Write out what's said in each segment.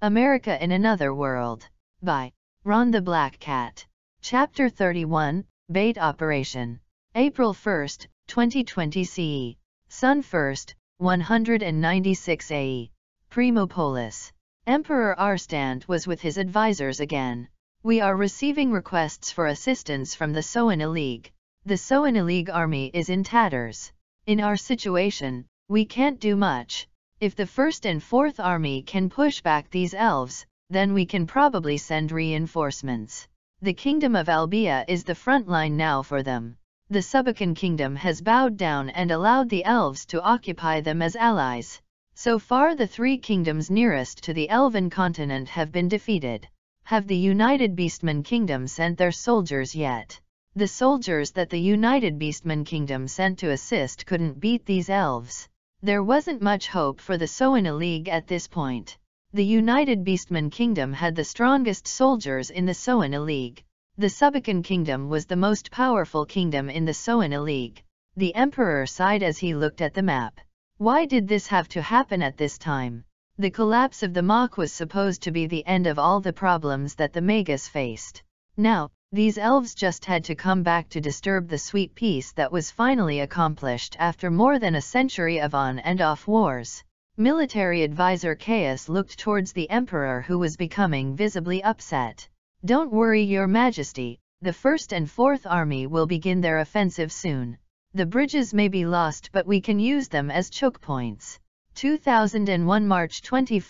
America in Another World, by Ron the Black Cat. Chapter 31 Bait Operation. April 1, 2020 CE. Sun 1st, 196 AE. Primopolis. Emperor Arstant was with his advisors again. We are receiving requests for assistance from the Soana League. The Soana League army is in tatters. In our situation, we can't do much, if the 1st and 4th Army can push back these elves, then we can probably send reinforcements. The Kingdom of Albia is the front line now for them. The Subakan Kingdom has bowed down and allowed the elves to occupy them as allies. So far the three kingdoms nearest to the elven continent have been defeated. Have the United Beastmen Kingdom sent their soldiers yet? The soldiers that the United Beastmen Kingdom sent to assist couldn't beat these elves. There wasn't much hope for the Soena League at this point. The United Beastmen Kingdom had the strongest soldiers in the Soena League. The Subican Kingdom was the most powerful kingdom in the Soena League. The Emperor sighed as he looked at the map. Why did this have to happen at this time? The collapse of the Mach was supposed to be the end of all the problems that the Magus faced. Now, these elves just had to come back to disturb the sweet peace that was finally accomplished after more than a century of on and off wars. Military advisor Caius looked towards the emperor who was becoming visibly upset. Don't worry your majesty, the 1st and 4th army will begin their offensive soon. The bridges may be lost but we can use them as choke points. 2001 March 21,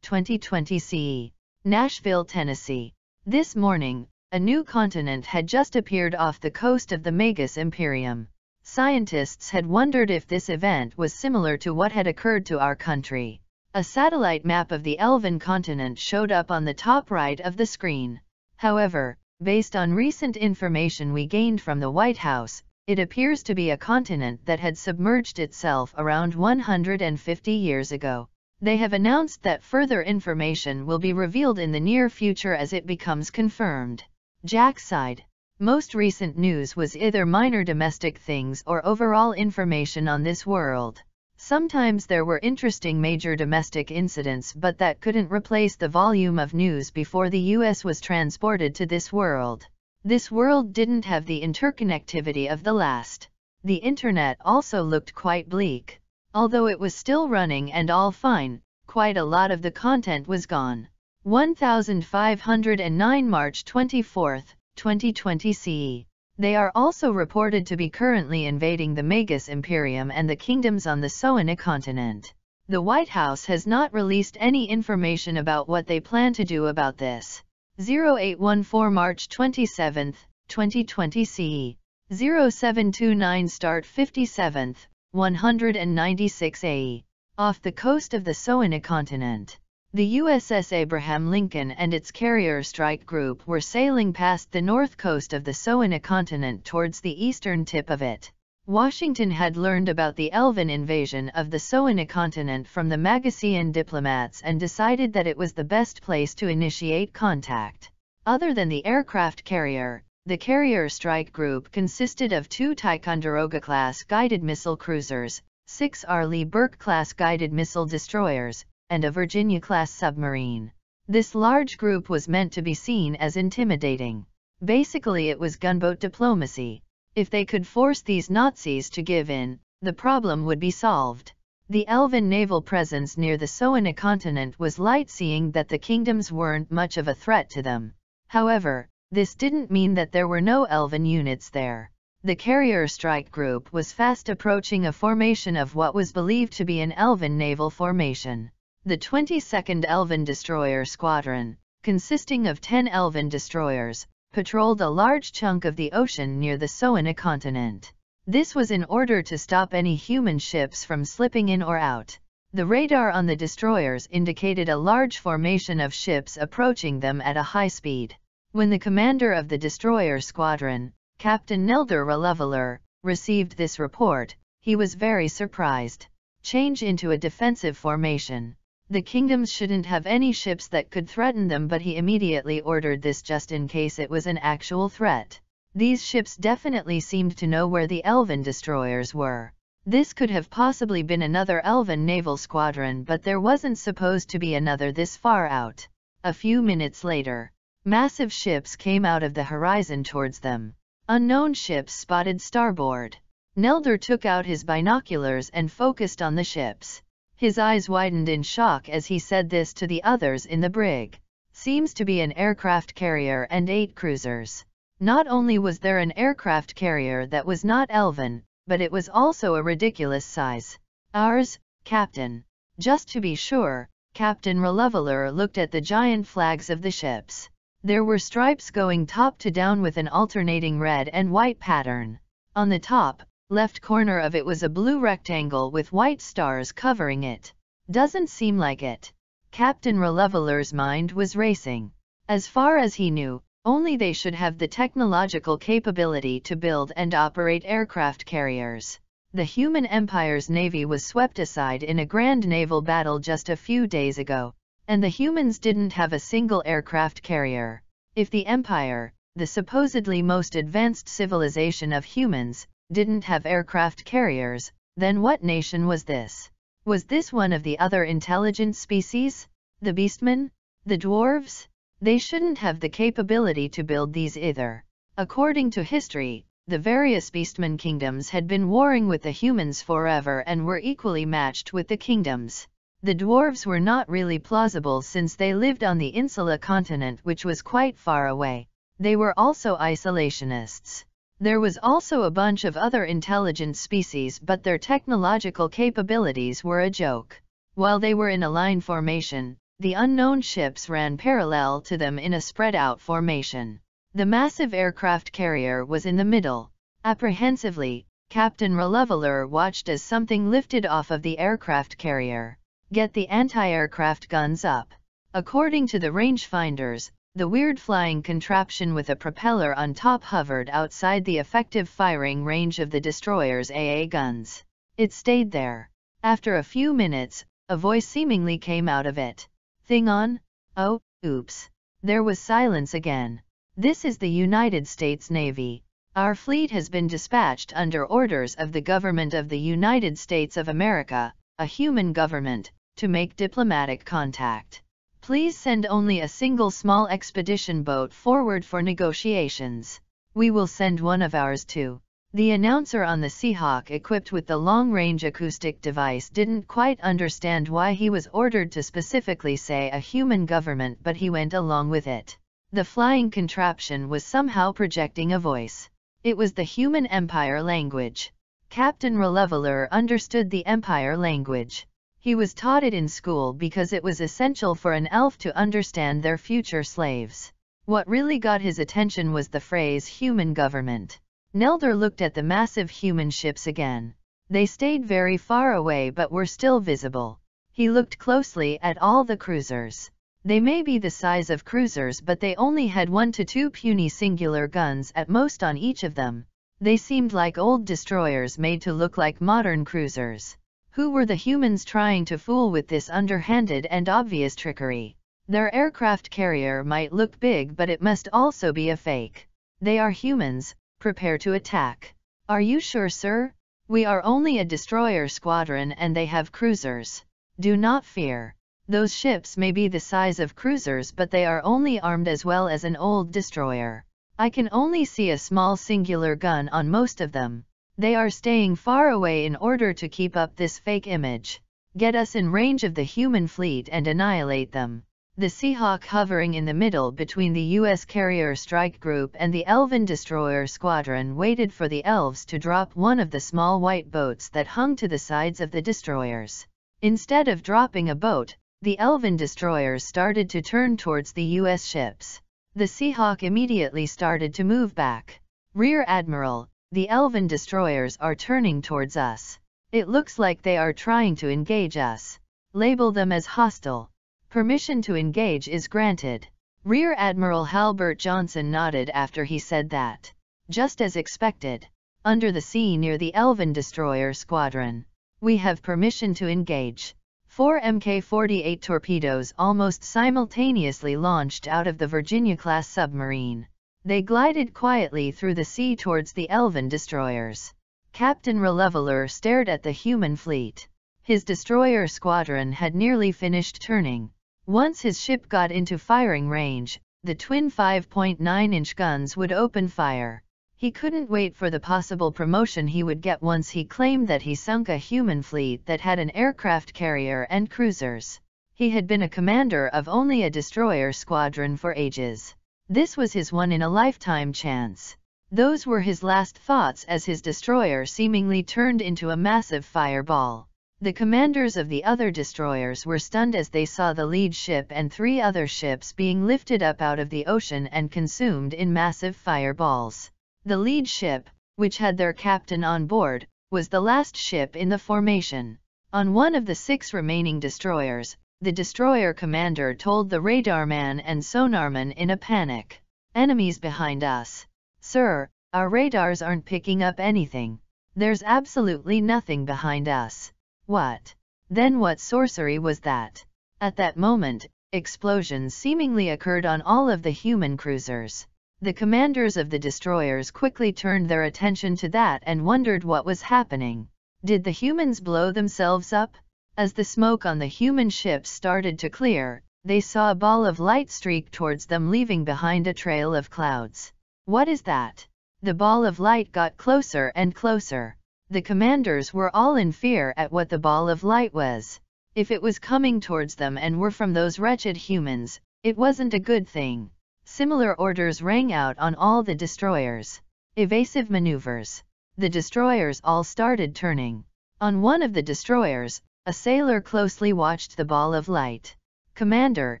2020 CE. Nashville, Tennessee. This morning, a new continent had just appeared off the coast of the Magus Imperium. Scientists had wondered if this event was similar to what had occurred to our country. A satellite map of the Elven continent showed up on the top right of the screen. However, based on recent information we gained from the White House, it appears to be a continent that had submerged itself around 150 years ago. They have announced that further information will be revealed in the near future as it becomes confirmed. Jack sighed. Most recent news was either minor domestic things or overall information on this world. Sometimes there were interesting major domestic incidents, but that couldn't replace the volume of news before the US was transported to this world. This world didn't have the interconnectivity of the last. The internet also looked quite bleak. Although it was still running and all fine, quite a lot of the content was gone. 1509 March 24, 2020 CE. They are also reported to be currently invading the Magus Imperium and the kingdoms on the Soana continent. The White House has not released any information about what they plan to do about this. 0814 March 27, 2020 CE. 0729 Start 57th, 196 AE. Off the coast of the Soana continent. The USS Abraham Lincoln and its carrier strike group were sailing past the north coast of the Soena continent towards the eastern tip of it. Washington had learned about the Elven invasion of the Soena continent from the Magasean diplomats and decided that it was the best place to initiate contact. Other than the aircraft carrier, the carrier strike group consisted of two Ticonderoga-class guided missile cruisers, six Arleigh Burke-class guided missile destroyers, and a Virginia-class submarine. This large group was meant to be seen as intimidating. Basically it was gunboat diplomacy. If they could force these Nazis to give in, the problem would be solved. The Elven naval presence near the Soana continent was light seeing that the kingdoms weren't much of a threat to them. However, this didn't mean that there were no Elven units there. The carrier strike group was fast approaching a formation of what was believed to be an Elven naval formation the 22nd Elven Destroyer Squadron, consisting of 10 Elven destroyers, patrolled a large chunk of the ocean near the Soana continent. This was in order to stop any human ships from slipping in or out. The radar on the destroyers indicated a large formation of ships approaching them at a high speed. When the commander of the destroyer squadron, Captain Nelder Releveler, received this report, he was very surprised. Change into a defensive formation the kingdoms shouldn't have any ships that could threaten them but he immediately ordered this just in case it was an actual threat. These ships definitely seemed to know where the Elven destroyers were. This could have possibly been another Elven naval squadron but there wasn't supposed to be another this far out. A few minutes later, massive ships came out of the horizon towards them. Unknown ships spotted starboard. Nelder took out his binoculars and focused on the ships. His eyes widened in shock as he said this to the others in the brig. Seems to be an aircraft carrier and eight cruisers. Not only was there an aircraft carrier that was not Elven, but it was also a ridiculous size. Ours, Captain. Just to be sure, Captain Releveler looked at the giant flags of the ships. There were stripes going top to down with an alternating red and white pattern. On the top, left corner of it was a blue rectangle with white stars covering it. Doesn't seem like it. Captain Releveler's mind was racing. As far as he knew, only they should have the technological capability to build and operate aircraft carriers. The human empire's navy was swept aside in a grand naval battle just a few days ago, and the humans didn't have a single aircraft carrier. If the empire, the supposedly most advanced civilization of humans, didn't have aircraft carriers, then what nation was this? Was this one of the other intelligent species? The beastmen? The dwarves? They shouldn't have the capability to build these either. According to history, the various beastmen kingdoms had been warring with the humans forever and were equally matched with the kingdoms. The dwarves were not really plausible since they lived on the insula continent which was quite far away. They were also isolationists. There was also a bunch of other intelligent species but their technological capabilities were a joke. While they were in a line formation, the unknown ships ran parallel to them in a spread-out formation. The massive aircraft carrier was in the middle. Apprehensively, Captain Releveler watched as something lifted off of the aircraft carrier. Get the anti-aircraft guns up. According to the rangefinders, the weird flying contraption with a propeller on top hovered outside the effective firing range of the destroyer's AA guns. It stayed there. After a few minutes, a voice seemingly came out of it. Thing on? Oh, oops. There was silence again. This is the United States Navy. Our fleet has been dispatched under orders of the government of the United States of America, a human government, to make diplomatic contact. Please send only a single small expedition boat forward for negotiations. We will send one of ours too. The announcer on the Seahawk equipped with the long-range acoustic device didn't quite understand why he was ordered to specifically say a human government but he went along with it. The flying contraption was somehow projecting a voice. It was the human empire language. Captain Releveler understood the empire language. He was taught it in school because it was essential for an elf to understand their future slaves. What really got his attention was the phrase human government. Nelder looked at the massive human ships again. They stayed very far away but were still visible. He looked closely at all the cruisers. They may be the size of cruisers but they only had one to two puny singular guns at most on each of them. They seemed like old destroyers made to look like modern cruisers. Who were the humans trying to fool with this underhanded and obvious trickery? Their aircraft carrier might look big but it must also be a fake. They are humans, prepare to attack. Are you sure sir? We are only a destroyer squadron and they have cruisers. Do not fear. Those ships may be the size of cruisers but they are only armed as well as an old destroyer. I can only see a small singular gun on most of them. They are staying far away in order to keep up this fake image, get us in range of the human fleet and annihilate them. The Seahawk hovering in the middle between the U.S. Carrier Strike Group and the Elven Destroyer Squadron waited for the elves to drop one of the small white boats that hung to the sides of the destroyers. Instead of dropping a boat, the Elven destroyers started to turn towards the U.S. ships. The Seahawk immediately started to move back. Rear Admiral, the elven destroyers are turning towards us. It looks like they are trying to engage us. Label them as hostile. Permission to engage is granted. Rear Admiral Halbert Johnson nodded after he said that. Just as expected. Under the sea near the Elven Destroyer Squadron. We have permission to engage. Four MK-48 torpedoes almost simultaneously launched out of the Virginia-class submarine. They glided quietly through the sea towards the elven destroyers. Captain Releveler stared at the human fleet. His destroyer squadron had nearly finished turning. Once his ship got into firing range, the twin 5.9-inch guns would open fire. He couldn't wait for the possible promotion he would get once he claimed that he sunk a human fleet that had an aircraft carrier and cruisers. He had been a commander of only a destroyer squadron for ages. This was his one in a lifetime chance. Those were his last thoughts as his destroyer seemingly turned into a massive fireball. The commanders of the other destroyers were stunned as they saw the lead ship and three other ships being lifted up out of the ocean and consumed in massive fireballs. The lead ship, which had their captain on board, was the last ship in the formation. On one of the six remaining destroyers, the destroyer commander told the radarman and sonarman in a panic. Enemies behind us. Sir, our radars aren't picking up anything. There's absolutely nothing behind us. What? Then what sorcery was that? At that moment, explosions seemingly occurred on all of the human cruisers. The commanders of the destroyers quickly turned their attention to that and wondered what was happening. Did the humans blow themselves up? As the smoke on the human ship started to clear, they saw a ball of light streak towards them leaving behind a trail of clouds. What is that? The ball of light got closer and closer. The commanders were all in fear at what the ball of light was. If it was coming towards them and were from those wretched humans, it wasn't a good thing. Similar orders rang out on all the destroyers. Evasive maneuvers. The destroyers all started turning. On one of the destroyers, a sailor closely watched the ball of light. Commander,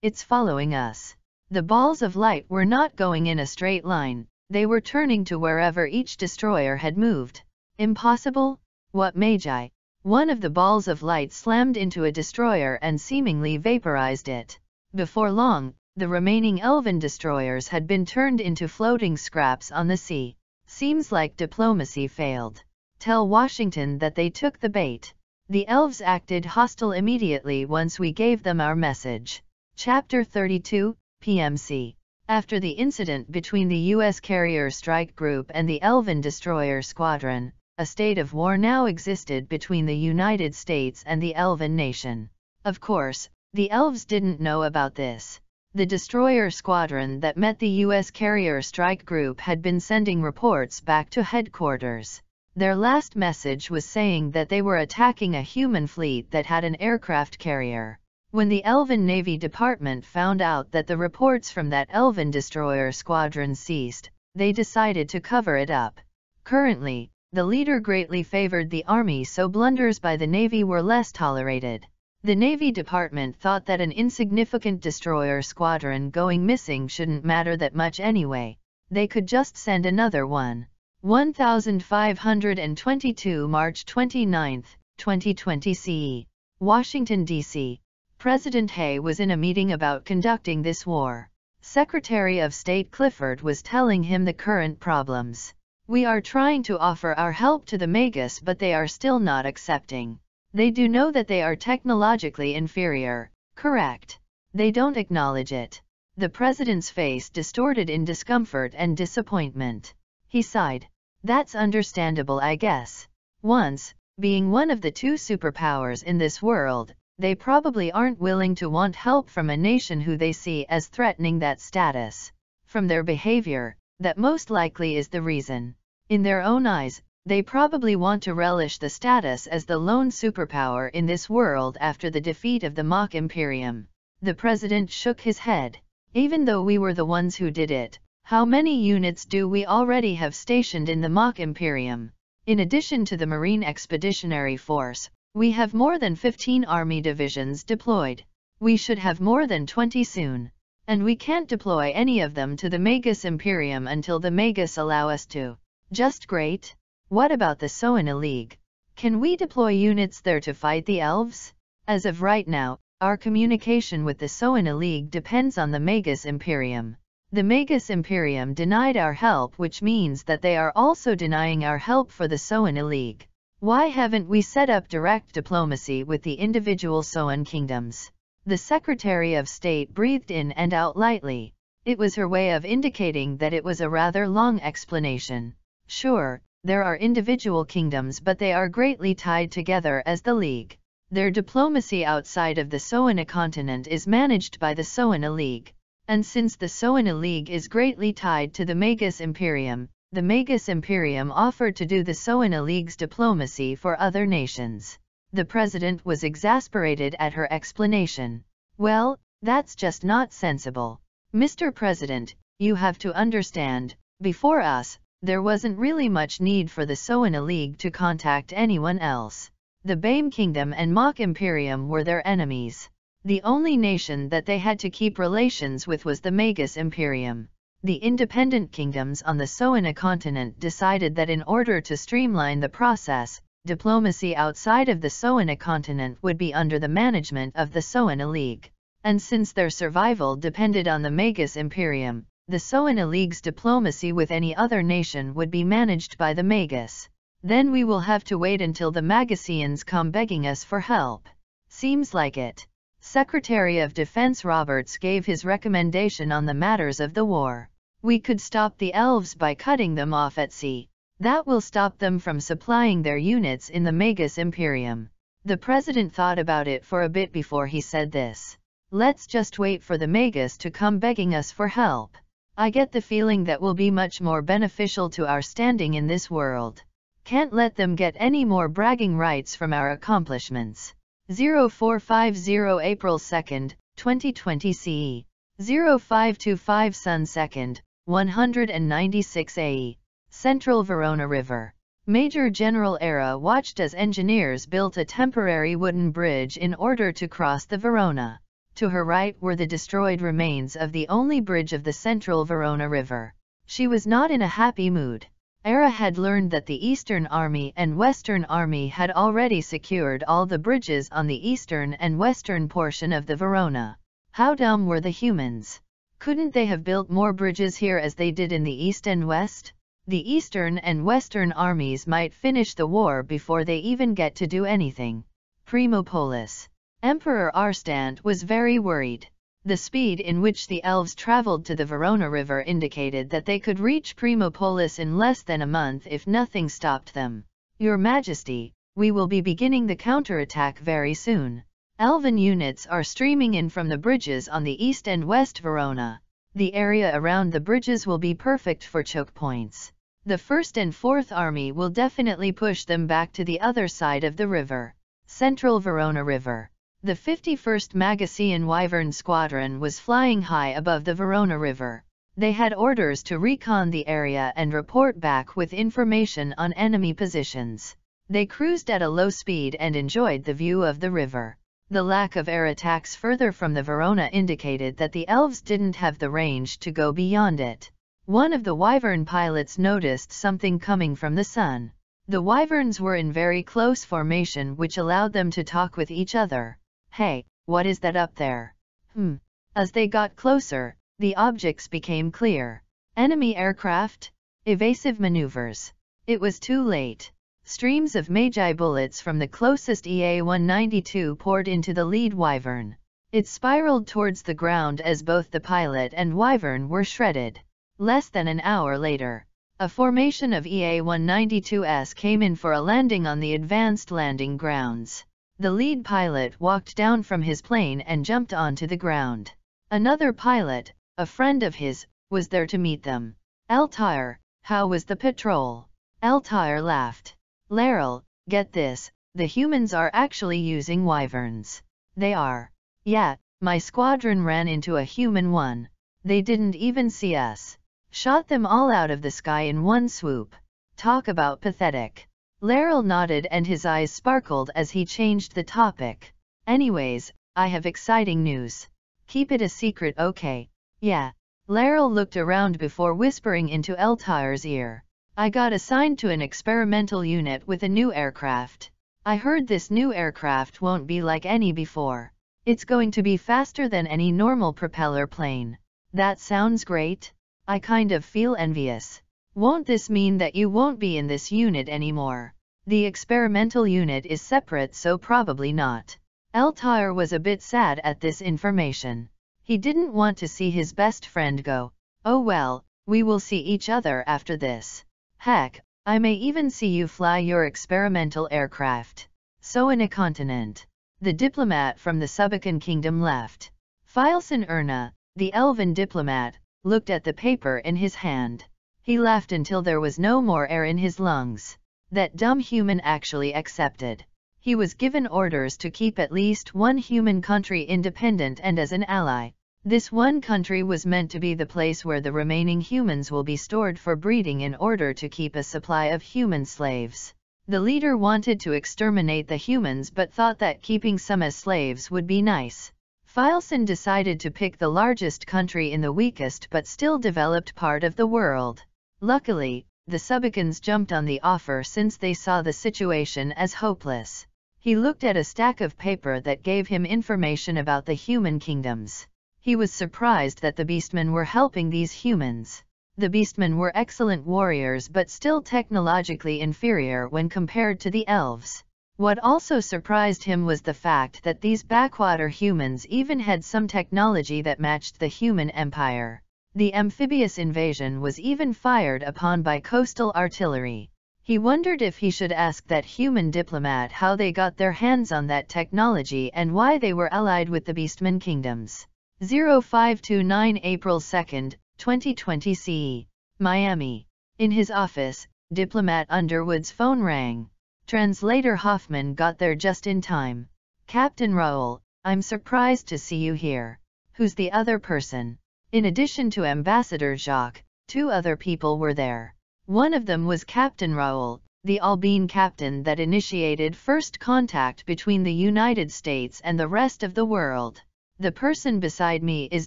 it's following us. The balls of light were not going in a straight line, they were turning to wherever each destroyer had moved. Impossible? What magi? One of the balls of light slammed into a destroyer and seemingly vaporized it. Before long, the remaining elven destroyers had been turned into floating scraps on the sea. Seems like diplomacy failed. Tell Washington that they took the bait. The elves acted hostile immediately once we gave them our message. Chapter 32, PMC. After the incident between the U.S. Carrier Strike Group and the Elven Destroyer Squadron, a state of war now existed between the United States and the Elven nation. Of course, the elves didn't know about this. The destroyer squadron that met the U.S. Carrier Strike Group had been sending reports back to headquarters. Their last message was saying that they were attacking a human fleet that had an aircraft carrier. When the Elven Navy Department found out that the reports from that Elven destroyer squadron ceased, they decided to cover it up. Currently, the leader greatly favored the army so blunders by the Navy were less tolerated. The Navy Department thought that an insignificant destroyer squadron going missing shouldn't matter that much anyway, they could just send another one. 1522 March 29, 2020 CE, Washington, D.C., President Hay was in a meeting about conducting this war. Secretary of State Clifford was telling him the current problems. We are trying to offer our help to the Magus but they are still not accepting. They do know that they are technologically inferior, correct. They don't acknowledge it. The president's face distorted in discomfort and disappointment. He sighed. That's understandable, I guess. Once, being one of the two superpowers in this world, they probably aren't willing to want help from a nation who they see as threatening that status. From their behavior, that most likely is the reason. In their own eyes, they probably want to relish the status as the lone superpower in this world after the defeat of the mock Imperium. The president shook his head. Even though we were the ones who did it, how many units do we already have stationed in the Mach Imperium? In addition to the Marine Expeditionary Force, we have more than 15 Army divisions deployed. We should have more than 20 soon. And we can't deploy any of them to the Magus Imperium until the Magus allow us to. Just great. What about the Soena League? Can we deploy units there to fight the elves? As of right now, our communication with the Soena League depends on the Magus Imperium. The Magus Imperium denied our help which means that they are also denying our help for the Soan League. Why haven't we set up direct diplomacy with the individual Soan kingdoms? The Secretary of State breathed in and out lightly. It was her way of indicating that it was a rather long explanation. Sure, there are individual kingdoms but they are greatly tied together as the League. Their diplomacy outside of the Soana continent is managed by the Soana League. And since the Soina League is greatly tied to the Magus Imperium, the Magus Imperium offered to do the Soina League's diplomacy for other nations. The president was exasperated at her explanation. Well, that's just not sensible. Mr. President, you have to understand, before us, there wasn't really much need for the Soina League to contact anyone else. The Bame Kingdom and Mach Imperium were their enemies. The only nation that they had to keep relations with was the Magus Imperium. The independent kingdoms on the Soana continent decided that in order to streamline the process, diplomacy outside of the Soana continent would be under the management of the Soana League. And since their survival depended on the Magus Imperium, the Soana League's diplomacy with any other nation would be managed by the Magus. Then we will have to wait until the Magicians come begging us for help. Seems like it. Secretary of Defense Roberts gave his recommendation on the matters of the war. We could stop the elves by cutting them off at sea. That will stop them from supplying their units in the Magus Imperium. The president thought about it for a bit before he said this. Let's just wait for the Magus to come begging us for help. I get the feeling that will be much more beneficial to our standing in this world. Can't let them get any more bragging rights from our accomplishments. 0450 April 2, 2020 CE, 0525 Sun 2nd, 196 AE, Central Verona River. Major General Era watched as engineers built a temporary wooden bridge in order to cross the Verona. To her right were the destroyed remains of the only bridge of the central Verona River. She was not in a happy mood. Era had learned that the Eastern Army and Western Army had already secured all the bridges on the eastern and western portion of the Verona. How dumb were the humans? Couldn't they have built more bridges here as they did in the east and west? The eastern and western armies might finish the war before they even get to do anything. Primopolis. Emperor Arstant was very worried. The speed in which the elves traveled to the Verona River indicated that they could reach Primopolis in less than a month if nothing stopped them. Your Majesty, we will be beginning the counterattack very soon. Elven units are streaming in from the bridges on the east and west Verona. The area around the bridges will be perfect for choke points. The 1st and 4th Army will definitely push them back to the other side of the river. Central Verona River. The 51st Magasian Wyvern Squadron was flying high above the Verona River. They had orders to recon the area and report back with information on enemy positions. They cruised at a low speed and enjoyed the view of the river. The lack of air attacks further from the Verona indicated that the elves didn't have the range to go beyond it. One of the Wyvern pilots noticed something coming from the sun. The Wyverns were in very close formation which allowed them to talk with each other. Hey, what is that up there? Hmm. As they got closer, the objects became clear. Enemy aircraft? Evasive maneuvers. It was too late. Streams of Magi bullets from the closest EA-192 poured into the lead Wyvern. It spiraled towards the ground as both the pilot and Wyvern were shredded. Less than an hour later, a formation of EA-192s came in for a landing on the advanced landing grounds. The lead pilot walked down from his plane and jumped onto the ground. Another pilot, a friend of his, was there to meet them. Altair, how was the patrol? Altair laughed. Laryl, get this, the humans are actually using wyverns. They are. Yeah, my squadron ran into a human one. They didn't even see us. Shot them all out of the sky in one swoop. Talk about pathetic. Laryl nodded and his eyes sparkled as he changed the topic. Anyways, I have exciting news. Keep it a secret, okay? Yeah. Laryl looked around before whispering into Eltire's ear. I got assigned to an experimental unit with a new aircraft. I heard this new aircraft won't be like any before. It's going to be faster than any normal propeller plane. That sounds great. I kind of feel envious. Won't this mean that you won't be in this unit anymore? The experimental unit is separate so probably not. Eltire was a bit sad at this information. He didn't want to see his best friend go. Oh well, we will see each other after this. Heck, I may even see you fly your experimental aircraft. So in a continent. The diplomat from the Subakan kingdom left. Filson Erna, the elven diplomat, looked at the paper in his hand. He laughed until there was no more air in his lungs. That dumb human actually accepted. He was given orders to keep at least one human country independent and as an ally. This one country was meant to be the place where the remaining humans will be stored for breeding in order to keep a supply of human slaves. The leader wanted to exterminate the humans but thought that keeping some as slaves would be nice. Fileson decided to pick the largest country in the weakest but still developed part of the world. Luckily, the Subicans jumped on the offer since they saw the situation as hopeless. He looked at a stack of paper that gave him information about the human kingdoms. He was surprised that the beastmen were helping these humans. The beastmen were excellent warriors but still technologically inferior when compared to the elves. What also surprised him was the fact that these backwater humans even had some technology that matched the human empire. The amphibious invasion was even fired upon by coastal artillery. He wondered if he should ask that human diplomat how they got their hands on that technology and why they were allied with the Beastman Kingdoms. 0529 April 2, 2020 CE, Miami. In his office, diplomat Underwood's phone rang. Translator Hoffman got there just in time. Captain Raoul, I'm surprised to see you here. Who's the other person? In addition to Ambassador Jacques, two other people were there. One of them was Captain Raoul, the Albine captain that initiated first contact between the United States and the rest of the world. The person beside me is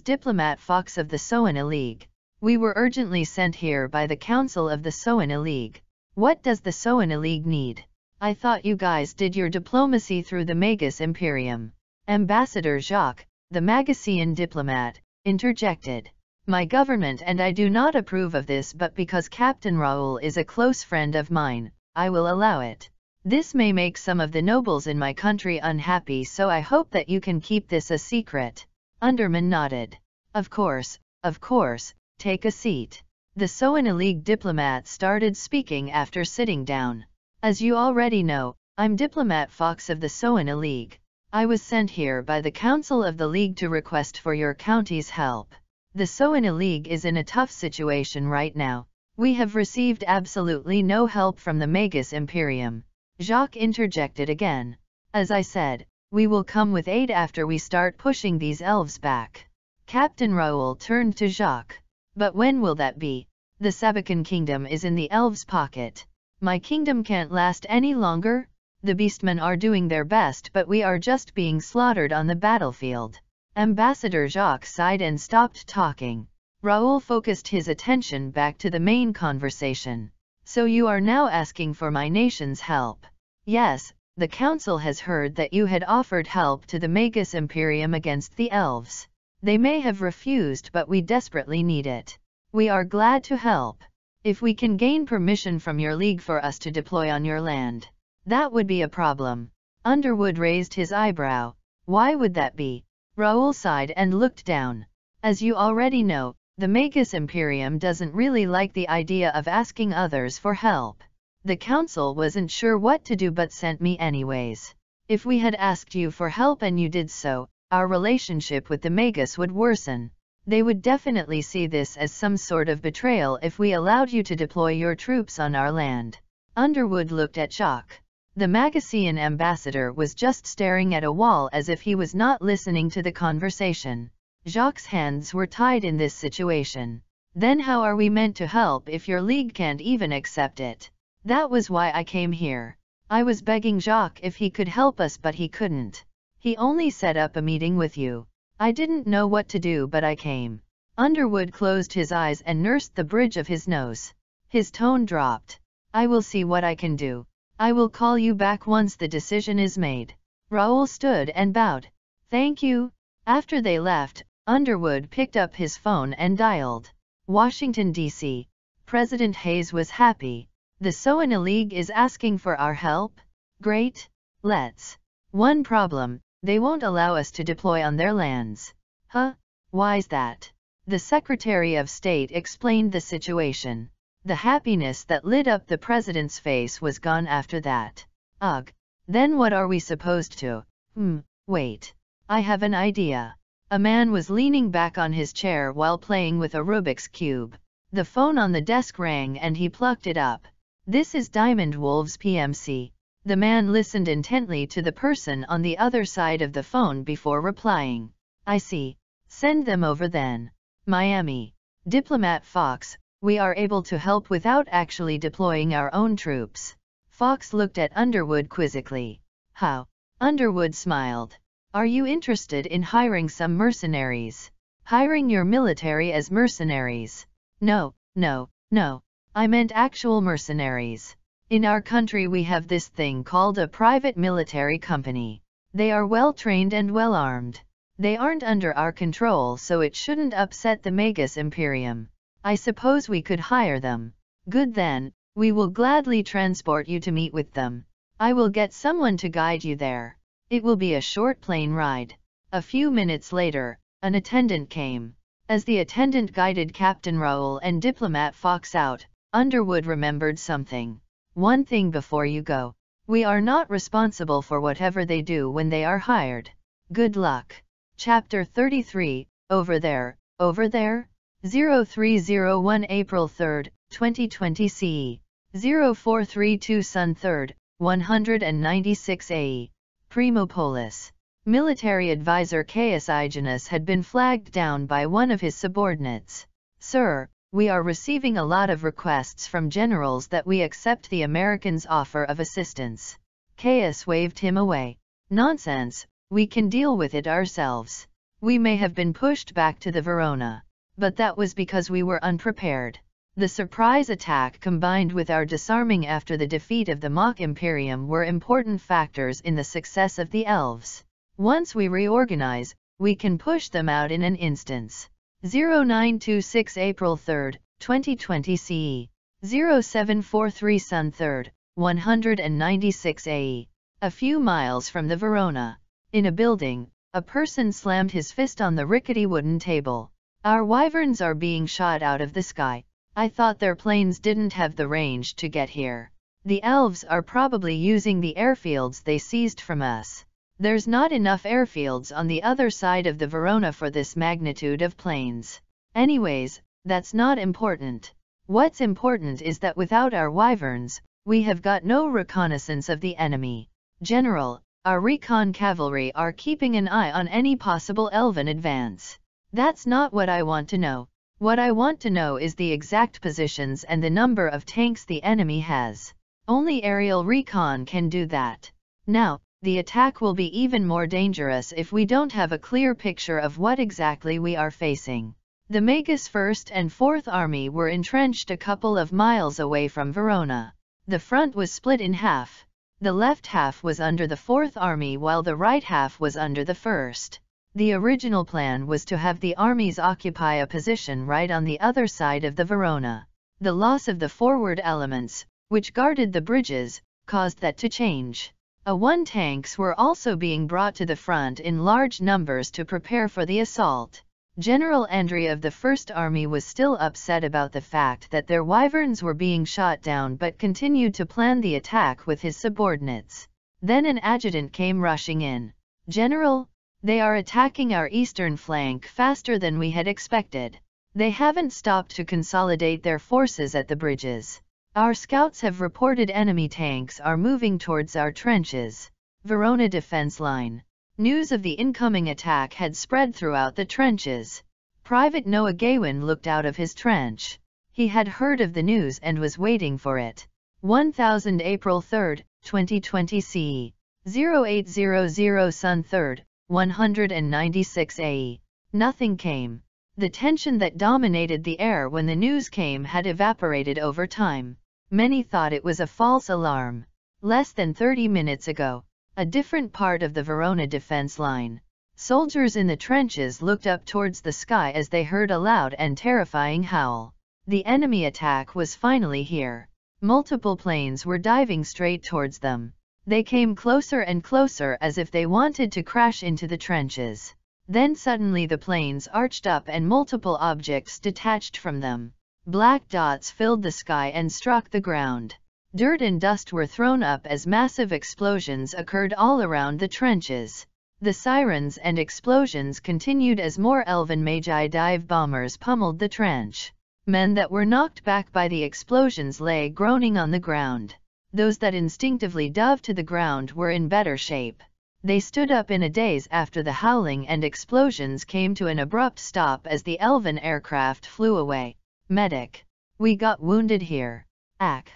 diplomat Fox of the Soana League. We were urgently sent here by the Council of the Soana League. What does the Soana League need? I thought you guys did your diplomacy through the Magus Imperium. Ambassador Jacques, the Magusian diplomat, interjected. My government and I do not approve of this but because Captain Raoul is a close friend of mine, I will allow it. This may make some of the nobles in my country unhappy so I hope that you can keep this a secret. Underman nodded. Of course, of course, take a seat. The Soana League diplomat started speaking after sitting down. As you already know, I'm diplomat Fox of the Soana League. I was sent here by the Council of the League to request for your county's help. The Soena League is in a tough situation right now. We have received absolutely no help from the Magus Imperium. Jacques interjected again. As I said, we will come with aid after we start pushing these elves back. Captain Raoul turned to Jacques. But when will that be? The Sabakan kingdom is in the elves' pocket. My kingdom can't last any longer, the beastmen are doing their best but we are just being slaughtered on the battlefield. Ambassador Jacques sighed and stopped talking. Raoul focused his attention back to the main conversation. So you are now asking for my nation's help. Yes, the council has heard that you had offered help to the Magus Imperium against the elves. They may have refused but we desperately need it. We are glad to help. If we can gain permission from your league for us to deploy on your land. That would be a problem. Underwood raised his eyebrow. Why would that be? Raoul sighed and looked down. As you already know, the Magus Imperium doesn't really like the idea of asking others for help. The council wasn't sure what to do but sent me anyways. If we had asked you for help and you did so, our relationship with the Magus would worsen. They would definitely see this as some sort of betrayal if we allowed you to deploy your troops on our land. Underwood looked at Shock. The Magasian ambassador was just staring at a wall as if he was not listening to the conversation. Jacques' hands were tied in this situation. Then how are we meant to help if your league can't even accept it? That was why I came here. I was begging Jacques if he could help us but he couldn't. He only set up a meeting with you. I didn't know what to do but I came. Underwood closed his eyes and nursed the bridge of his nose. His tone dropped. I will see what I can do. I will call you back once the decision is made. Raoul stood and bowed. Thank you. After they left, Underwood picked up his phone and dialed. Washington, D.C. President Hayes was happy. The Soana League is asking for our help? Great. Let's. One problem, they won't allow us to deploy on their lands. Huh? Why's that? The Secretary of State explained the situation. The happiness that lit up the president's face was gone after that. Ugh. Then what are we supposed to? Hmm, wait. I have an idea. A man was leaning back on his chair while playing with a Rubik's Cube. The phone on the desk rang and he plucked it up. This is Diamond Wolves PMC. The man listened intently to the person on the other side of the phone before replying. I see. Send them over then. Miami. Diplomat Fox, we are able to help without actually deploying our own troops. Fox looked at Underwood quizzically. How? Underwood smiled. Are you interested in hiring some mercenaries? Hiring your military as mercenaries? No, no, no. I meant actual mercenaries. In our country we have this thing called a private military company. They are well trained and well armed. They aren't under our control so it shouldn't upset the Magus Imperium. I suppose we could hire them. Good then, we will gladly transport you to meet with them. I will get someone to guide you there. It will be a short plane ride. A few minutes later, an attendant came. As the attendant guided Captain Raoul and Diplomat Fox out, Underwood remembered something. One thing before you go. We are not responsible for whatever they do when they are hired. Good luck. Chapter 33 Over there, over there? 0301 April 3, 2020 CE, 0432 Sun 3, 196 AE, Primopolis. Military advisor Caius Igenus had been flagged down by one of his subordinates. Sir, we are receiving a lot of requests from generals that we accept the Americans' offer of assistance. Caius waved him away. Nonsense, we can deal with it ourselves. We may have been pushed back to the Verona but that was because we were unprepared. The surprise attack combined with our disarming after the defeat of the Mach Imperium were important factors in the success of the elves. Once we reorganize, we can push them out in an instance. 0926 April 3, 2020 CE. 0743 Sun 3, 196 AE. A few miles from the Verona. In a building, a person slammed his fist on the rickety wooden table. Our wyverns are being shot out of the sky. I thought their planes didn't have the range to get here. The elves are probably using the airfields they seized from us. There's not enough airfields on the other side of the Verona for this magnitude of planes. Anyways, that's not important. What's important is that without our wyverns, we have got no reconnaissance of the enemy. General, our recon cavalry are keeping an eye on any possible elven advance. That's not what I want to know. What I want to know is the exact positions and the number of tanks the enemy has. Only aerial recon can do that. Now, the attack will be even more dangerous if we don't have a clear picture of what exactly we are facing. The Magus 1st and 4th Army were entrenched a couple of miles away from Verona. The front was split in half. The left half was under the 4th Army while the right half was under the 1st. The original plan was to have the armies occupy a position right on the other side of the Verona. The loss of the forward elements, which guarded the bridges, caused that to change. A-1 tanks were also being brought to the front in large numbers to prepare for the assault. General Andrea of the First Army was still upset about the fact that their wyverns were being shot down but continued to plan the attack with his subordinates. Then an adjutant came rushing in. General, they are attacking our eastern flank faster than we had expected. They haven't stopped to consolidate their forces at the bridges. Our scouts have reported enemy tanks are moving towards our trenches. Verona defense line. News of the incoming attack had spread throughout the trenches. Private Noah Gawain looked out of his trench. He had heard of the news and was waiting for it. 1000 April 3, 2020 CE. 0800 Sun 3, 196 AE. Nothing came. The tension that dominated the air when the news came had evaporated over time. Many thought it was a false alarm. Less than 30 minutes ago, a different part of the Verona defense line. Soldiers in the trenches looked up towards the sky as they heard a loud and terrifying howl. The enemy attack was finally here. Multiple planes were diving straight towards them. They came closer and closer as if they wanted to crash into the trenches. Then suddenly the planes arched up and multiple objects detached from them. Black dots filled the sky and struck the ground. Dirt and dust were thrown up as massive explosions occurred all around the trenches. The sirens and explosions continued as more elven magi dive bombers pummeled the trench. Men that were knocked back by the explosions lay groaning on the ground those that instinctively dove to the ground were in better shape. They stood up in a daze after the howling and explosions came to an abrupt stop as the Elven aircraft flew away. Medic. We got wounded here. Ack.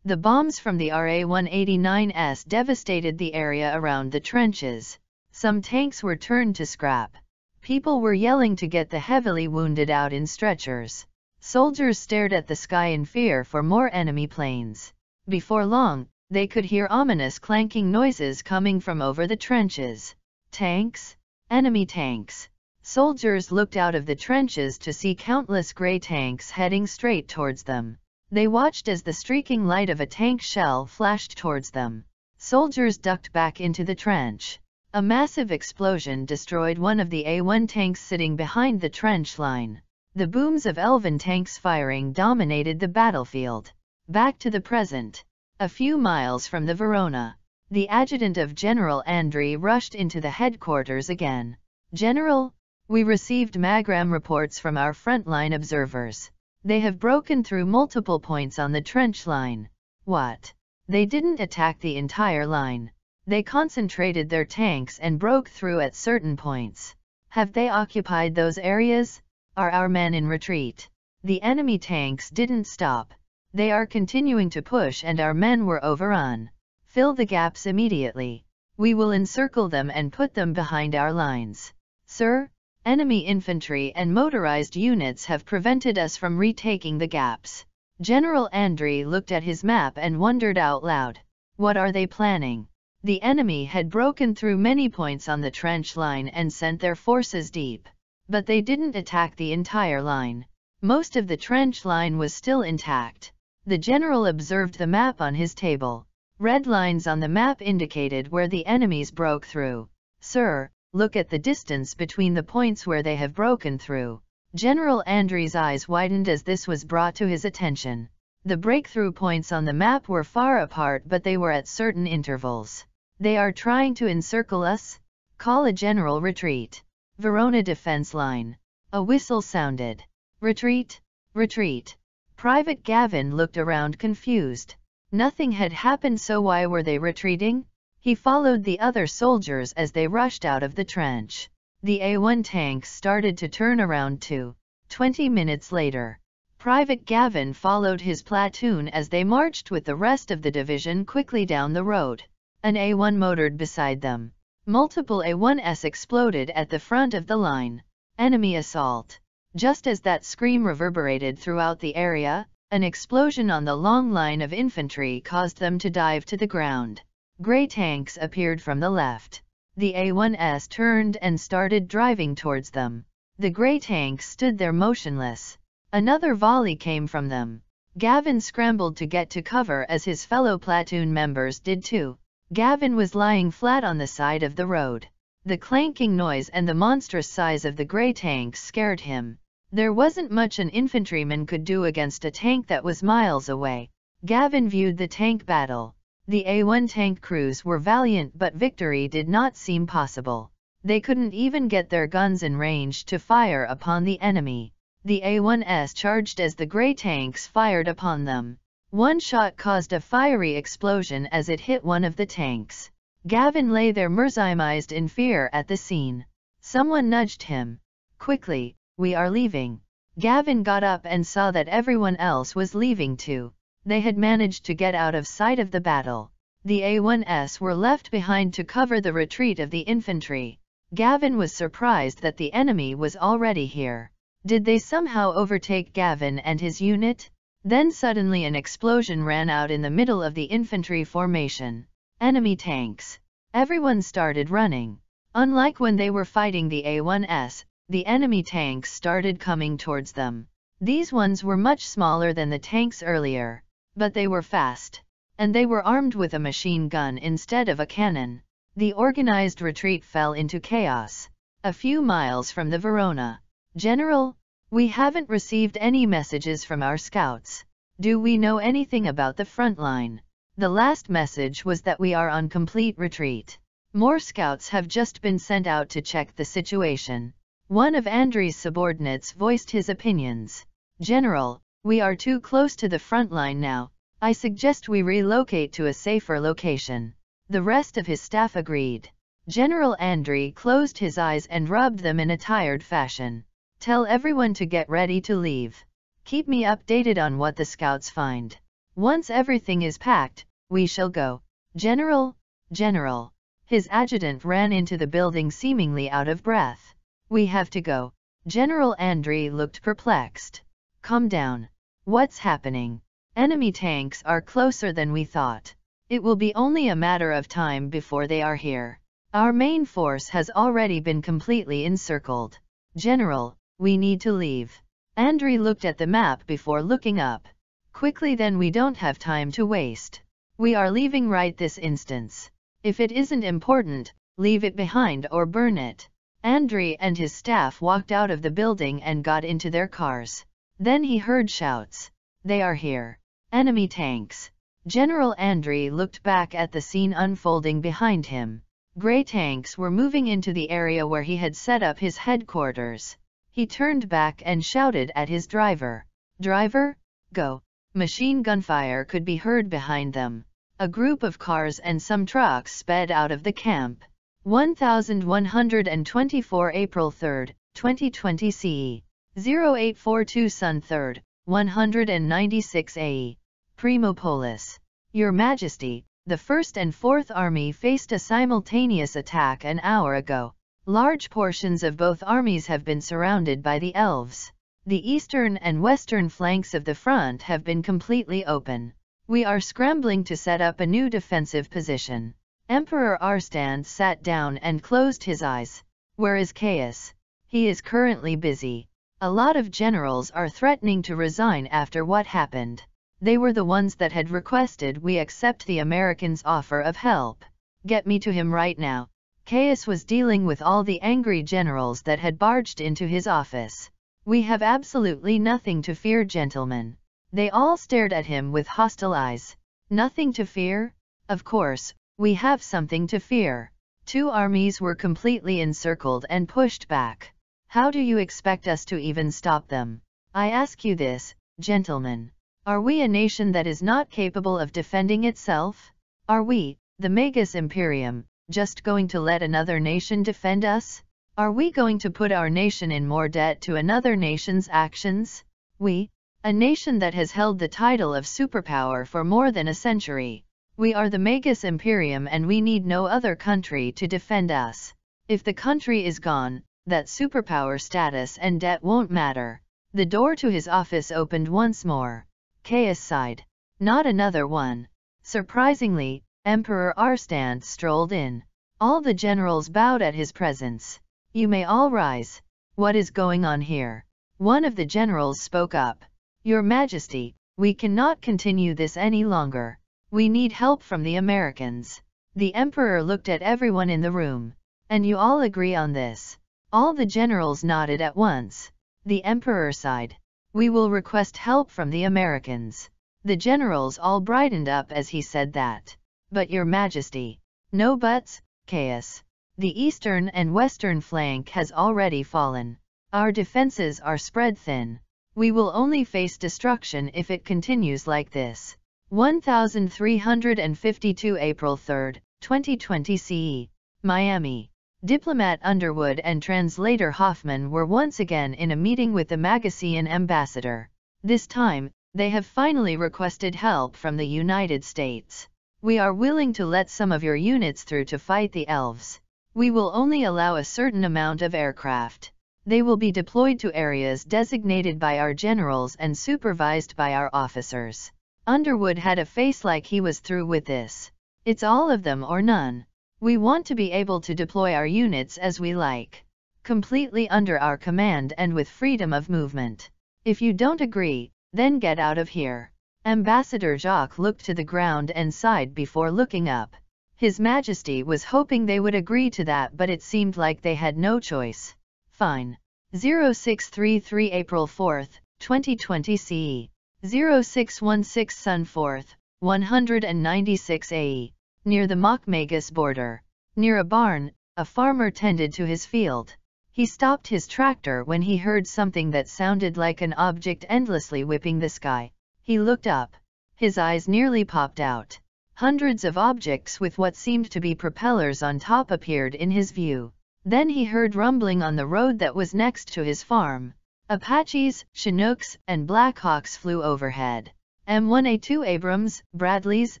The bombs from the RA-189S devastated the area around the trenches. Some tanks were turned to scrap. People were yelling to get the heavily wounded out in stretchers. Soldiers stared at the sky in fear for more enemy planes. Before long, they could hear ominous clanking noises coming from over the trenches. Tanks, enemy tanks. Soldiers looked out of the trenches to see countless gray tanks heading straight towards them. They watched as the streaking light of a tank shell flashed towards them. Soldiers ducked back into the trench. A massive explosion destroyed one of the A-1 tanks sitting behind the trench line. The booms of Elven tanks firing dominated the battlefield. Back to the present. A few miles from the Verona, the adjutant of General Andri rushed into the headquarters again. General, we received Magram reports from our frontline observers. They have broken through multiple points on the trench line. What? They didn't attack the entire line. They concentrated their tanks and broke through at certain points. Have they occupied those areas? Are our men in retreat? The enemy tanks didn't stop. They are continuing to push and our men were overrun. Fill the gaps immediately. We will encircle them and put them behind our lines. Sir, enemy infantry and motorized units have prevented us from retaking the gaps. General Andre looked at his map and wondered out loud. What are they planning? The enemy had broken through many points on the trench line and sent their forces deep. But they didn't attack the entire line. Most of the trench line was still intact. The general observed the map on his table. Red lines on the map indicated where the enemies broke through. Sir, look at the distance between the points where they have broken through. General Andre's eyes widened as this was brought to his attention. The breakthrough points on the map were far apart but they were at certain intervals. They are trying to encircle us? Call a general retreat. Verona defense line. A whistle sounded. Retreat, retreat. Private Gavin looked around confused. Nothing had happened so why were they retreating? He followed the other soldiers as they rushed out of the trench. The A-1 tanks started to turn around too. Twenty minutes later, Private Gavin followed his platoon as they marched with the rest of the division quickly down the road. An A-1 motored beside them. Multiple A-1s exploded at the front of the line. Enemy assault. Just as that scream reverberated throughout the area, an explosion on the long line of infantry caused them to dive to the ground. Grey tanks appeared from the left. The A1S turned and started driving towards them. The grey tanks stood there motionless. Another volley came from them. Gavin scrambled to get to cover as his fellow platoon members did too. Gavin was lying flat on the side of the road. The clanking noise and the monstrous size of the grey tank scared him. There wasn't much an infantryman could do against a tank that was miles away. Gavin viewed the tank battle. The A1 tank crews were valiant but victory did not seem possible. They couldn't even get their guns in range to fire upon the enemy. The A1S charged as the grey tanks fired upon them. One shot caused a fiery explosion as it hit one of the tanks. Gavin lay there merzimized in fear at the scene. Someone nudged him. Quickly, we are leaving. Gavin got up and saw that everyone else was leaving too. They had managed to get out of sight of the battle. The A1S were left behind to cover the retreat of the infantry. Gavin was surprised that the enemy was already here. Did they somehow overtake Gavin and his unit? Then suddenly an explosion ran out in the middle of the infantry formation enemy tanks. Everyone started running. Unlike when they were fighting the A1S, the enemy tanks started coming towards them. These ones were much smaller than the tanks earlier, but they were fast, and they were armed with a machine gun instead of a cannon. The organized retreat fell into chaos. A few miles from the Verona. General, we haven't received any messages from our scouts. Do we know anything about the front line? The last message was that we are on complete retreat. More scouts have just been sent out to check the situation. One of Andri's subordinates voiced his opinions. General, we are too close to the front line now. I suggest we relocate to a safer location. The rest of his staff agreed. General Andri closed his eyes and rubbed them in a tired fashion. Tell everyone to get ready to leave. Keep me updated on what the scouts find. Once everything is packed, we shall go, General, General. His adjutant ran into the building seemingly out of breath. We have to go. General Andre looked perplexed. Come down. What's happening? Enemy tanks are closer than we thought. It will be only a matter of time before they are here. Our main force has already been completely encircled. General, we need to leave. Andre looked at the map before looking up. Quickly then we don't have time to waste. We are leaving right this instance. If it isn't important, leave it behind or burn it. Andre and his staff walked out of the building and got into their cars. Then he heard shouts. They are here. Enemy tanks. General Andre looked back at the scene unfolding behind him. Grey tanks were moving into the area where he had set up his headquarters. He turned back and shouted at his driver. Driver, go. Machine gunfire could be heard behind them a group of cars and some trucks sped out of the camp. 1124 April 3, 2020 CE. 0842 Sun 3, 196 AE. Primopolis. Your Majesty, the 1st and 4th Army faced a simultaneous attack an hour ago. Large portions of both armies have been surrounded by the elves. The eastern and western flanks of the front have been completely open. We are scrambling to set up a new defensive position. Emperor Arstand sat down and closed his eyes. Where is Caius? He is currently busy. A lot of generals are threatening to resign after what happened. They were the ones that had requested we accept the Americans' offer of help. Get me to him right now. Caius was dealing with all the angry generals that had barged into his office. We have absolutely nothing to fear, gentlemen. They all stared at him with hostile eyes. Nothing to fear? Of course, we have something to fear. Two armies were completely encircled and pushed back. How do you expect us to even stop them? I ask you this, gentlemen. Are we a nation that is not capable of defending itself? Are we, the Magus Imperium, just going to let another nation defend us? Are we going to put our nation in more debt to another nation's actions? We, a nation that has held the title of superpower for more than a century. We are the Magus Imperium and we need no other country to defend us. If the country is gone, that superpower status and debt won't matter. The door to his office opened once more. Caius sighed. Not another one. Surprisingly, Emperor Arstand strolled in. All the generals bowed at his presence. You may all rise. What is going on here? One of the generals spoke up. Your Majesty, we cannot continue this any longer. We need help from the Americans. The Emperor looked at everyone in the room. And you all agree on this. All the generals nodded at once. The Emperor sighed. We will request help from the Americans. The generals all brightened up as he said that. But your majesty. No buts, Caius. The eastern and western flank has already fallen. Our defenses are spread thin. We will only face destruction if it continues like this. 1352 April 3, 2020 CE, Miami. Diplomat Underwood and translator Hoffman were once again in a meeting with the Magasian ambassador. This time, they have finally requested help from the United States. We are willing to let some of your units through to fight the elves. We will only allow a certain amount of aircraft. They will be deployed to areas designated by our generals and supervised by our officers. Underwood had a face like he was through with this. It's all of them or none. We want to be able to deploy our units as we like. Completely under our command and with freedom of movement. If you don't agree, then get out of here. Ambassador Jacques looked to the ground and sighed before looking up. His Majesty was hoping they would agree to that but it seemed like they had no choice. Fine. 0633 April 4, 2020 CE. 0616 Sun 4, 196 AE. Near the Mokmagus border. Near a barn, a farmer tended to his field. He stopped his tractor when he heard something that sounded like an object endlessly whipping the sky. He looked up. His eyes nearly popped out. Hundreds of objects with what seemed to be propellers on top appeared in his view. Then he heard rumbling on the road that was next to his farm. Apaches, Chinooks, and Blackhawks flew overhead. M1A2 Abrams, Bradleys,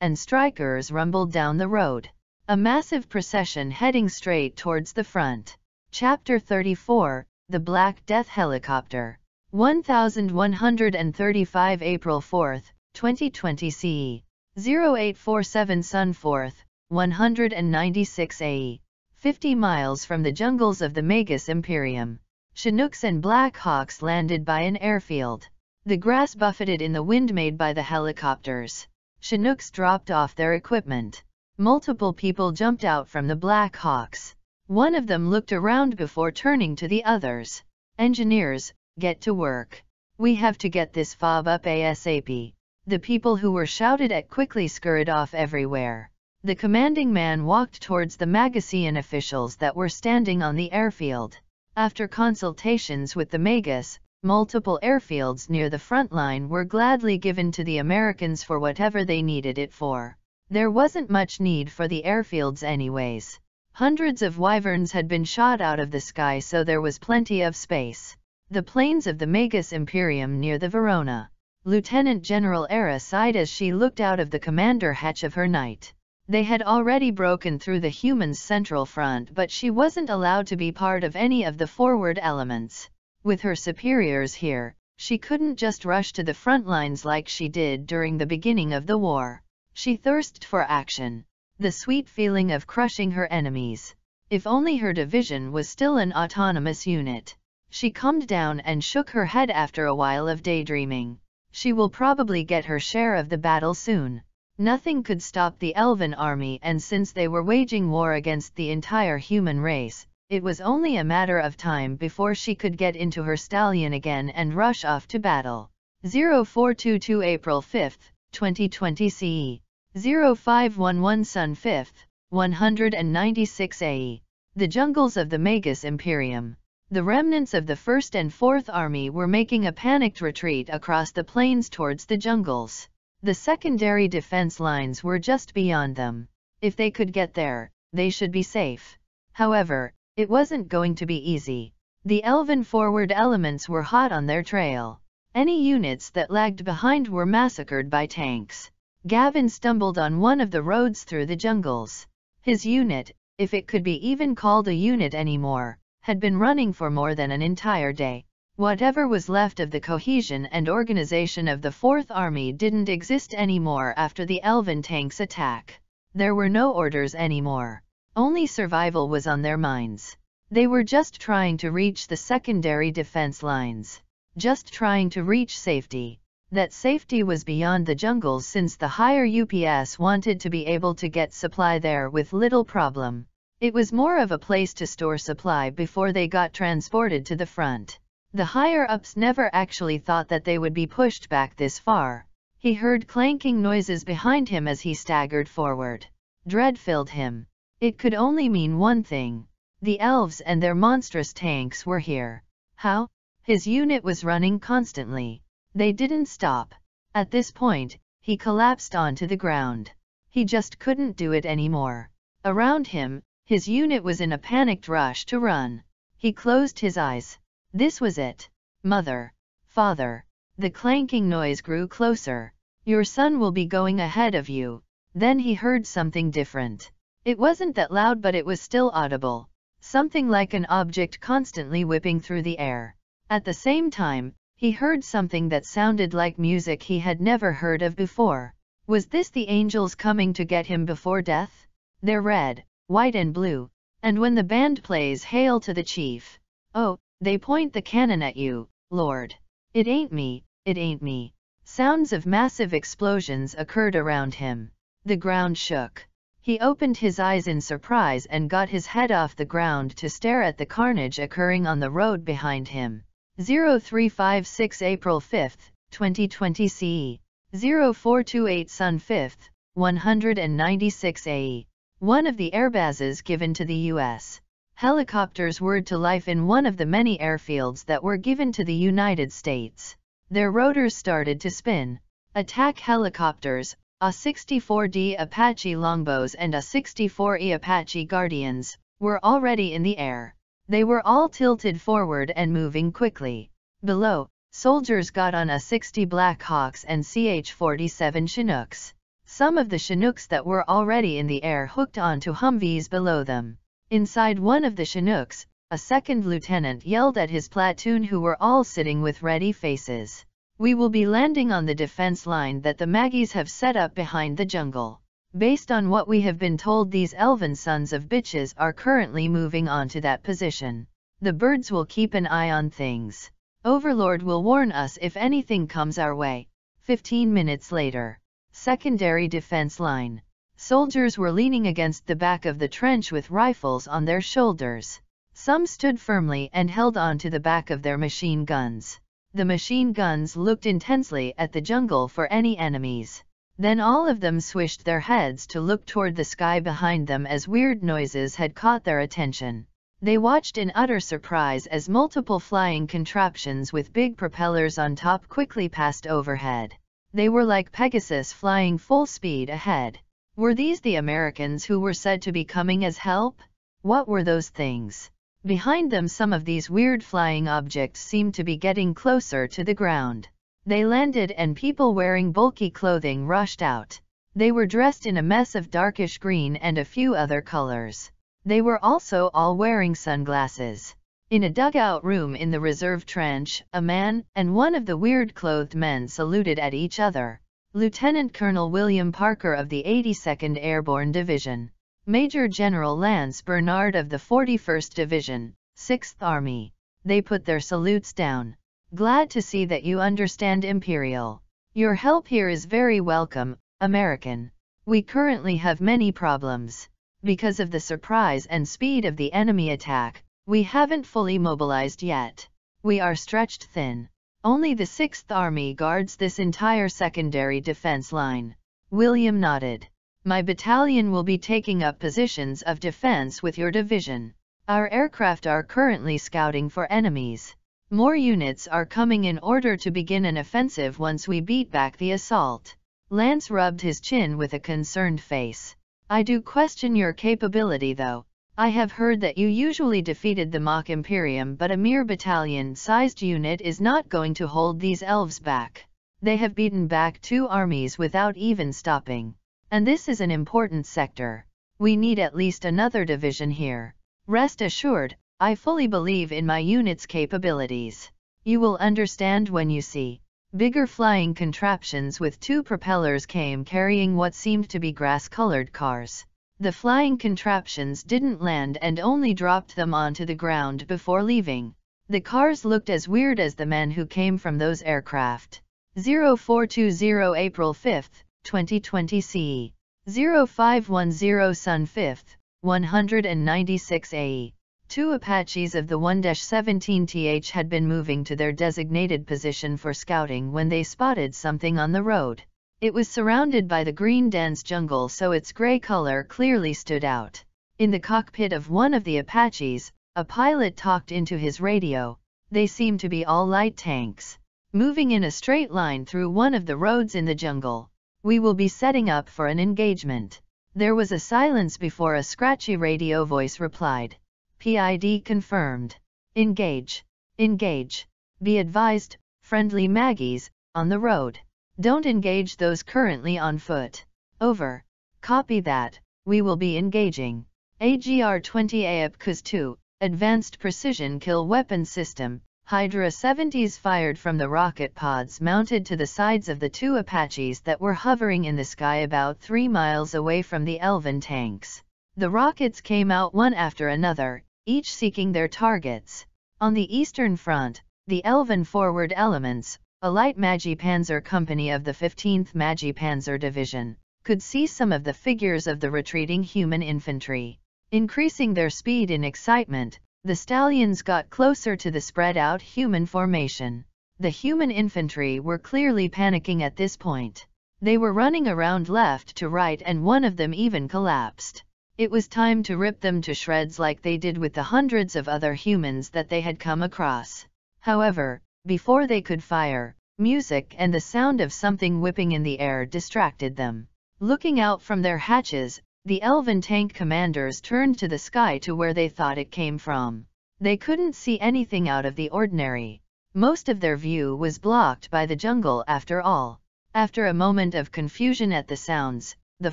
and Strikers rumbled down the road. A massive procession heading straight towards the front. Chapter 34 The Black Death Helicopter. 1135 April 4, 2020 CE. 0847 Sun 4th, 196 AE. 50 miles from the jungles of the Magus Imperium, Chinooks and Blackhawks landed by an airfield. The grass buffeted in the wind made by the helicopters. Chinooks dropped off their equipment. Multiple people jumped out from the Blackhawks. One of them looked around before turning to the others. Engineers, get to work. We have to get this fob up ASAP. The people who were shouted at quickly scurried off everywhere. The commanding man walked towards the Magasian officials that were standing on the airfield. After consultations with the Magus, multiple airfields near the front line were gladly given to the Americans for whatever they needed it for. There wasn't much need for the airfields anyways. Hundreds of wyverns had been shot out of the sky so there was plenty of space. The plains of the Magus Imperium near the Verona. Lieutenant General Era sighed as she looked out of the commander hatch of her knight. They had already broken through the human's central front but she wasn't allowed to be part of any of the forward elements. With her superiors here, she couldn't just rush to the front lines like she did during the beginning of the war. She thirsted for action, the sweet feeling of crushing her enemies. If only her division was still an autonomous unit. She calmed down and shook her head after a while of daydreaming. She will probably get her share of the battle soon. Nothing could stop the elven army and since they were waging war against the entire human race, it was only a matter of time before she could get into her stallion again and rush off to battle. 0422 April 5, 2020 CE. 0511 Sun 5, 196 AE. The jungles of the Magus Imperium. The remnants of the 1st and 4th Army were making a panicked retreat across the plains towards the jungles. The secondary defense lines were just beyond them. If they could get there, they should be safe. However, it wasn't going to be easy. The elven forward elements were hot on their trail. Any units that lagged behind were massacred by tanks. Gavin stumbled on one of the roads through the jungles. His unit, if it could be even called a unit anymore, had been running for more than an entire day. Whatever was left of the cohesion and organization of the Fourth Army didn't exist anymore after the Elven tanks attack. There were no orders anymore. Only survival was on their minds. They were just trying to reach the secondary defense lines. Just trying to reach safety. That safety was beyond the jungles since the higher UPS wanted to be able to get supply there with little problem. It was more of a place to store supply before they got transported to the front. The higher-ups never actually thought that they would be pushed back this far. He heard clanking noises behind him as he staggered forward. Dread filled him. It could only mean one thing. The elves and their monstrous tanks were here. How? His unit was running constantly. They didn't stop. At this point, he collapsed onto the ground. He just couldn't do it anymore. Around him, his unit was in a panicked rush to run. He closed his eyes. This was it. Mother, father, the clanking noise grew closer. Your son will be going ahead of you. Then he heard something different. It wasn't that loud, but it was still audible. Something like an object constantly whipping through the air. At the same time, he heard something that sounded like music he had never heard of before. Was this the angels coming to get him before death? They're red, white, and blue, and when the band plays Hail to the Chief, oh, they point the cannon at you, Lord. It ain't me, it ain't me. Sounds of massive explosions occurred around him. The ground shook. He opened his eyes in surprise and got his head off the ground to stare at the carnage occurring on the road behind him. 0356 April 5, 2020 CE. 0428 Sun 5, 196 AE. One of the airbases given to the U.S. Helicopters were to life in one of the many airfields that were given to the United States. Their rotors started to spin. Attack helicopters, A-64D Apache Longbows and A-64E Apache Guardians, were already in the air. They were all tilted forward and moving quickly. Below, soldiers got on A-60 Black Hawks and CH-47 Chinooks. Some of the Chinooks that were already in the air hooked onto Humvees below them. Inside one of the Chinooks, a second lieutenant yelled at his platoon who were all sitting with ready faces. We will be landing on the defense line that the Maggies have set up behind the jungle. Based on what we have been told these elven sons of bitches are currently moving on to that position. The birds will keep an eye on things. Overlord will warn us if anything comes our way. 15 minutes later. Secondary defense line. Soldiers were leaning against the back of the trench with rifles on their shoulders. Some stood firmly and held on to the back of their machine guns. The machine guns looked intensely at the jungle for any enemies. Then all of them swished their heads to look toward the sky behind them as weird noises had caught their attention. They watched in utter surprise as multiple flying contraptions with big propellers on top quickly passed overhead. They were like Pegasus flying full speed ahead. Were these the Americans who were said to be coming as help? What were those things? Behind them some of these weird flying objects seemed to be getting closer to the ground. They landed and people wearing bulky clothing rushed out. They were dressed in a mess of darkish green and a few other colors. They were also all wearing sunglasses. In a dugout room in the reserve trench, a man and one of the weird clothed men saluted at each other. Lieutenant Colonel William Parker of the 82nd Airborne Division, Major General Lance Bernard of the 41st Division, 6th Army, they put their salutes down. Glad to see that you understand Imperial. Your help here is very welcome, American. We currently have many problems. Because of the surprise and speed of the enemy attack, we haven't fully mobilized yet. We are stretched thin. Only the 6th Army guards this entire secondary defense line. William nodded. My battalion will be taking up positions of defense with your division. Our aircraft are currently scouting for enemies. More units are coming in order to begin an offensive once we beat back the assault. Lance rubbed his chin with a concerned face. I do question your capability though, I have heard that you usually defeated the Mach Imperium but a mere battalion-sized unit is not going to hold these elves back. They have beaten back two armies without even stopping. And this is an important sector. We need at least another division here. Rest assured, I fully believe in my unit's capabilities. You will understand when you see. Bigger flying contraptions with two propellers came carrying what seemed to be grass-colored cars. The flying contraptions didn't land and only dropped them onto the ground before leaving. The cars looked as weird as the men who came from those aircraft. 0420 April 5, 2020 CE. 0510 Sun 5, 196 AE. Two Apaches of the 1-17TH had been moving to their designated position for scouting when they spotted something on the road. It was surrounded by the green dense jungle so its gray color clearly stood out. In the cockpit of one of the Apaches, a pilot talked into his radio, they seem to be all light tanks. Moving in a straight line through one of the roads in the jungle, we will be setting up for an engagement. There was a silence before a scratchy radio voice replied. PID confirmed. Engage. Engage. Be advised, friendly Maggies, on the road. Don't engage those currently on foot. Over. Copy that, we will be engaging. AGR-20 AEPCUS 2, Advanced Precision Kill Weapon System, Hydra 70s fired from the rocket pods mounted to the sides of the two Apaches that were hovering in the sky about three miles away from the Elven tanks. The rockets came out one after another, each seeking their targets. On the eastern front, the Elven forward elements, a light Magi Panzer company of the 15th Magi Panzer Division could see some of the figures of the retreating human infantry. Increasing their speed in excitement, the stallions got closer to the spread out human formation. The human infantry were clearly panicking at this point. They were running around left to right and one of them even collapsed. It was time to rip them to shreds like they did with the hundreds of other humans that they had come across. However, before they could fire, music and the sound of something whipping in the air distracted them. Looking out from their hatches, the elven tank commanders turned to the sky to where they thought it came from. They couldn't see anything out of the ordinary. Most of their view was blocked by the jungle after all. After a moment of confusion at the sounds, the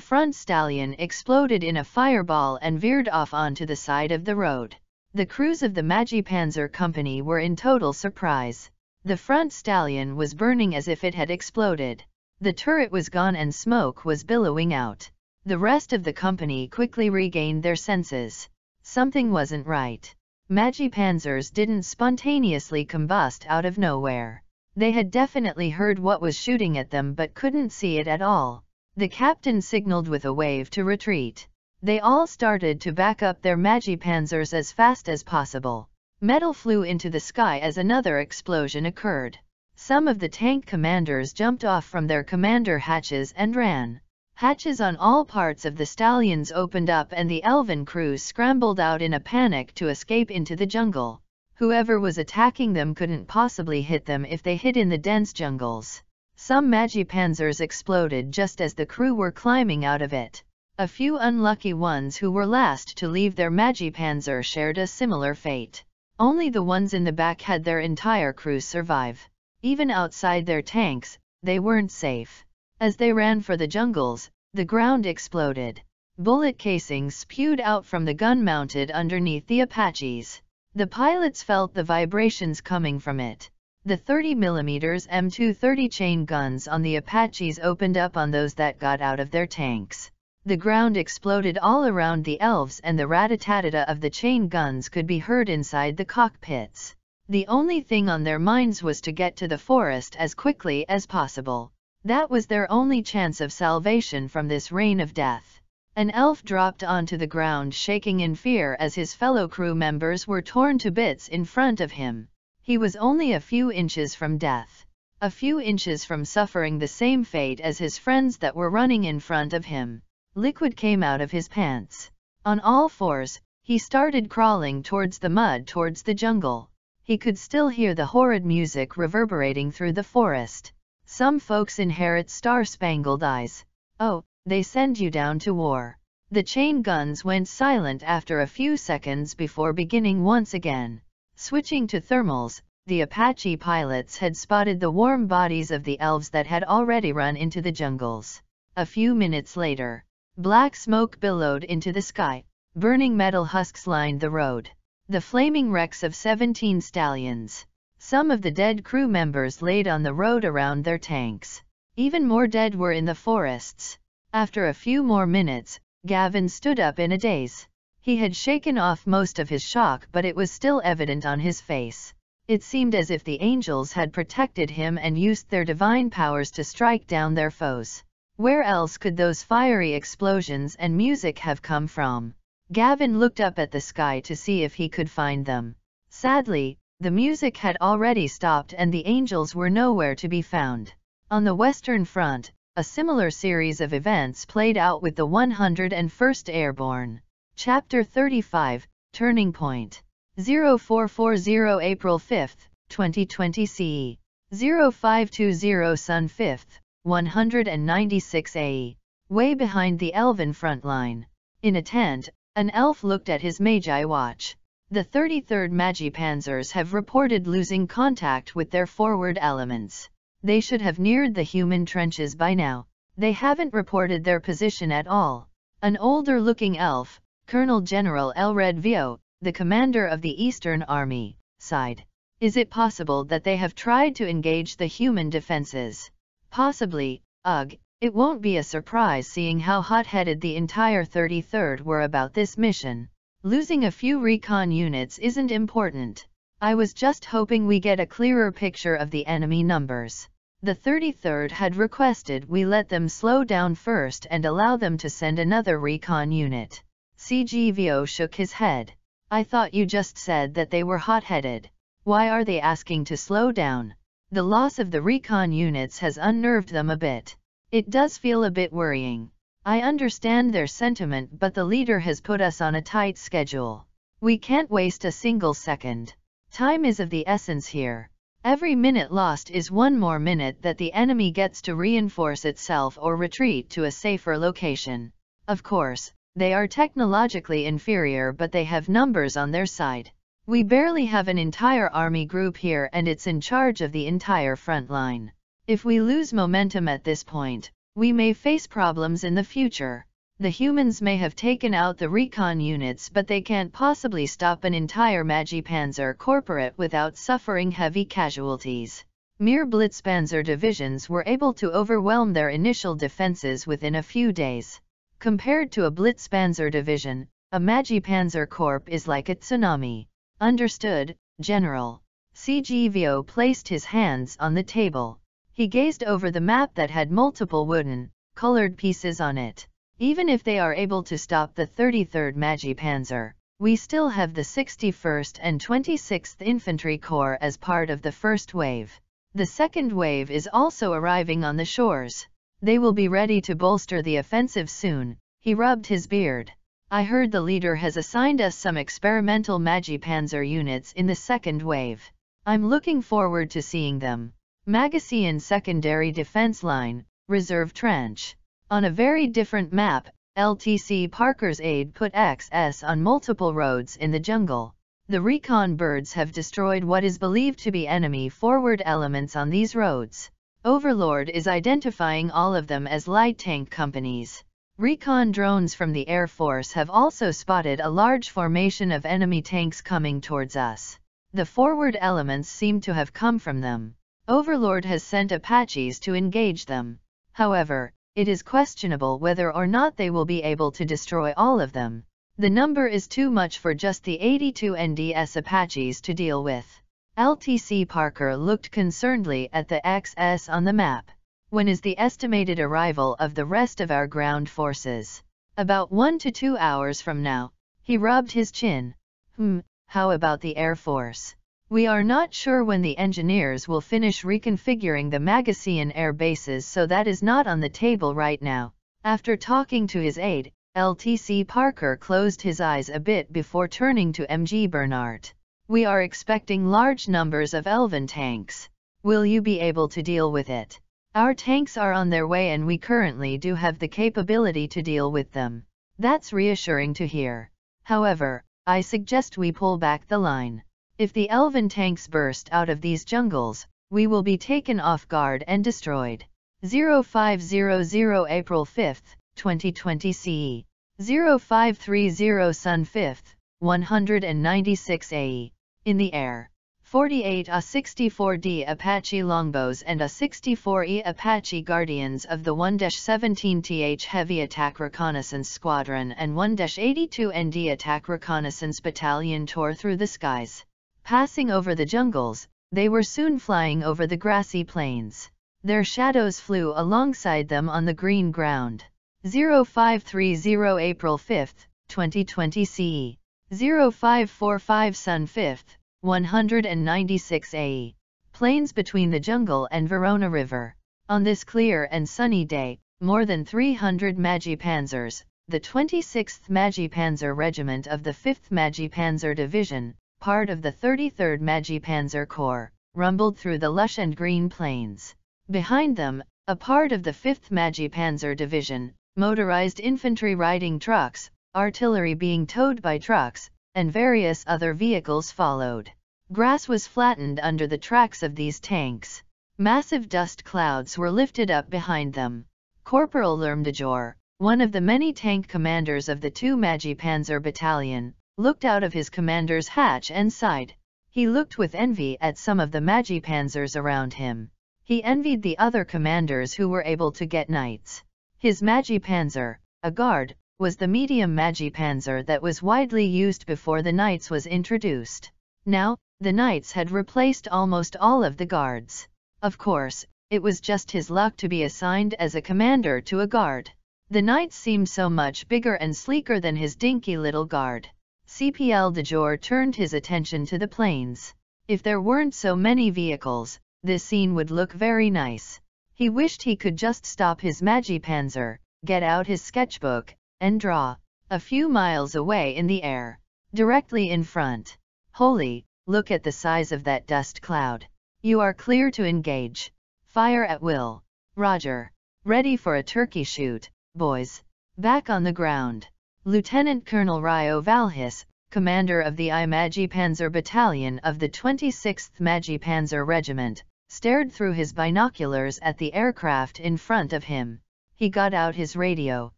front stallion exploded in a fireball and veered off onto the side of the road. The crews of the Magipanzer Company were in total surprise. The front stallion was burning as if it had exploded. The turret was gone and smoke was billowing out. The rest of the company quickly regained their senses. Something wasn't right. Magi panzers didn't spontaneously combust out of nowhere. They had definitely heard what was shooting at them but couldn't see it at all. The captain signaled with a wave to retreat. They all started to back up their Magi panzers as fast as possible. Metal flew into the sky as another explosion occurred. Some of the tank commanders jumped off from their commander hatches and ran. Hatches on all parts of the stallions opened up and the elven crews scrambled out in a panic to escape into the jungle. Whoever was attacking them couldn't possibly hit them if they hid in the dense jungles. Some Magipanzers exploded just as the crew were climbing out of it. A few unlucky ones who were last to leave their Magipanzer shared a similar fate. Only the ones in the back had their entire crew survive. Even outside their tanks, they weren't safe. As they ran for the jungles, the ground exploded. Bullet casings spewed out from the gun mounted underneath the Apaches. The pilots felt the vibrations coming from it. The 30mm M230 chain guns on the Apaches opened up on those that got out of their tanks. The ground exploded all around the elves and the rat a tat a of the chain guns could be heard inside the cockpits. The only thing on their minds was to get to the forest as quickly as possible. That was their only chance of salvation from this reign of death. An elf dropped onto the ground shaking in fear as his fellow crew members were torn to bits in front of him. He was only a few inches from death. A few inches from suffering the same fate as his friends that were running in front of him. Liquid came out of his pants. On all fours, he started crawling towards the mud towards the jungle. He could still hear the horrid music reverberating through the forest. Some folks inherit star-spangled eyes. Oh, they send you down to war. The chain guns went silent after a few seconds before beginning once again. Switching to thermals, the Apache pilots had spotted the warm bodies of the elves that had already run into the jungles. A few minutes later, Black smoke billowed into the sky, burning metal husks lined the road. The flaming wrecks of 17 stallions. Some of the dead crew members laid on the road around their tanks. Even more dead were in the forests. After a few more minutes, Gavin stood up in a daze. He had shaken off most of his shock but it was still evident on his face. It seemed as if the angels had protected him and used their divine powers to strike down their foes. Where else could those fiery explosions and music have come from? Gavin looked up at the sky to see if he could find them. Sadly, the music had already stopped and the angels were nowhere to be found. On the Western Front, a similar series of events played out with the 101st Airborne. Chapter 35 Turning Point 0440 April 5, 2020 CE 0520 Sun 5th 196 A.E. way behind the elven front line. In a tent, an elf looked at his Magi watch. The 33rd Magi Panzers have reported losing contact with their forward elements. They should have neared the human trenches by now. They haven't reported their position at all. An older looking elf, Colonel General Elred Vio, the commander of the Eastern Army, sighed. Is it possible that they have tried to engage the human defenses? Possibly, ugh, it won't be a surprise seeing how hot-headed the entire 33rd were about this mission. Losing a few recon units isn't important. I was just hoping we get a clearer picture of the enemy numbers. The 33rd had requested we let them slow down first and allow them to send another recon unit. CGVO shook his head. I thought you just said that they were hot-headed. Why are they asking to slow down? The loss of the recon units has unnerved them a bit. It does feel a bit worrying. I understand their sentiment, but the leader has put us on a tight schedule. We can't waste a single second. Time is of the essence here. Every minute lost is one more minute that the enemy gets to reinforce itself or retreat to a safer location. Of course, they are technologically inferior, but they have numbers on their side. We barely have an entire army group here and it's in charge of the entire front line. If we lose momentum at this point, we may face problems in the future. The humans may have taken out the recon units but they can't possibly stop an entire Magipanzer corporate without suffering heavy casualties. Mere Blitzpanzer divisions were able to overwhelm their initial defenses within a few days. Compared to a Blitzpanzer division, a Magipanzer Corp is like a tsunami. Understood, General. CGVO placed his hands on the table. He gazed over the map that had multiple wooden, colored pieces on it. Even if they are able to stop the 33rd Magipanzer, we still have the 61st and 26th Infantry Corps as part of the first wave. The second wave is also arriving on the shores. They will be ready to bolster the offensive soon, he rubbed his beard. I heard the leader has assigned us some experimental Magipanzer units in the second wave. I'm looking forward to seeing them. Magasian Secondary Defense Line, Reserve Trench. On a very different map, LTC Parker's aid put XS on multiple roads in the jungle. The recon birds have destroyed what is believed to be enemy forward elements on these roads. Overlord is identifying all of them as light tank companies. Recon drones from the Air Force have also spotted a large formation of enemy tanks coming towards us. The forward elements seem to have come from them. Overlord has sent Apaches to engage them. However, it is questionable whether or not they will be able to destroy all of them. The number is too much for just the 82 NDS Apaches to deal with. LTC Parker looked concernedly at the XS on the map. When is the estimated arrival of the rest of our ground forces? About one to two hours from now. He rubbed his chin. Hmm, how about the Air Force? We are not sure when the engineers will finish reconfiguring the Magasian air bases so that is not on the table right now. After talking to his aide, LTC Parker closed his eyes a bit before turning to MG Bernard. We are expecting large numbers of Elven tanks. Will you be able to deal with it? Our tanks are on their way and we currently do have the capability to deal with them. That's reassuring to hear. However, I suggest we pull back the line. If the elven tanks burst out of these jungles, we will be taken off guard and destroyed. 0500 April 5, 2020 CE. 0530 Sun 5, 196 AE. In the air. 48 A-64D Apache longbows and A-64E Apache Guardians of the 1-17TH Heavy Attack Reconnaissance Squadron and 1-82ND Attack Reconnaissance Battalion tore through the skies. Passing over the jungles, they were soon flying over the grassy plains. Their shadows flew alongside them on the green ground. 0530 April 5, 2020 CE. 0545 Sun 5th, 196 A.E. Plains between the jungle and Verona River. On this clear and sunny day, more than 300 Magi Panzers, the 26th Magi Panzer Regiment of the 5th Magi Panzer Division, part of the 33rd Magi Panzer Corps, rumbled through the lush and green plains. Behind them, a part of the 5th Magi Panzer Division, motorized infantry riding trucks, artillery being towed by trucks, and various other vehicles followed. Grass was flattened under the tracks of these tanks. Massive dust clouds were lifted up behind them. Corporal Lermdejor, one of the many tank commanders of the 2 Magi Panzer Battalion, looked out of his commander's hatch and sighed. He looked with envy at some of the Magi Panzers around him. He envied the other commanders who were able to get knights. His Magi Panzer, a guard, was the medium Magipanzer that was widely used before the Knights was introduced. Now, the Knights had replaced almost all of the guards. Of course, it was just his luck to be assigned as a commander to a guard. The knight seemed so much bigger and sleeker than his dinky little guard. CPL de Jure turned his attention to the planes. If there weren't so many vehicles, this scene would look very nice. He wished he could just stop his Magipanzer, get out his sketchbook, and draw, a few miles away in the air, directly in front. Holy, look at the size of that dust cloud. You are clear to engage. Fire at will. Roger. Ready for a turkey shoot, boys. Back on the ground. Lieutenant Colonel Ryo Valhis, commander of the I Panzer Battalion of the 26th Magi Panzer Regiment, stared through his binoculars at the aircraft in front of him. He got out his radio.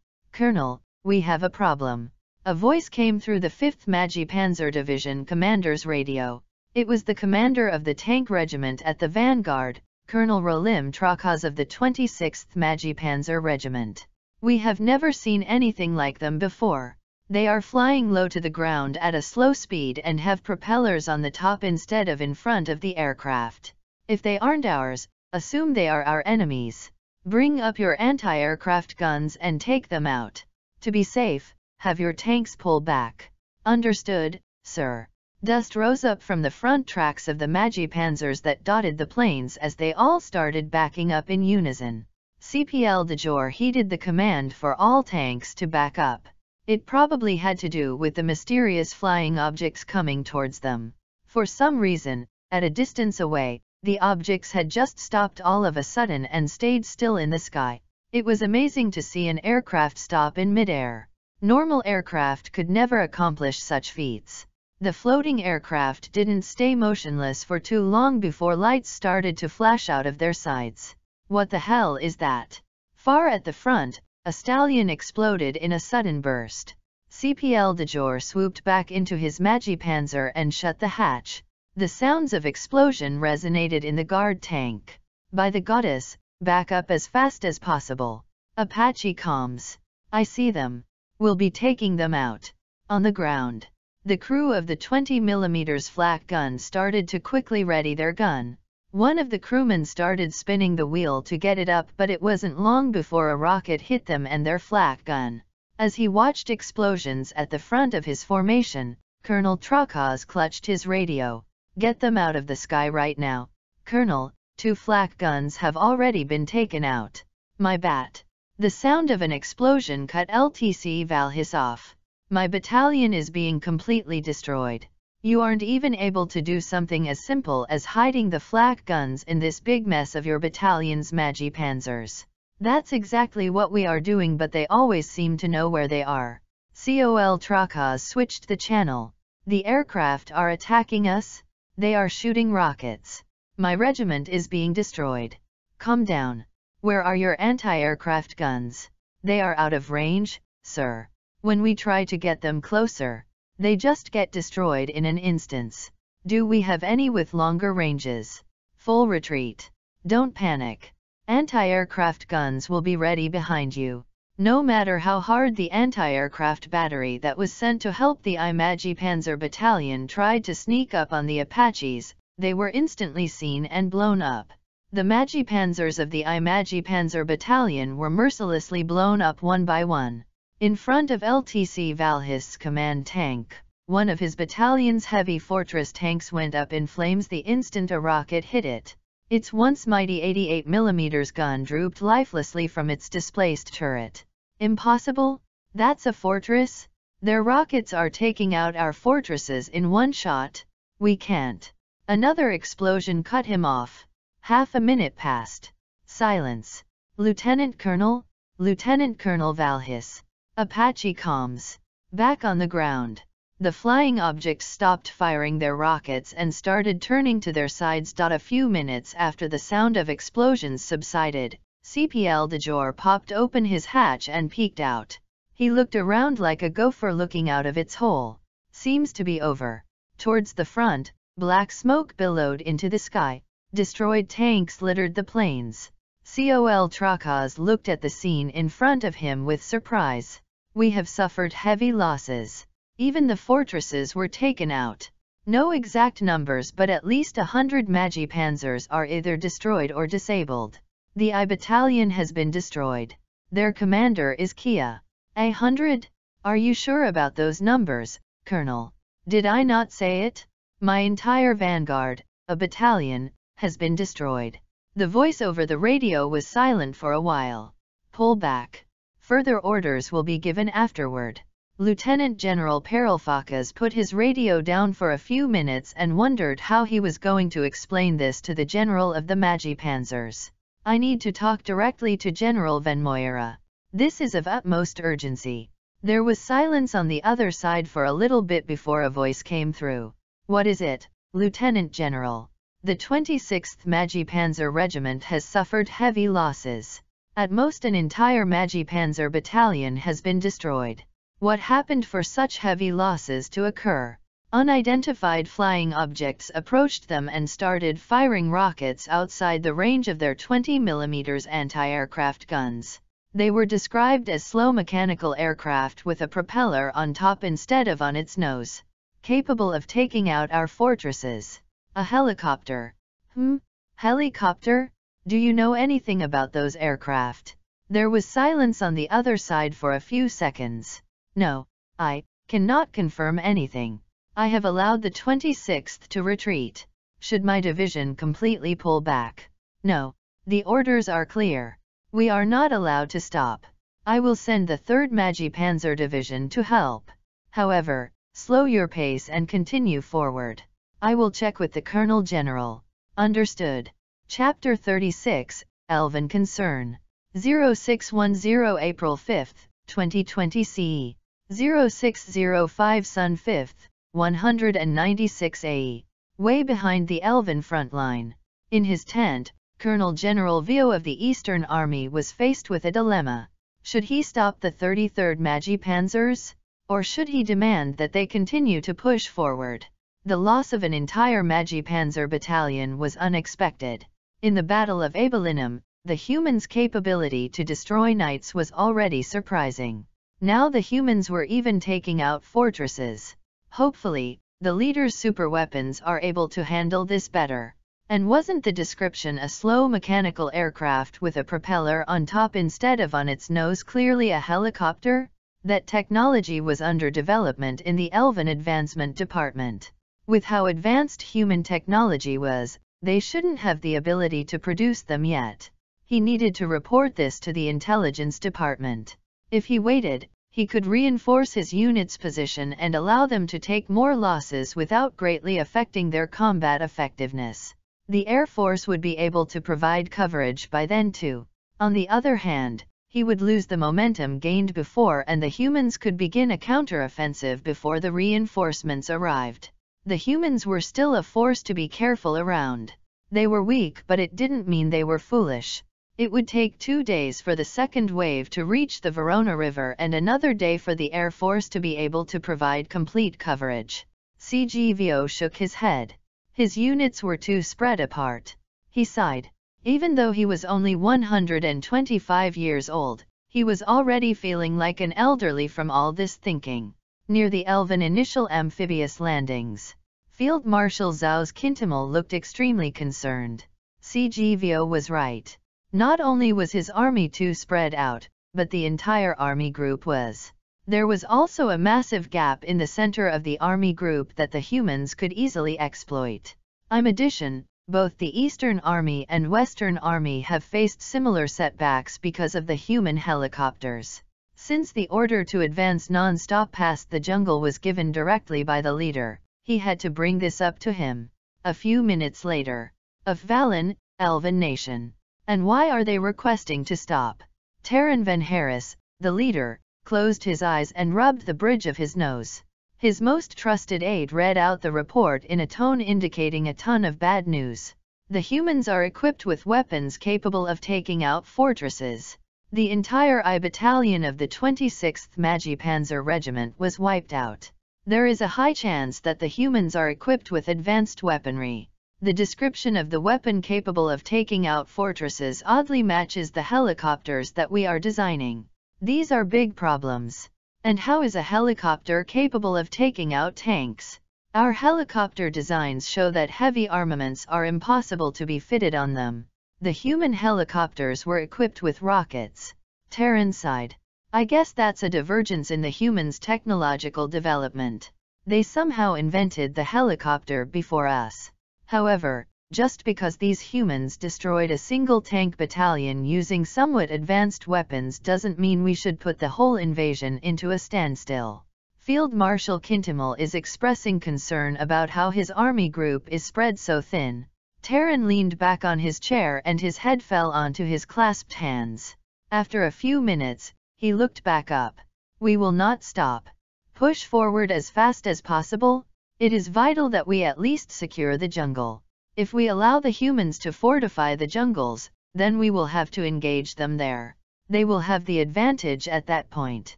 Colonel, we have a problem. A voice came through the 5th Magi Panzer Division commander's radio. It was the commander of the tank regiment at the vanguard, Colonel Rolim Trakaz of the 26th Magi Panzer Regiment. We have never seen anything like them before. They are flying low to the ground at a slow speed and have propellers on the top instead of in front of the aircraft. If they aren't ours, assume they are our enemies. Bring up your anti-aircraft guns and take them out. To be safe, have your tanks pull back. Understood, sir. Dust rose up from the front tracks of the Magipanzers that dotted the plains as they all started backing up in unison. CPL de Jor heeded the command for all tanks to back up. It probably had to do with the mysterious flying objects coming towards them. For some reason, at a distance away, the objects had just stopped all of a sudden and stayed still in the sky, it was amazing to see an aircraft stop in midair. Normal aircraft could never accomplish such feats. The floating aircraft didn't stay motionless for too long before lights started to flash out of their sides. What the hell is that? Far at the front, a stallion exploded in a sudden burst. CPL de Jour swooped back into his Magipanzer and shut the hatch. The sounds of explosion resonated in the guard tank. By the goddess, Back up as fast as possible. Apache comms. I see them. We'll be taking them out. On the ground. The crew of the 20 mm flak gun started to quickly ready their gun. One of the crewmen started spinning the wheel to get it up but it wasn't long before a rocket hit them and their flak gun. As he watched explosions at the front of his formation, Colonel Trakaz clutched his radio. Get them out of the sky right now. Colonel, two flak guns have already been taken out. My bat. The sound of an explosion cut LTC Valhis off. My battalion is being completely destroyed. You aren't even able to do something as simple as hiding the flak guns in this big mess of your battalion's magi panzers. That's exactly what we are doing but they always seem to know where they are. COL Trakas switched the channel. The aircraft are attacking us, they are shooting rockets. My regiment is being destroyed. Come down. Where are your anti-aircraft guns? They are out of range, sir. When we try to get them closer, they just get destroyed in an instance. Do we have any with longer ranges? Full retreat. Don't panic. Anti-aircraft guns will be ready behind you. No matter how hard the anti-aircraft battery that was sent to help the IMAGI Panzer Battalion tried to sneak up on the Apaches, they were instantly seen and blown up. The Magipanzers of the I Magipanzer Battalion were mercilessly blown up one by one. In front of LTC Valhis command tank, one of his battalion's heavy fortress tanks went up in flames the instant a rocket hit it. Its once mighty 88mm gun drooped lifelessly from its displaced turret. Impossible? That's a fortress? Their rockets are taking out our fortresses in one shot? We can't. Another explosion cut him off. Half a minute passed. Silence. Lieutenant Colonel, Lieutenant Colonel Valhis. Apache comms. Back on the ground. The flying objects stopped firing their rockets and started turning to their sides. A few minutes after the sound of explosions subsided, CPL de popped open his hatch and peeked out. He looked around like a gopher looking out of its hole. Seems to be over. Towards the front, Black smoke billowed into the sky, destroyed tanks littered the plains. Col Trakas looked at the scene in front of him with surprise. We have suffered heavy losses. Even the fortresses were taken out. No exact numbers but at least a hundred Magi panzers are either destroyed or disabled. The I battalion has been destroyed. Their commander is Kia. A hundred? Are you sure about those numbers, Colonel? Did I not say it? My entire vanguard, a battalion, has been destroyed. The voice over the radio was silent for a while. Pull back. Further orders will be given afterward. Lieutenant General Perelfakas put his radio down for a few minutes and wondered how he was going to explain this to the general of the Magipanzers. I need to talk directly to General Venmoira. This is of utmost urgency. There was silence on the other side for a little bit before a voice came through. What is it, Lieutenant General? The 26th Magipanzer Regiment has suffered heavy losses. At most an entire Magipanzer battalion has been destroyed. What happened for such heavy losses to occur? Unidentified flying objects approached them and started firing rockets outside the range of their 20 mm anti-aircraft guns. They were described as slow mechanical aircraft with a propeller on top instead of on its nose capable of taking out our fortresses. A helicopter. Hmm? Helicopter? Do you know anything about those aircraft? There was silence on the other side for a few seconds. No, I cannot confirm anything. I have allowed the 26th to retreat. Should my division completely pull back? No, the orders are clear. We are not allowed to stop. I will send the 3rd Magi Panzer Division to help. However, Slow your pace and continue forward. I will check with the Colonel General. Understood. Chapter 36 Elven Concern 0610 April 5, 2020 CE 0605 Sun 5, 196 AE Way behind the Elven front line. In his tent, Colonel General Vio of the Eastern Army was faced with a dilemma. Should he stop the 33rd Magi Panzers? or should he demand that they continue to push forward? The loss of an entire Magipanzer battalion was unexpected. In the Battle of Abelinum, the humans' capability to destroy knights was already surprising. Now the humans were even taking out fortresses. Hopefully, the leader's superweapons are able to handle this better. And wasn't the description a slow mechanical aircraft with a propeller on top instead of on its nose clearly a helicopter? that technology was under development in the Elven Advancement Department. With how advanced human technology was, they shouldn't have the ability to produce them yet. He needed to report this to the intelligence department. If he waited, he could reinforce his unit's position and allow them to take more losses without greatly affecting their combat effectiveness. The Air Force would be able to provide coverage by then too. On the other hand, he would lose the momentum gained before and the humans could begin a counteroffensive before the reinforcements arrived. The humans were still a force to be careful around. They were weak but it didn't mean they were foolish. It would take two days for the second wave to reach the Verona River and another day for the Air Force to be able to provide complete coverage. CGVO shook his head. His units were too spread apart. He sighed. Even though he was only 125 years old, he was already feeling like an elderly from all this thinking. Near the elven initial amphibious landings, Field Marshal Zhao's Kintimal looked extremely concerned. CGVO was right. Not only was his army too spread out, but the entire army group was. There was also a massive gap in the center of the army group that the humans could easily exploit. In addition, both the Eastern Army and Western Army have faced similar setbacks because of the human helicopters. Since the order to advance non-stop past the jungle was given directly by the leader, he had to bring this up to him. A few minutes later, of Valen, Elven Nation. And why are they requesting to stop? Taran Van Harris, the leader, closed his eyes and rubbed the bridge of his nose. His most trusted aide read out the report in a tone indicating a ton of bad news. The humans are equipped with weapons capable of taking out fortresses. The entire I battalion of the 26th Magipanzer Regiment was wiped out. There is a high chance that the humans are equipped with advanced weaponry. The description of the weapon capable of taking out fortresses oddly matches the helicopters that we are designing. These are big problems. And how is a helicopter capable of taking out tanks? Our helicopter designs show that heavy armaments are impossible to be fitted on them. The human helicopters were equipped with rockets. Terran sighed. I guess that's a divergence in the humans' technological development. They somehow invented the helicopter before us. However, just because these humans destroyed a single tank battalion using somewhat advanced weapons doesn't mean we should put the whole invasion into a standstill. Field Marshal Kintimal is expressing concern about how his army group is spread so thin. Terran leaned back on his chair and his head fell onto his clasped hands. After a few minutes, he looked back up. We will not stop. Push forward as fast as possible, it is vital that we at least secure the jungle. If we allow the humans to fortify the jungles, then we will have to engage them there. They will have the advantage at that point.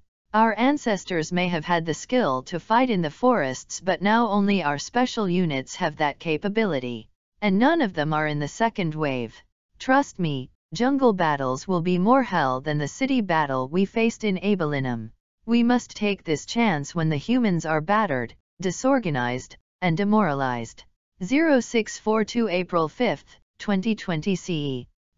Our ancestors may have had the skill to fight in the forests but now only our special units have that capability. And none of them are in the second wave. Trust me, jungle battles will be more hell than the city battle we faced in Abelinum. We must take this chance when the humans are battered, disorganized, and demoralized. 0642 April 5, 2020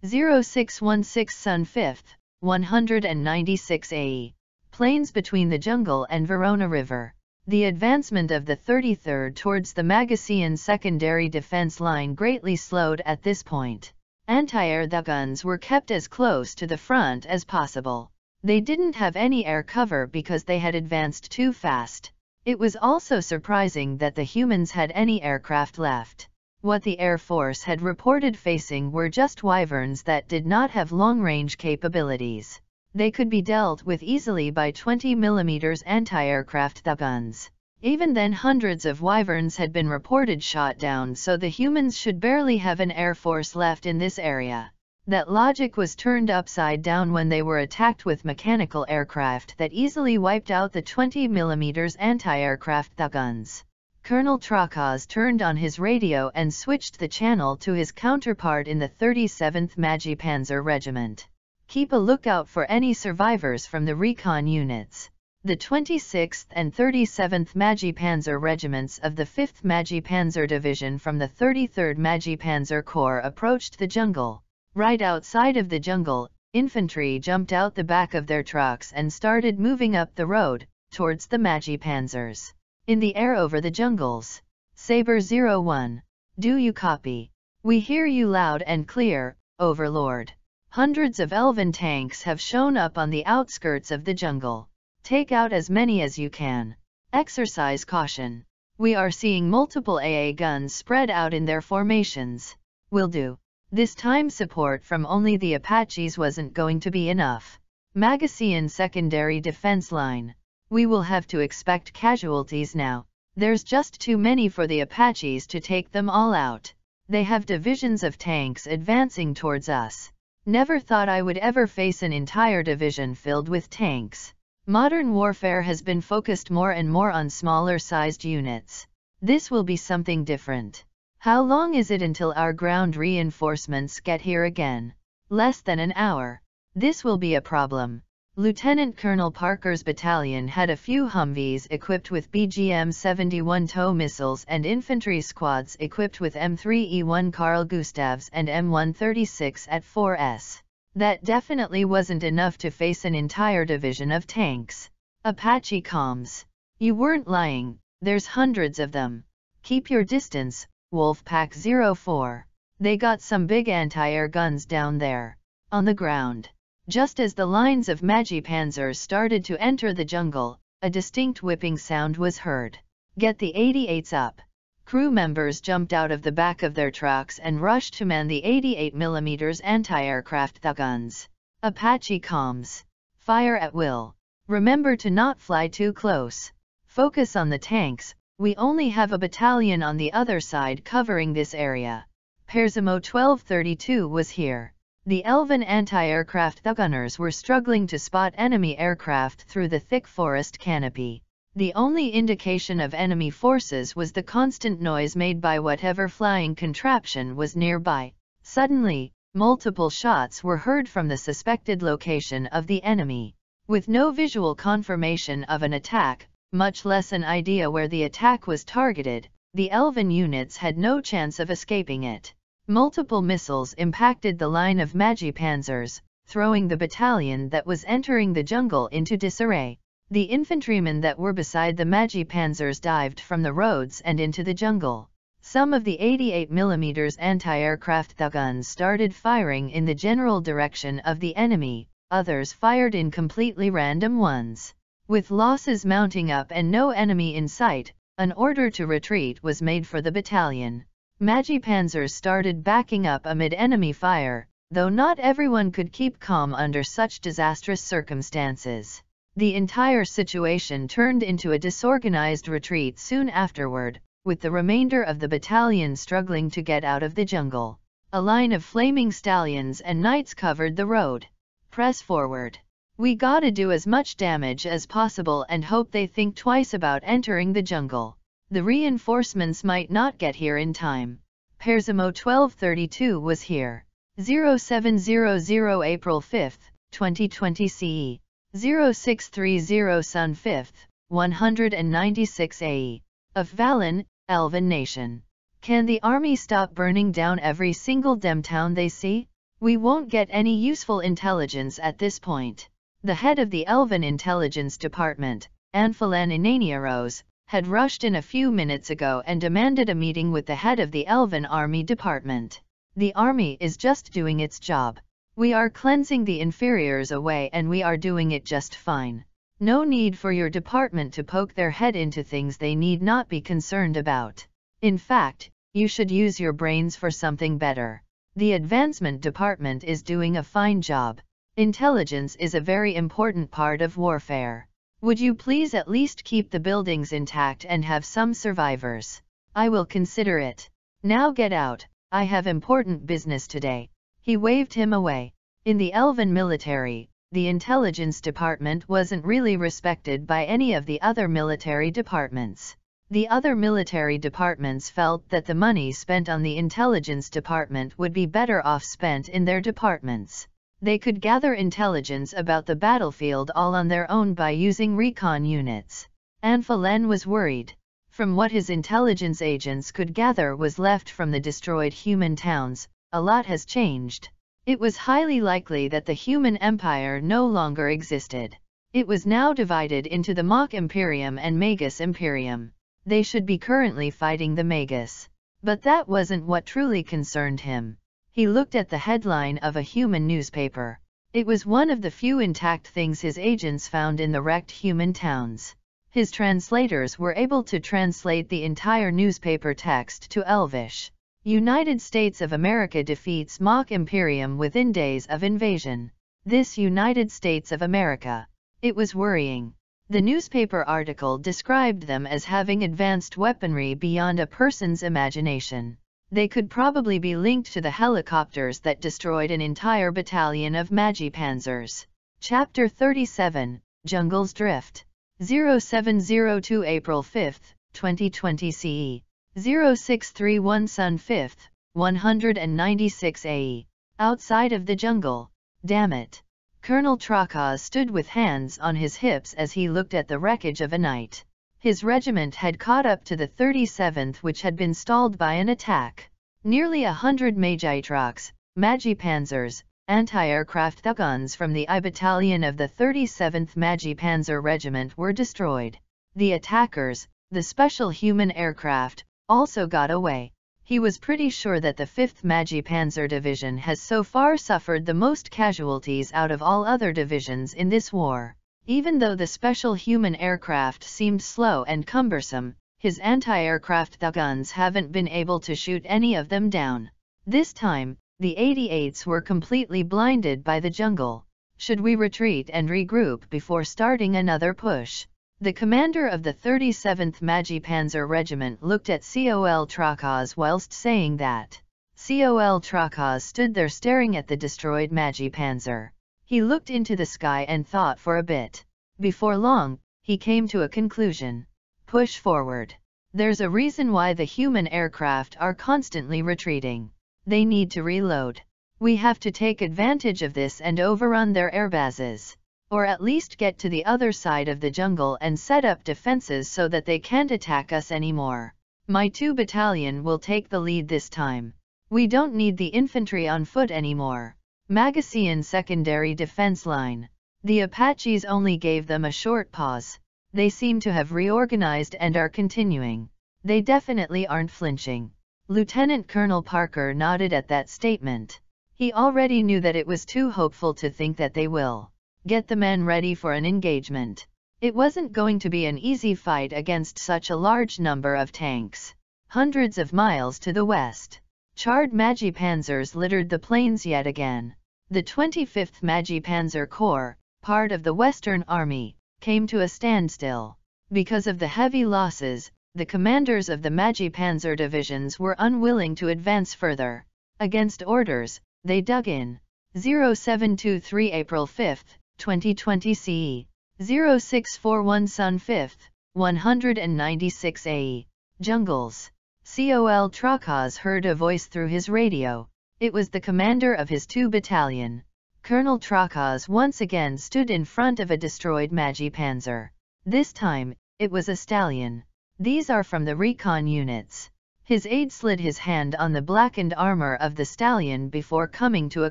CE, 0616 Sun 5, 196 AE, plains between the jungle and Verona River. The advancement of the 33rd towards the Magasian secondary defense line greatly slowed at this point. Anti-air the guns were kept as close to the front as possible. They didn't have any air cover because they had advanced too fast. It was also surprising that the humans had any aircraft left. What the Air Force had reported facing were just wyverns that did not have long-range capabilities. They could be dealt with easily by 20 mm anti-aircraft guns. Even then hundreds of wyverns had been reported shot down so the humans should barely have an air force left in this area that logic was turned upside down when they were attacked with mechanical aircraft that easily wiped out the 20 mm anti-aircraft guns. Colonel Trakaz turned on his radio and switched the channel to his counterpart in the 37th Magipanzer Regiment. Keep a lookout for any survivors from the recon units. The 26th and 37th Magipanzer regiments of the 5th Magipanzer Division from the 33rd Magipanzer Corps approached the jungle. Right outside of the jungle, infantry jumped out the back of their trucks and started moving up the road, towards the Magi Panzers. In the air over the jungles. Saber 01. Do you copy? We hear you loud and clear, Overlord. Hundreds of elven tanks have shown up on the outskirts of the jungle. Take out as many as you can. Exercise caution. We are seeing multiple AA guns spread out in their formations. Will do. This time support from only the Apaches wasn't going to be enough. Magassian secondary defense line. We will have to expect casualties now. There's just too many for the Apaches to take them all out. They have divisions of tanks advancing towards us. Never thought I would ever face an entire division filled with tanks. Modern warfare has been focused more and more on smaller sized units. This will be something different. How long is it until our ground reinforcements get here again? Less than an hour. This will be a problem. Lieutenant Colonel Parker's battalion had a few Humvees equipped with BGM 71 tow missiles and infantry squads equipped with M3E1 Carl Gustavs and M136 at 4S. That definitely wasn't enough to face an entire division of tanks. Apache comms. You weren't lying, there's hundreds of them. Keep your distance, Wolfpack 04. They got some big anti-air guns down there, on the ground. Just as the lines of Panzers started to enter the jungle, a distinct whipping sound was heard. Get the 88s up. Crew members jumped out of the back of their trucks and rushed to man the 88mm anti-aircraft guns. Apache comms. Fire at will. Remember to not fly too close. Focus on the tanks, we only have a battalion on the other side covering this area. Perzimo 1232 was here. The Elven anti-aircraft gunners were struggling to spot enemy aircraft through the thick forest canopy. The only indication of enemy forces was the constant noise made by whatever flying contraption was nearby. Suddenly, multiple shots were heard from the suspected location of the enemy. With no visual confirmation of an attack, much less an idea where the attack was targeted, the elven units had no chance of escaping it. Multiple missiles impacted the line of Magipanzers, throwing the battalion that was entering the jungle into disarray. The infantrymen that were beside the Magipanzers dived from the roads and into the jungle. Some of the 88mm anti-aircraft guns started firing in the general direction of the enemy, others fired in completely random ones. With losses mounting up and no enemy in sight, an order to retreat was made for the battalion. Magipanzers started backing up amid enemy fire, though not everyone could keep calm under such disastrous circumstances. The entire situation turned into a disorganized retreat soon afterward, with the remainder of the battalion struggling to get out of the jungle. A line of flaming stallions and knights covered the road. Press forward. We gotta do as much damage as possible and hope they think twice about entering the jungle. The reinforcements might not get here in time. Perzimo 1232 was here. 0700 April 5, 2020 CE. 0630 Sun 5th, 196 AE. Of Valen, Elven Nation. Can the army stop burning down every single dem town they see? We won't get any useful intelligence at this point. The head of the Elven Intelligence Department, Anfilan Inaniaros, had rushed in a few minutes ago and demanded a meeting with the head of the Elven Army Department. The army is just doing its job. We are cleansing the inferiors away and we are doing it just fine. No need for your department to poke their head into things they need not be concerned about. In fact, you should use your brains for something better. The advancement department is doing a fine job. Intelligence is a very important part of warfare. Would you please at least keep the buildings intact and have some survivors? I will consider it. Now get out, I have important business today. He waved him away. In the Elven military, the intelligence department wasn't really respected by any of the other military departments. The other military departments felt that the money spent on the intelligence department would be better off spent in their departments. They could gather intelligence about the battlefield all on their own by using recon units. Anfalen was worried. From what his intelligence agents could gather was left from the destroyed human towns, a lot has changed. It was highly likely that the human empire no longer existed. It was now divided into the Mach Imperium and Magus Imperium. They should be currently fighting the Magus. But that wasn't what truly concerned him. He looked at the headline of a human newspaper. It was one of the few intact things his agents found in the wrecked human towns. His translators were able to translate the entire newspaper text to Elvish. United States of America defeats mock imperium within days of invasion. This United States of America. It was worrying. The newspaper article described them as having advanced weaponry beyond a person's imagination. They could probably be linked to the helicopters that destroyed an entire battalion of Magipanzers. Chapter 37, Jungles Drift. 0702 April 5, 2020 CE. 0631 Sun 5, 196 AE. Outside of the jungle. Damn it. Colonel Trakaz stood with hands on his hips as he looked at the wreckage of a night his regiment had caught up to the 37th which had been stalled by an attack. Nearly a hundred Magitrox, Magipanzers, anti-aircraft guns from the I Battalion of the 37th Magipanzer Regiment were destroyed. The attackers, the special human aircraft, also got away. He was pretty sure that the 5th Magipanzer Division has so far suffered the most casualties out of all other divisions in this war. Even though the special human aircraft seemed slow and cumbersome, his anti-aircraft guns haven't been able to shoot any of them down. This time, the 88s were completely blinded by the jungle. Should we retreat and regroup before starting another push? The commander of the 37th Magi Panzer Regiment looked at COL Trakaz whilst saying that. COL Trakaz stood there staring at the destroyed Magi Panzer. He looked into the sky and thought for a bit. Before long, he came to a conclusion. Push forward. There's a reason why the human aircraft are constantly retreating. They need to reload. We have to take advantage of this and overrun their airbases. Or at least get to the other side of the jungle and set up defenses so that they can't attack us anymore. My 2 battalion will take the lead this time. We don't need the infantry on foot anymore. Magasian secondary defense line. The Apaches only gave them a short pause, they seem to have reorganized and are continuing. They definitely aren't flinching. Lieutenant Colonel Parker nodded at that statement. He already knew that it was too hopeful to think that they will get the men ready for an engagement. It wasn't going to be an easy fight against such a large number of tanks, hundreds of miles to the west. Charred Magipanzers littered the plains yet again. The 25th Magipanzer Corps, part of the Western Army, came to a standstill. Because of the heavy losses, the commanders of the Magipanzer divisions were unwilling to advance further. Against orders, they dug in. 0723 April 5, 2020 CE. 0641 Sun 5, 196 AE. Jungles. Col Trakas heard a voice through his radio, it was the commander of his two battalion. Colonel Trakas once again stood in front of a destroyed Magi Panzer. This time, it was a stallion. These are from the recon units. His aide slid his hand on the blackened armor of the stallion before coming to a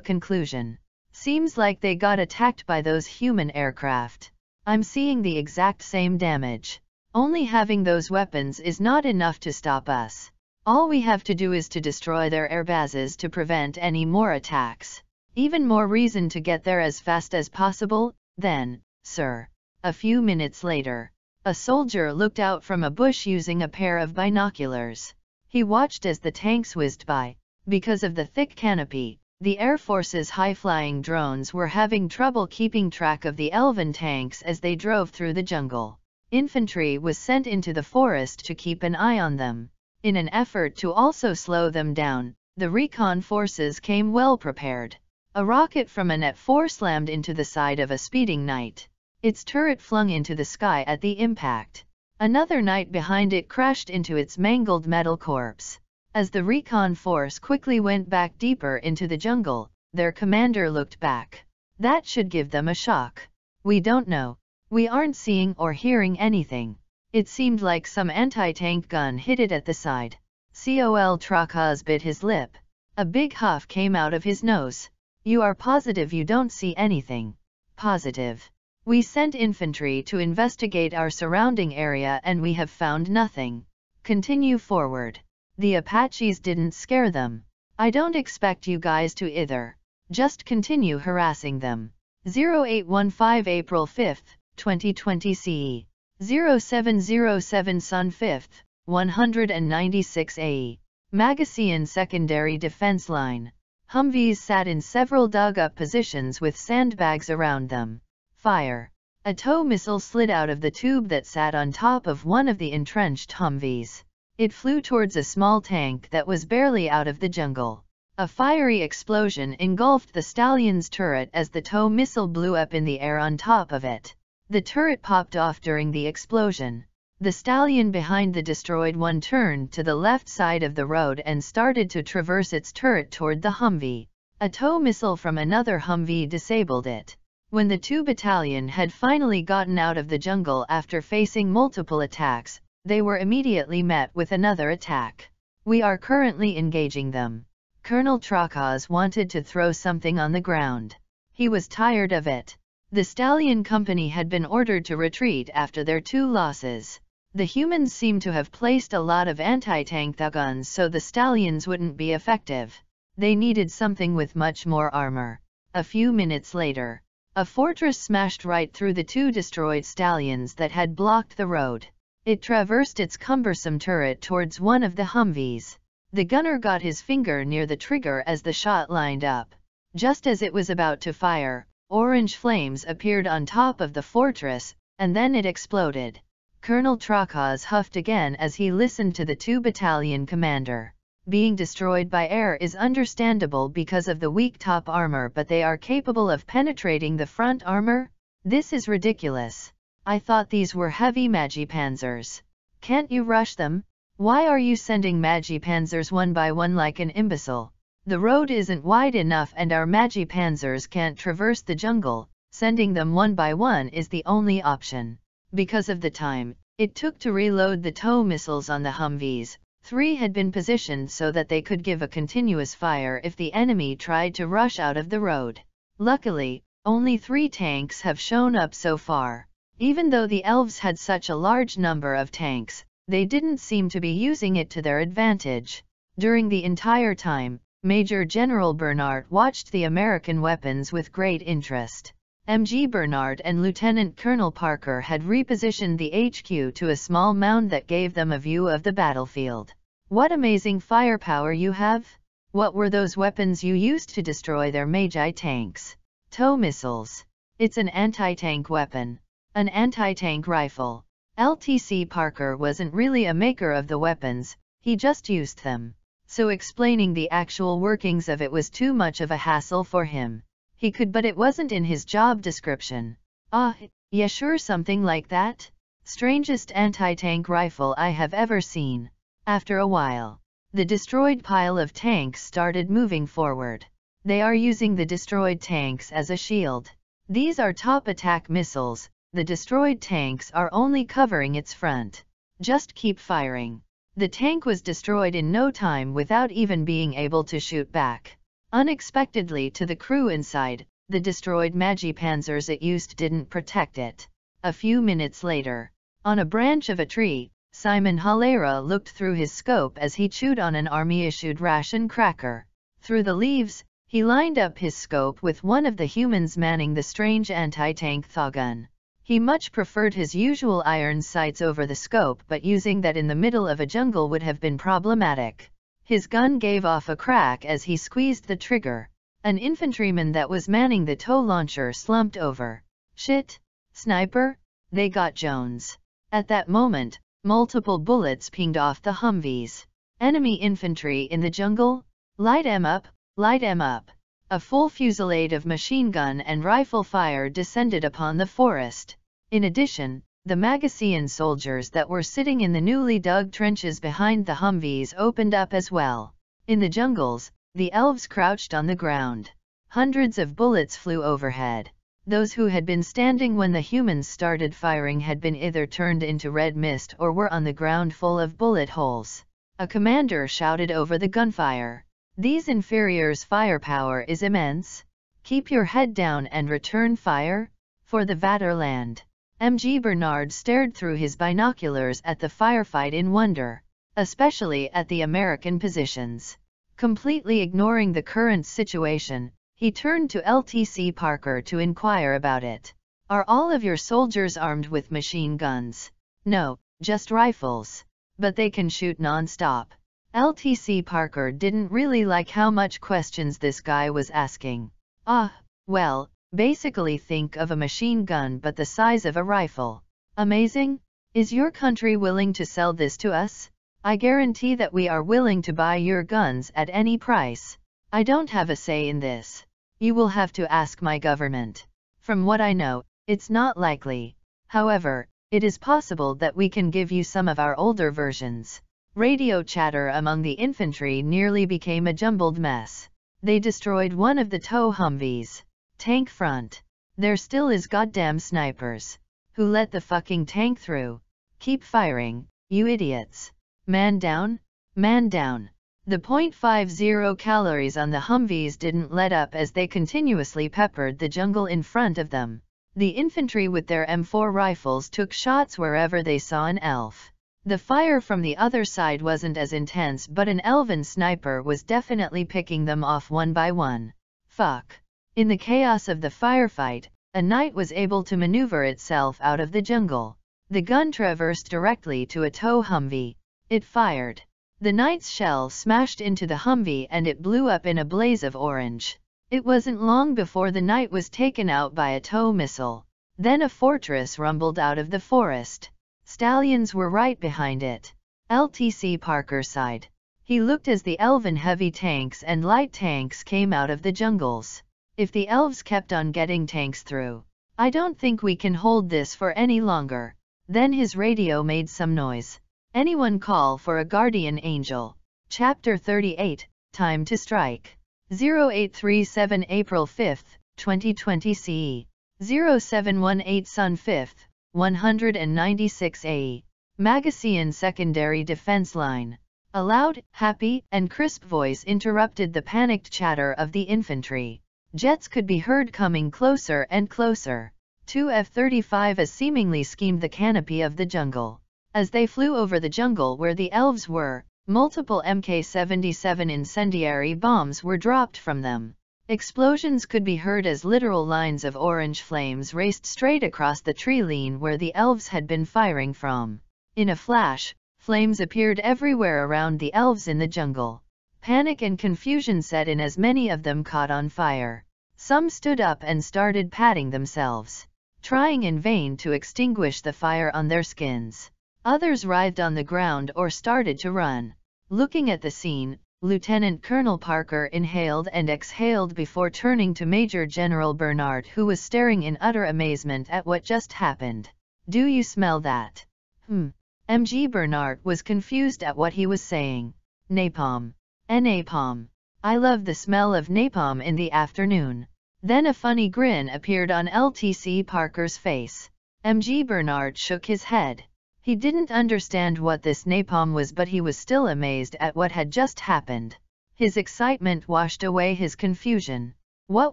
conclusion. Seems like they got attacked by those human aircraft. I'm seeing the exact same damage. Only having those weapons is not enough to stop us. All we have to do is to destroy their airbases to prevent any more attacks. Even more reason to get there as fast as possible, then, sir. A few minutes later, a soldier looked out from a bush using a pair of binoculars. He watched as the tanks whizzed by. Because of the thick canopy, the Air Force's high-flying drones were having trouble keeping track of the elven tanks as they drove through the jungle. Infantry was sent into the forest to keep an eye on them. In an effort to also slow them down, the recon forces came well prepared. A rocket from a Net 4 slammed into the side of a speeding knight. Its turret flung into the sky at the impact. Another knight behind it crashed into its mangled metal corpse. As the recon force quickly went back deeper into the jungle, their commander looked back. That should give them a shock. We don't know. We aren't seeing or hearing anything. It seemed like some anti-tank gun hit it at the side. Col Trakas bit his lip. A big huff came out of his nose. You are positive you don't see anything. Positive. We sent infantry to investigate our surrounding area and we have found nothing. Continue forward. The Apaches didn't scare them. I don't expect you guys to either. Just continue harassing them. 0815 April 5, 2020 CE 0707 Sun 5th, 196 AE, Magasian secondary defense line. Humvees sat in several dug-up positions with sandbags around them. Fire. A tow missile slid out of the tube that sat on top of one of the entrenched Humvees. It flew towards a small tank that was barely out of the jungle. A fiery explosion engulfed the stallion's turret as the tow missile blew up in the air on top of it. The turret popped off during the explosion. The stallion behind the destroyed one turned to the left side of the road and started to traverse its turret toward the Humvee. A tow missile from another Humvee disabled it. When the two battalion had finally gotten out of the jungle after facing multiple attacks, they were immediately met with another attack. We are currently engaging them. Colonel Trakaz wanted to throw something on the ground. He was tired of it. The stallion company had been ordered to retreat after their two losses. The humans seem to have placed a lot of anti-tank guns so the stallions wouldn't be effective. They needed something with much more armor. A few minutes later, a fortress smashed right through the two destroyed stallions that had blocked the road. It traversed its cumbersome turret towards one of the Humvees. The gunner got his finger near the trigger as the shot lined up. Just as it was about to fire, Orange flames appeared on top of the fortress, and then it exploded. Colonel Trakaz huffed again as he listened to the two battalion commander. Being destroyed by air is understandable because of the weak top armor but they are capable of penetrating the front armor? This is ridiculous. I thought these were heavy Magipanzers. Can't you rush them? Why are you sending Magipanzers one by one like an imbecile? The road isn't wide enough and our Panzers can't traverse the jungle, sending them one by one is the only option. Because of the time it took to reload the tow missiles on the Humvees, three had been positioned so that they could give a continuous fire if the enemy tried to rush out of the road. Luckily, only three tanks have shown up so far. Even though the elves had such a large number of tanks, they didn't seem to be using it to their advantage. During the entire time, Major General Bernard watched the American weapons with great interest. MG Bernard and Lieutenant Colonel Parker had repositioned the HQ to a small mound that gave them a view of the battlefield. What amazing firepower you have! What were those weapons you used to destroy their Magi tanks? Tow missiles. It's an anti-tank weapon. An anti-tank rifle. LTC Parker wasn't really a maker of the weapons, he just used them so explaining the actual workings of it was too much of a hassle for him. He could but it wasn't in his job description. Ah, yeah sure something like that? Strangest anti-tank rifle I have ever seen. After a while, the destroyed pile of tanks started moving forward. They are using the destroyed tanks as a shield. These are top attack missiles, the destroyed tanks are only covering its front. Just keep firing. The tank was destroyed in no time without even being able to shoot back. Unexpectedly to the crew inside, the destroyed Magipanzers it used didn't protect it. A few minutes later, on a branch of a tree, Simon Halera looked through his scope as he chewed on an army-issued ration cracker. Through the leaves, he lined up his scope with one of the humans manning the strange anti-tank Thogun. He much preferred his usual iron sights over the scope but using that in the middle of a jungle would have been problematic. His gun gave off a crack as he squeezed the trigger. An infantryman that was manning the tow launcher slumped over. Shit! Sniper? They got Jones. At that moment, multiple bullets pinged off the Humvees. Enemy infantry in the jungle? Light em up, light em up. A full fusillade of machine gun and rifle fire descended upon the forest. In addition, the Magasian soldiers that were sitting in the newly dug trenches behind the Humvees opened up as well. In the jungles, the elves crouched on the ground. Hundreds of bullets flew overhead. Those who had been standing when the humans started firing had been either turned into red mist or were on the ground full of bullet holes. A commander shouted over the gunfire. These inferiors' firepower is immense, keep your head down and return fire, for the Vaterland. M.G. Bernard stared through his binoculars at the firefight in wonder, especially at the American positions. Completely ignoring the current situation, he turned to LTC Parker to inquire about it. Are all of your soldiers armed with machine guns? No, just rifles. But they can shoot non-stop. LTC Parker didn't really like how much questions this guy was asking. Ah, uh, well, basically think of a machine gun but the size of a rifle. Amazing? Is your country willing to sell this to us? I guarantee that we are willing to buy your guns at any price. I don't have a say in this. You will have to ask my government. From what I know, it's not likely. However, it is possible that we can give you some of our older versions. Radio chatter among the infantry nearly became a jumbled mess. They destroyed one of the tow Humvees. Tank front. There still is goddamn snipers. Who let the fucking tank through? Keep firing, you idiots. Man down, man down. The .50 calories on the Humvees didn't let up as they continuously peppered the jungle in front of them. The infantry with their M4 rifles took shots wherever they saw an elf. The fire from the other side wasn't as intense but an elven sniper was definitely picking them off one by one. Fuck. In the chaos of the firefight, a knight was able to maneuver itself out of the jungle. The gun traversed directly to a tow Humvee. It fired. The knight's shell smashed into the Humvee and it blew up in a blaze of orange. It wasn't long before the knight was taken out by a tow missile. Then a fortress rumbled out of the forest. Stallions were right behind it. LTC Parker sighed. He looked as the elven heavy tanks and light tanks came out of the jungles. If the elves kept on getting tanks through, I don't think we can hold this for any longer. Then his radio made some noise. Anyone call for a guardian angel. Chapter 38 Time to Strike. 0837 April 5, 2020 CE. 0718 Sun 5th, 196A, Magasian secondary defense line. A loud, happy, and crisp voice interrupted the panicked chatter of the infantry. Jets could be heard coming closer and closer. Two 35 F-35s seemingly skimmed the canopy of the jungle. As they flew over the jungle where the elves were, multiple MK-77 incendiary bombs were dropped from them. Explosions could be heard as literal lines of orange flames raced straight across the tree lean where the elves had been firing from. In a flash, flames appeared everywhere around the elves in the jungle. Panic and confusion set in as many of them caught on fire. Some stood up and started patting themselves, trying in vain to extinguish the fire on their skins. Others writhed on the ground or started to run. Looking at the scene, Lieutenant Colonel Parker inhaled and exhaled before turning to Major General Bernard who was staring in utter amazement at what just happened. Do you smell that? Hmm. MG Bernard was confused at what he was saying. Napalm. Napalm. I love the smell of napalm in the afternoon. Then a funny grin appeared on LTC Parker's face. MG Bernard shook his head. He didn't understand what this napalm was but he was still amazed at what had just happened. His excitement washed away his confusion. What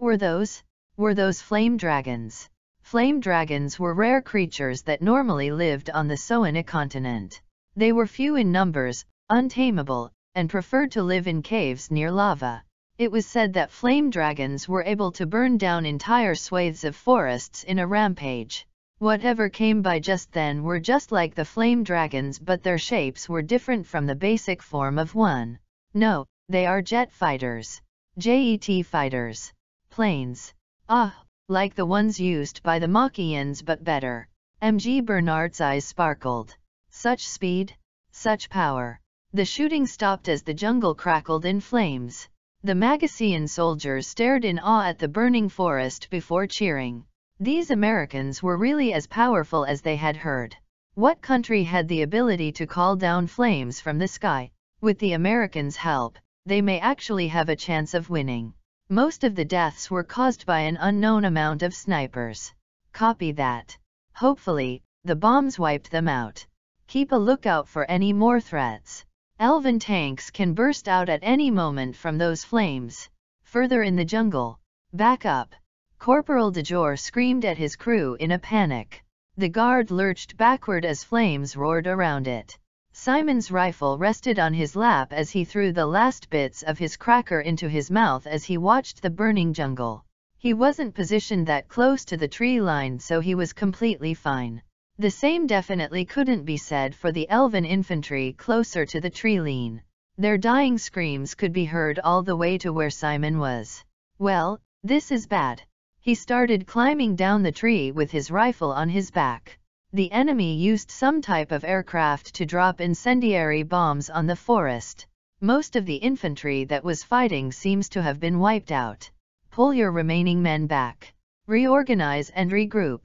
were those? Were those flame dragons? Flame dragons were rare creatures that normally lived on the Soana continent. They were few in numbers, untamable, and preferred to live in caves near lava. It was said that flame dragons were able to burn down entire swathes of forests in a rampage. Whatever came by just then were just like the flame dragons but their shapes were different from the basic form of one. No, they are jet fighters. JET fighters. Planes. Ah, like the ones used by the Machians but better. MG Bernard's eyes sparkled. Such speed, such power. The shooting stopped as the jungle crackled in flames. The Magasian soldiers stared in awe at the burning forest before cheering. These Americans were really as powerful as they had heard. What country had the ability to call down flames from the sky? With the Americans' help, they may actually have a chance of winning. Most of the deaths were caused by an unknown amount of snipers. Copy that. Hopefully, the bombs wiped them out. Keep a lookout for any more threats. Elven tanks can burst out at any moment from those flames. Further in the jungle. Back up. Corporal DeJour screamed at his crew in a panic. The guard lurched backward as flames roared around it. Simon's rifle rested on his lap as he threw the last bits of his cracker into his mouth as he watched the burning jungle. He wasn't positioned that close to the tree line so he was completely fine. The same definitely couldn't be said for the elven infantry closer to the tree line. Their dying screams could be heard all the way to where Simon was. Well, this is bad he started climbing down the tree with his rifle on his back. The enemy used some type of aircraft to drop incendiary bombs on the forest. Most of the infantry that was fighting seems to have been wiped out. Pull your remaining men back. Reorganize and regroup.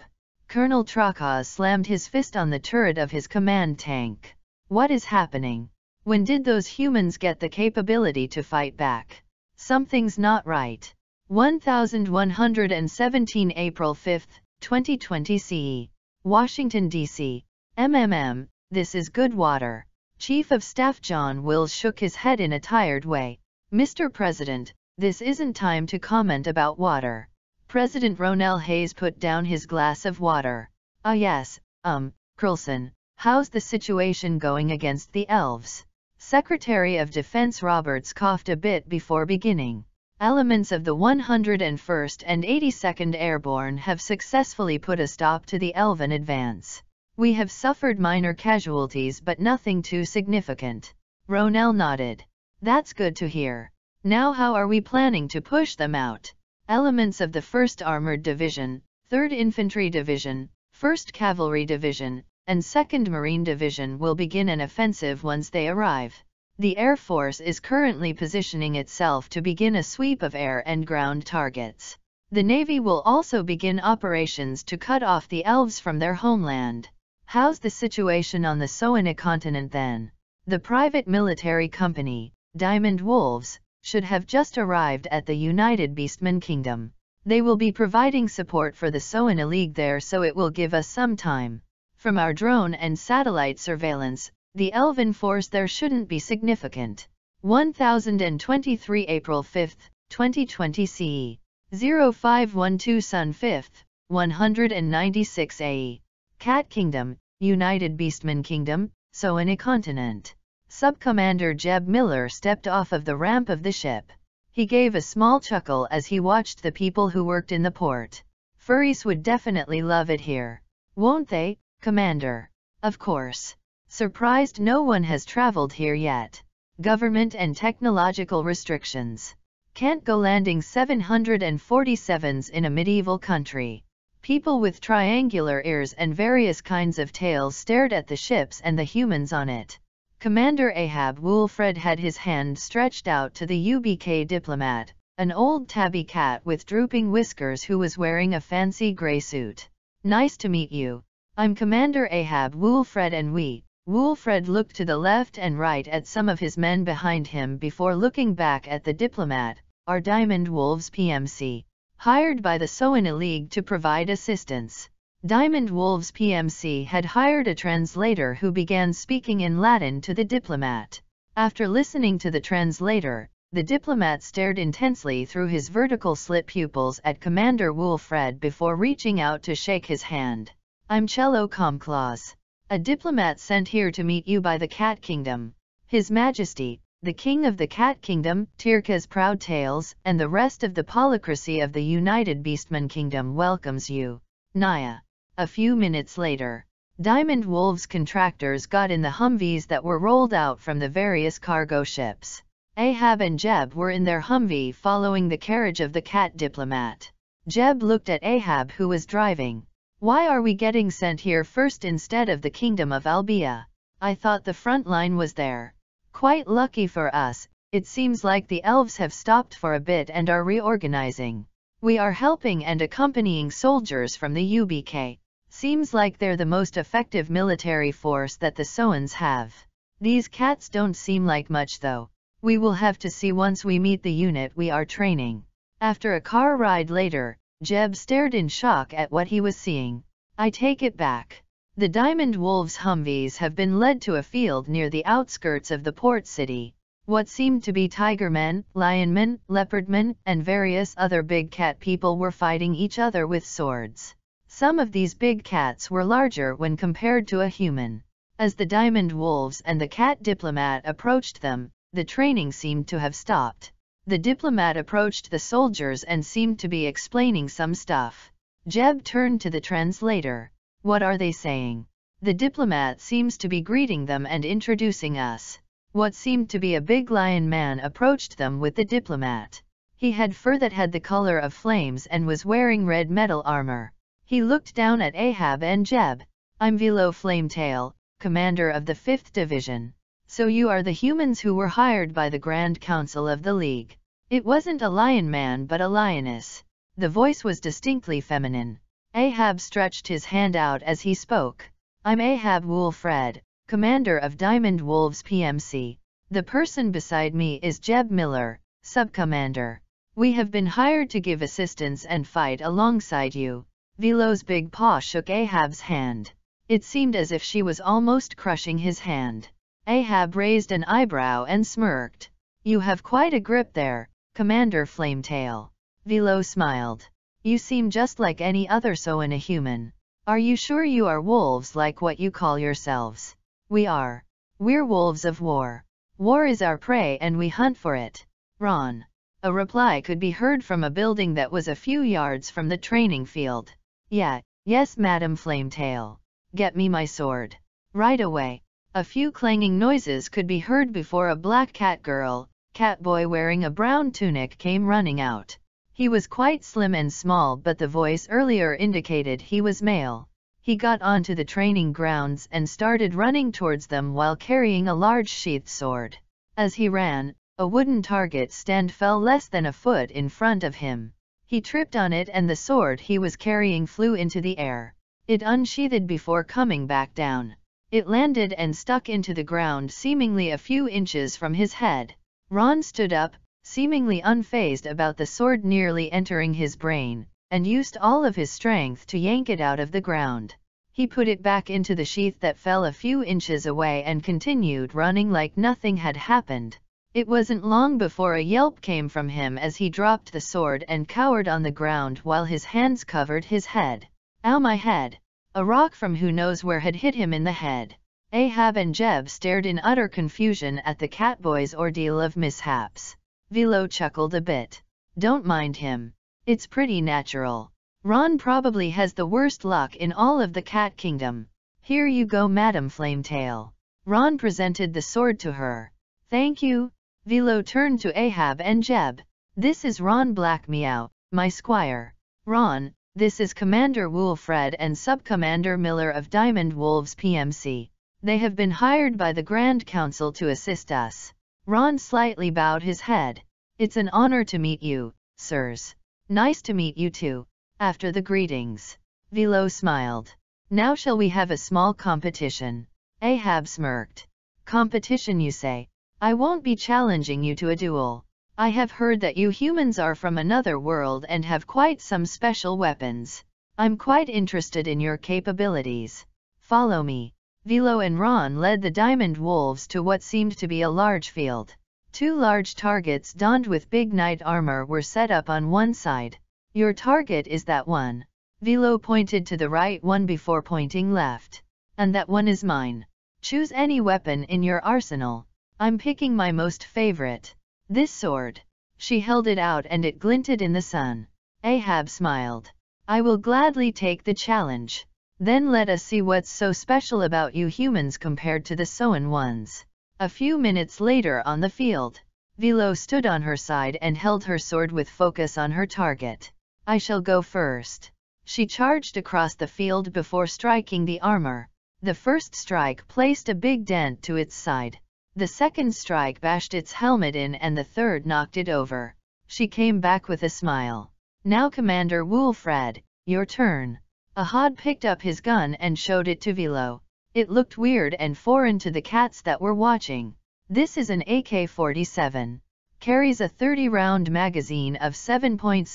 Colonel Trakaz slammed his fist on the turret of his command tank. What is happening? When did those humans get the capability to fight back? Something's not right. 1117 April 5, 2020 CE, Washington, D.C., MMM, this is good water. Chief of Staff John Wills shook his head in a tired way. Mr. President, this isn't time to comment about water. President Ronell Hayes put down his glass of water. Ah yes, um, Curlson, how's the situation going against the elves? Secretary of Defense Roberts coughed a bit before beginning. Elements of the 101st and 82nd Airborne have successfully put a stop to the Elven advance. We have suffered minor casualties but nothing too significant. Ronell nodded. That's good to hear. Now how are we planning to push them out? Elements of the 1st Armored Division, 3rd Infantry Division, 1st Cavalry Division, and 2nd Marine Division will begin an offensive once they arrive the Air Force is currently positioning itself to begin a sweep of air and ground targets. The Navy will also begin operations to cut off the elves from their homeland. How's the situation on the Soana continent then? The private military company, Diamond Wolves, should have just arrived at the United Beastmen Kingdom. They will be providing support for the Soana League there so it will give us some time. From our drone and satellite surveillance, the Elven force there shouldn't be significant. 1023 April 5, 2020 CE, 0512 Sun 5, 196 AE. Cat Kingdom, United Beastmen Kingdom, so in a continent. Sub-commander Jeb Miller stepped off of the ramp of the ship. He gave a small chuckle as he watched the people who worked in the port. Furries would definitely love it here. Won't they, Commander? Of course. Surprised no one has traveled here yet. Government and technological restrictions. Can't go landing 747s in a medieval country. People with triangular ears and various kinds of tails stared at the ships and the humans on it. Commander Ahab Wulfred had his hand stretched out to the UBK diplomat, an old tabby cat with drooping whiskers who was wearing a fancy gray suit. Nice to meet you. I'm Commander Ahab Wulfred and we, Wulfred looked to the left and right at some of his men behind him before looking back at the diplomat, our Diamond Wolves PMC, hired by the Soana League to provide assistance. Diamond Wolves PMC had hired a translator who began speaking in Latin to the diplomat. After listening to the translator, the diplomat stared intensely through his vertical slit pupils at Commander Wulfred before reaching out to shake his hand. I'm Cello Comclaws a diplomat sent here to meet you by the Cat Kingdom. His Majesty, the King of the Cat Kingdom, Tirka's Proud Tales, and the rest of the polycracy of the United Beastman Kingdom welcomes you. Naya. A few minutes later, Diamond Wolves contractors got in the Humvees that were rolled out from the various cargo ships. Ahab and Jeb were in their Humvee following the carriage of the cat diplomat. Jeb looked at Ahab who was driving. Why are we getting sent here first instead of the Kingdom of Albia? I thought the front line was there. Quite lucky for us, it seems like the elves have stopped for a bit and are reorganizing. We are helping and accompanying soldiers from the UBK. Seems like they're the most effective military force that the Soans have. These cats don't seem like much though. We will have to see once we meet the unit we are training. After a car ride later, Jeb stared in shock at what he was seeing. I take it back. The Diamond Wolves Humvees have been led to a field near the outskirts of the port city. What seemed to be tigermen, lionmen, leopardmen, and various other big cat people were fighting each other with swords. Some of these big cats were larger when compared to a human. As the Diamond Wolves and the cat diplomat approached them, the training seemed to have stopped. The diplomat approached the soldiers and seemed to be explaining some stuff. Jeb turned to the translator. What are they saying? The diplomat seems to be greeting them and introducing us. What seemed to be a big lion man approached them with the diplomat. He had fur that had the color of flames and was wearing red metal armor. He looked down at Ahab and Jeb. I'm Velo Flametail, commander of the 5th Division. So you are the humans who were hired by the Grand Council of the League. It wasn't a lion man but a lioness. The voice was distinctly feminine. Ahab stretched his hand out as he spoke. I'm Ahab Woolfred, commander of Diamond Wolves PMC. The person beside me is Jeb Miller, subcommander. We have been hired to give assistance and fight alongside you. Velo's big paw shook Ahab's hand. It seemed as if she was almost crushing his hand. Ahab raised an eyebrow and smirked. You have quite a grip there, Commander Flametail. Velo smiled. You seem just like any other so in a human. Are you sure you are wolves like what you call yourselves? We are. We're wolves of war. War is our prey and we hunt for it. Ron. A reply could be heard from a building that was a few yards from the training field. Yeah, yes, Madam Flametail. Get me my sword. Right away. A few clanging noises could be heard before a black cat girl, cat boy wearing a brown tunic came running out. He was quite slim and small but the voice earlier indicated he was male. He got onto the training grounds and started running towards them while carrying a large sheath sword. As he ran, a wooden target stand fell less than a foot in front of him. He tripped on it and the sword he was carrying flew into the air. It unsheathed before coming back down. It landed and stuck into the ground seemingly a few inches from his head. Ron stood up, seemingly unfazed about the sword nearly entering his brain, and used all of his strength to yank it out of the ground. He put it back into the sheath that fell a few inches away and continued running like nothing had happened. It wasn't long before a yelp came from him as he dropped the sword and cowered on the ground while his hands covered his head. Ow my head! A rock from who knows where had hit him in the head. Ahab and Jeb stared in utter confusion at the catboy's ordeal of mishaps. Velo chuckled a bit. Don't mind him. It's pretty natural. Ron probably has the worst luck in all of the cat kingdom. Here you go Madam Flametail. Ron presented the sword to her. Thank you. Velo turned to Ahab and Jeb. This is Ron Black Meow, my squire. Ron, this is Commander Woolfred and Sub-Commander Miller of Diamond Wolves PMC. They have been hired by the Grand Council to assist us. Ron slightly bowed his head. It's an honor to meet you, sirs. Nice to meet you too. After the greetings, Velo smiled. Now shall we have a small competition? Ahab smirked. Competition you say? I won't be challenging you to a duel. I have heard that you humans are from another world and have quite some special weapons. I'm quite interested in your capabilities. Follow me. Vilo and Ron led the Diamond Wolves to what seemed to be a large field. Two large targets donned with big knight armor were set up on one side. Your target is that one. Vilo pointed to the right one before pointing left. And that one is mine. Choose any weapon in your arsenal. I'm picking my most favorite. This sword. She held it out and it glinted in the sun. Ahab smiled. I will gladly take the challenge. Then let us see what's so special about you humans compared to the Soan ones. A few minutes later on the field, Velo stood on her side and held her sword with focus on her target. I shall go first. She charged across the field before striking the armor. The first strike placed a big dent to its side. The second strike bashed its helmet in and the third knocked it over. She came back with a smile. Now Commander Woolfred, your turn. Ahad picked up his gun and showed it to Vilo. It looked weird and foreign to the cats that were watching. This is an AK-47. Carries a 30-round magazine of 7.62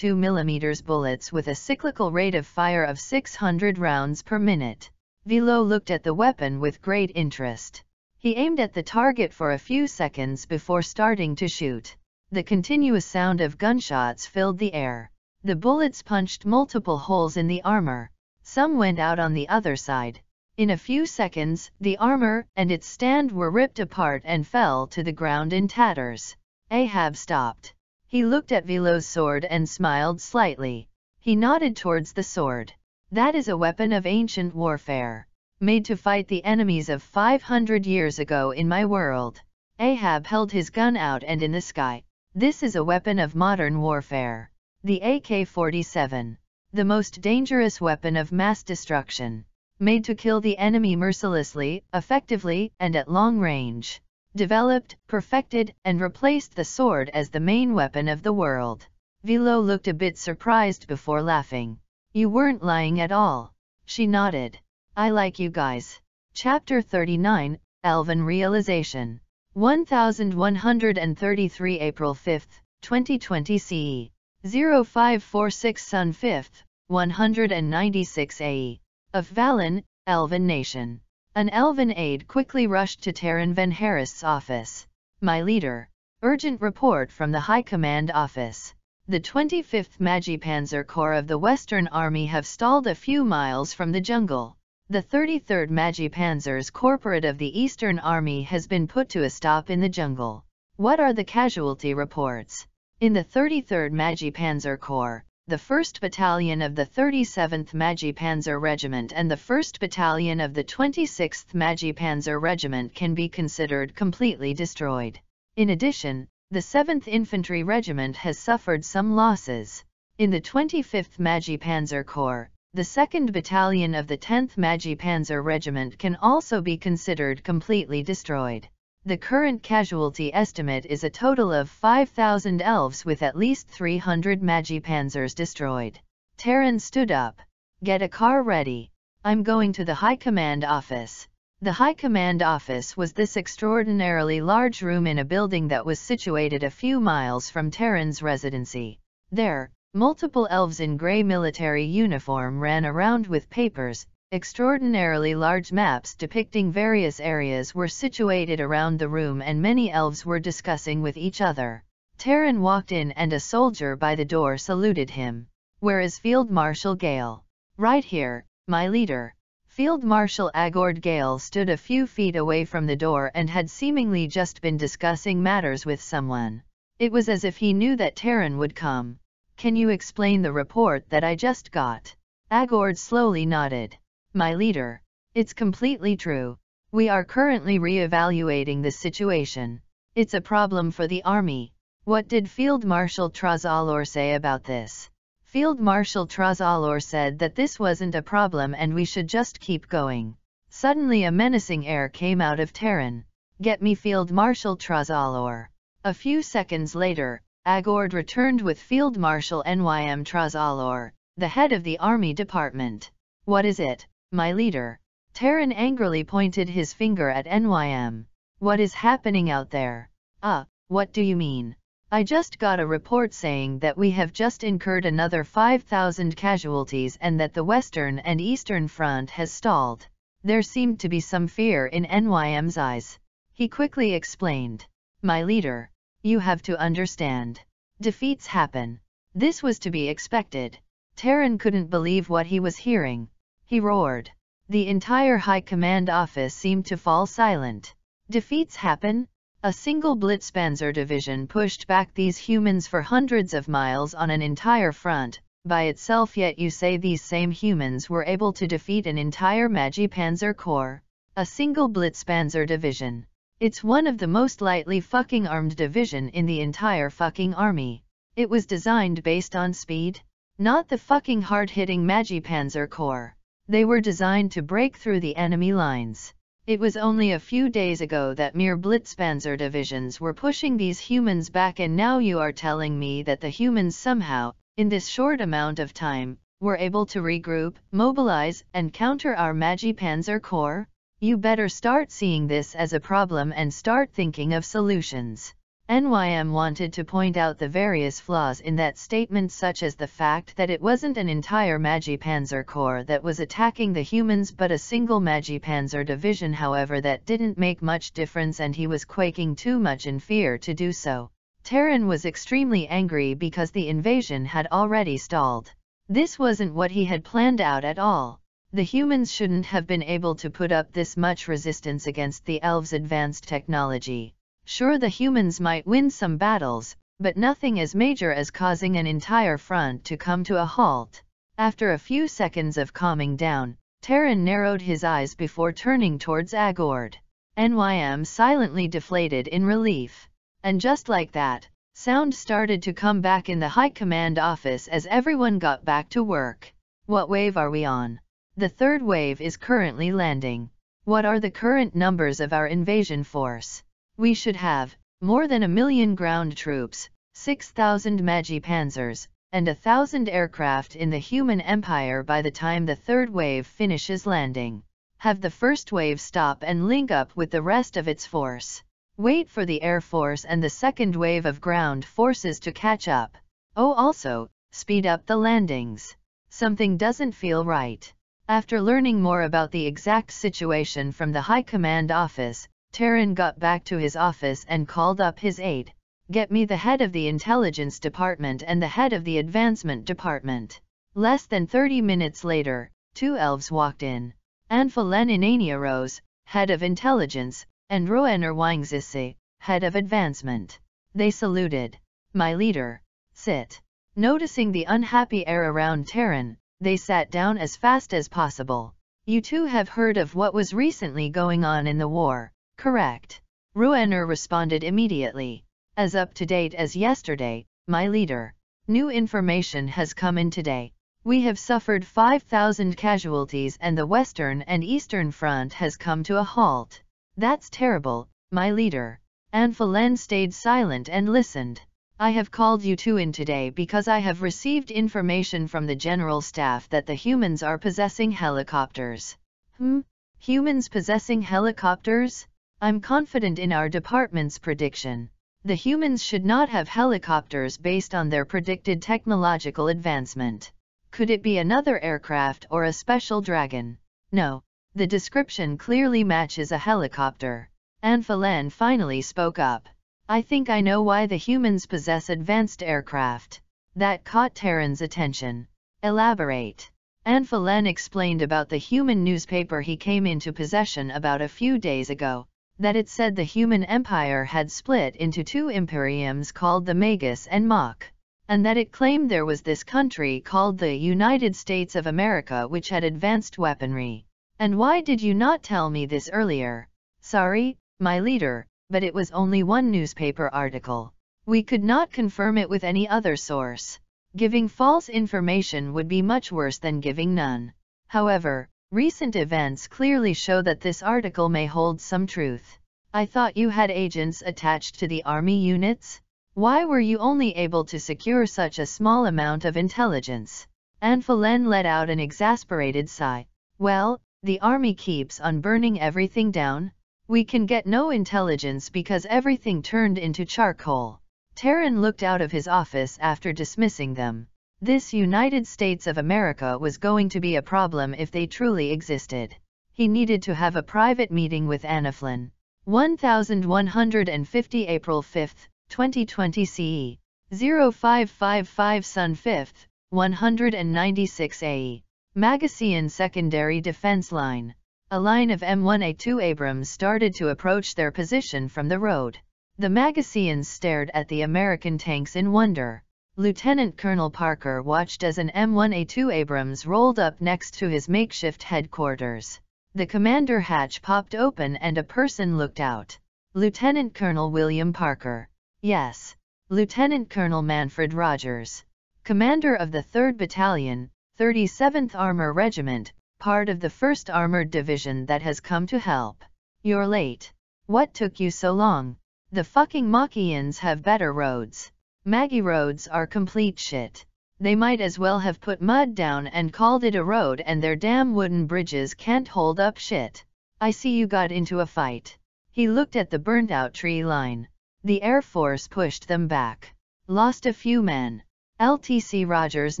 mm bullets with a cyclical rate of fire of 600 rounds per minute. Vilo looked at the weapon with great interest. He aimed at the target for a few seconds before starting to shoot. The continuous sound of gunshots filled the air. The bullets punched multiple holes in the armor. Some went out on the other side. In a few seconds, the armor and its stand were ripped apart and fell to the ground in tatters. Ahab stopped. He looked at Velo's sword and smiled slightly. He nodded towards the sword. That is a weapon of ancient warfare made to fight the enemies of 500 years ago in my world. Ahab held his gun out and in the sky. This is a weapon of modern warfare. The AK-47. The most dangerous weapon of mass destruction. Made to kill the enemy mercilessly, effectively, and at long range. Developed, perfected, and replaced the sword as the main weapon of the world. Vilo looked a bit surprised before laughing. You weren't lying at all. She nodded. I Like You Guys. Chapter 39 Elven Realization. 1133 April 5, 2020 CE. 0546 Sun 5, 196 AE. Of Valen, Elven Nation. An Elven aide quickly rushed to Terran Van Harris's office. My leader. Urgent report from the High Command Office. The 25th Magipanzer Corps of the Western Army have stalled a few miles from the jungle. The 33rd Magi Panzers, Corporate of the Eastern Army has been put to a stop in the jungle. What are the casualty reports? In the 33rd Magi Panzer Corps, the 1st Battalion of the 37th Magi Panzer Regiment and the 1st Battalion of the 26th Magi Panzer Regiment can be considered completely destroyed. In addition, the 7th Infantry Regiment has suffered some losses. In the 25th Magi Panzer Corps, the 2nd Battalion of the 10th Panzer Regiment can also be considered completely destroyed. The current casualty estimate is a total of 5,000 elves with at least 300 Panzers destroyed. Terran stood up. Get a car ready. I'm going to the High Command office. The High Command office was this extraordinarily large room in a building that was situated a few miles from Terran's residency. There, Multiple elves in grey military uniform ran around with papers, extraordinarily large maps depicting various areas were situated around the room and many elves were discussing with each other. Terran walked in and a soldier by the door saluted him. Where is Field Marshal Gale? Right here, my leader. Field Marshal Agord Gale stood a few feet away from the door and had seemingly just been discussing matters with someone. It was as if he knew that Terran would come. Can you explain the report that I just got? Agord slowly nodded. My leader, it's completely true. We are currently re-evaluating the situation. It's a problem for the army. What did Field Marshal Trazalor say about this? Field Marshal Trazalor said that this wasn't a problem and we should just keep going. Suddenly a menacing air came out of Terran. Get me Field Marshal Trazalor. A few seconds later, Agord returned with Field Marshal NYM Trazalor, the head of the Army Department. What is it, my leader? Terran angrily pointed his finger at NYM. What is happening out there? Ah, uh, what do you mean? I just got a report saying that we have just incurred another 5,000 casualties and that the Western and Eastern Front has stalled. There seemed to be some fear in NYM's eyes. He quickly explained. My leader, you have to understand. Defeats happen. This was to be expected. Terran couldn't believe what he was hearing. He roared. The entire High Command office seemed to fall silent. Defeats happen? A single Blitzpanzer division pushed back these humans for hundreds of miles on an entire front, by itself yet you say these same humans were able to defeat an entire Magi Panzer Corps, a single Blitzpanzer division. It's one of the most lightly fucking armed division in the entire fucking army. It was designed based on speed, not the fucking hard-hitting Magipanzer Corps. They were designed to break through the enemy lines. It was only a few days ago that mere Blitzpanzer divisions were pushing these humans back and now you are telling me that the humans somehow, in this short amount of time, were able to regroup, mobilize, and counter our Magipanzer Corps? You better start seeing this as a problem and start thinking of solutions. NYM wanted to point out the various flaws in that statement such as the fact that it wasn't an entire Magipanzer Corps that was attacking the humans but a single Magipanzer division however that didn't make much difference and he was quaking too much in fear to do so. Terran was extremely angry because the invasion had already stalled. This wasn't what he had planned out at all. The humans shouldn't have been able to put up this much resistance against the elves' advanced technology. Sure the humans might win some battles, but nothing as major as causing an entire front to come to a halt. After a few seconds of calming down, Terran narrowed his eyes before turning towards Agord. NYM silently deflated in relief. And just like that, sound started to come back in the High Command office as everyone got back to work. What wave are we on? The third wave is currently landing. What are the current numbers of our invasion force? We should have more than a million ground troops, 6,000 Magi panzers, and a thousand aircraft in the human empire by the time the third wave finishes landing. Have the first wave stop and link up with the rest of its force. Wait for the Air Force and the second wave of ground forces to catch up. Oh also, speed up the landings. Something doesn't feel right. After learning more about the exact situation from the High Command office, Terran got back to his office and called up his aide, get me the head of the intelligence department and the head of the advancement department. Less than 30 minutes later, two elves walked in. Anfa Leninania Rose, head of intelligence, and Roen Erwangzisse, head of advancement. They saluted. My leader. Sit. Noticing the unhappy air around Terran, they sat down as fast as possible. You two have heard of what was recently going on in the war, correct? Ruener responded immediately. As up to date as yesterday, my leader. New information has come in today. We have suffered 5,000 casualties and the Western and Eastern Front has come to a halt. That's terrible, my leader. Anne stayed silent and listened. I have called you two in today because I have received information from the general staff that the humans are possessing helicopters. Hmm? Humans possessing helicopters? I'm confident in our department's prediction. The humans should not have helicopters based on their predicted technological advancement. Could it be another aircraft or a special dragon? No, the description clearly matches a helicopter. Anphilan finally spoke up. I think I know why the humans possess advanced aircraft. That caught Terran's attention. Elaborate. Anfalen explained about the human newspaper he came into possession about a few days ago, that it said the human empire had split into two imperiums called the Magus and Mach, and that it claimed there was this country called the United States of America which had advanced weaponry. And why did you not tell me this earlier? Sorry, my leader, but it was only one newspaper article. We could not confirm it with any other source. Giving false information would be much worse than giving none. However, recent events clearly show that this article may hold some truth. I thought you had agents attached to the army units? Why were you only able to secure such a small amount of intelligence? Anne let out an exasperated sigh. Well, the army keeps on burning everything down, we can get no intelligence because everything turned into charcoal. Terran looked out of his office after dismissing them. This United States of America was going to be a problem if they truly existed. He needed to have a private meeting with Anna Flynn. 1150 April 5, 2020 CE. 0555 Sun 5, 196 AE. Magasian Secondary Defense Line a line of M1A2 Abrams started to approach their position from the road. The magazines stared at the American tanks in wonder. Lieutenant Colonel Parker watched as an M1A2 Abrams rolled up next to his makeshift headquarters. The commander hatch popped open and a person looked out. Lieutenant Colonel William Parker. Yes. Lieutenant Colonel Manfred Rogers. Commander of the 3rd Battalion, 37th Armor Regiment, part of the 1st Armored Division that has come to help. You're late. What took you so long? The fucking Machians have better roads. Maggie roads are complete shit. They might as well have put mud down and called it a road and their damn wooden bridges can't hold up shit. I see you got into a fight. He looked at the burned out tree line. The Air Force pushed them back. Lost a few men. LTC Rogers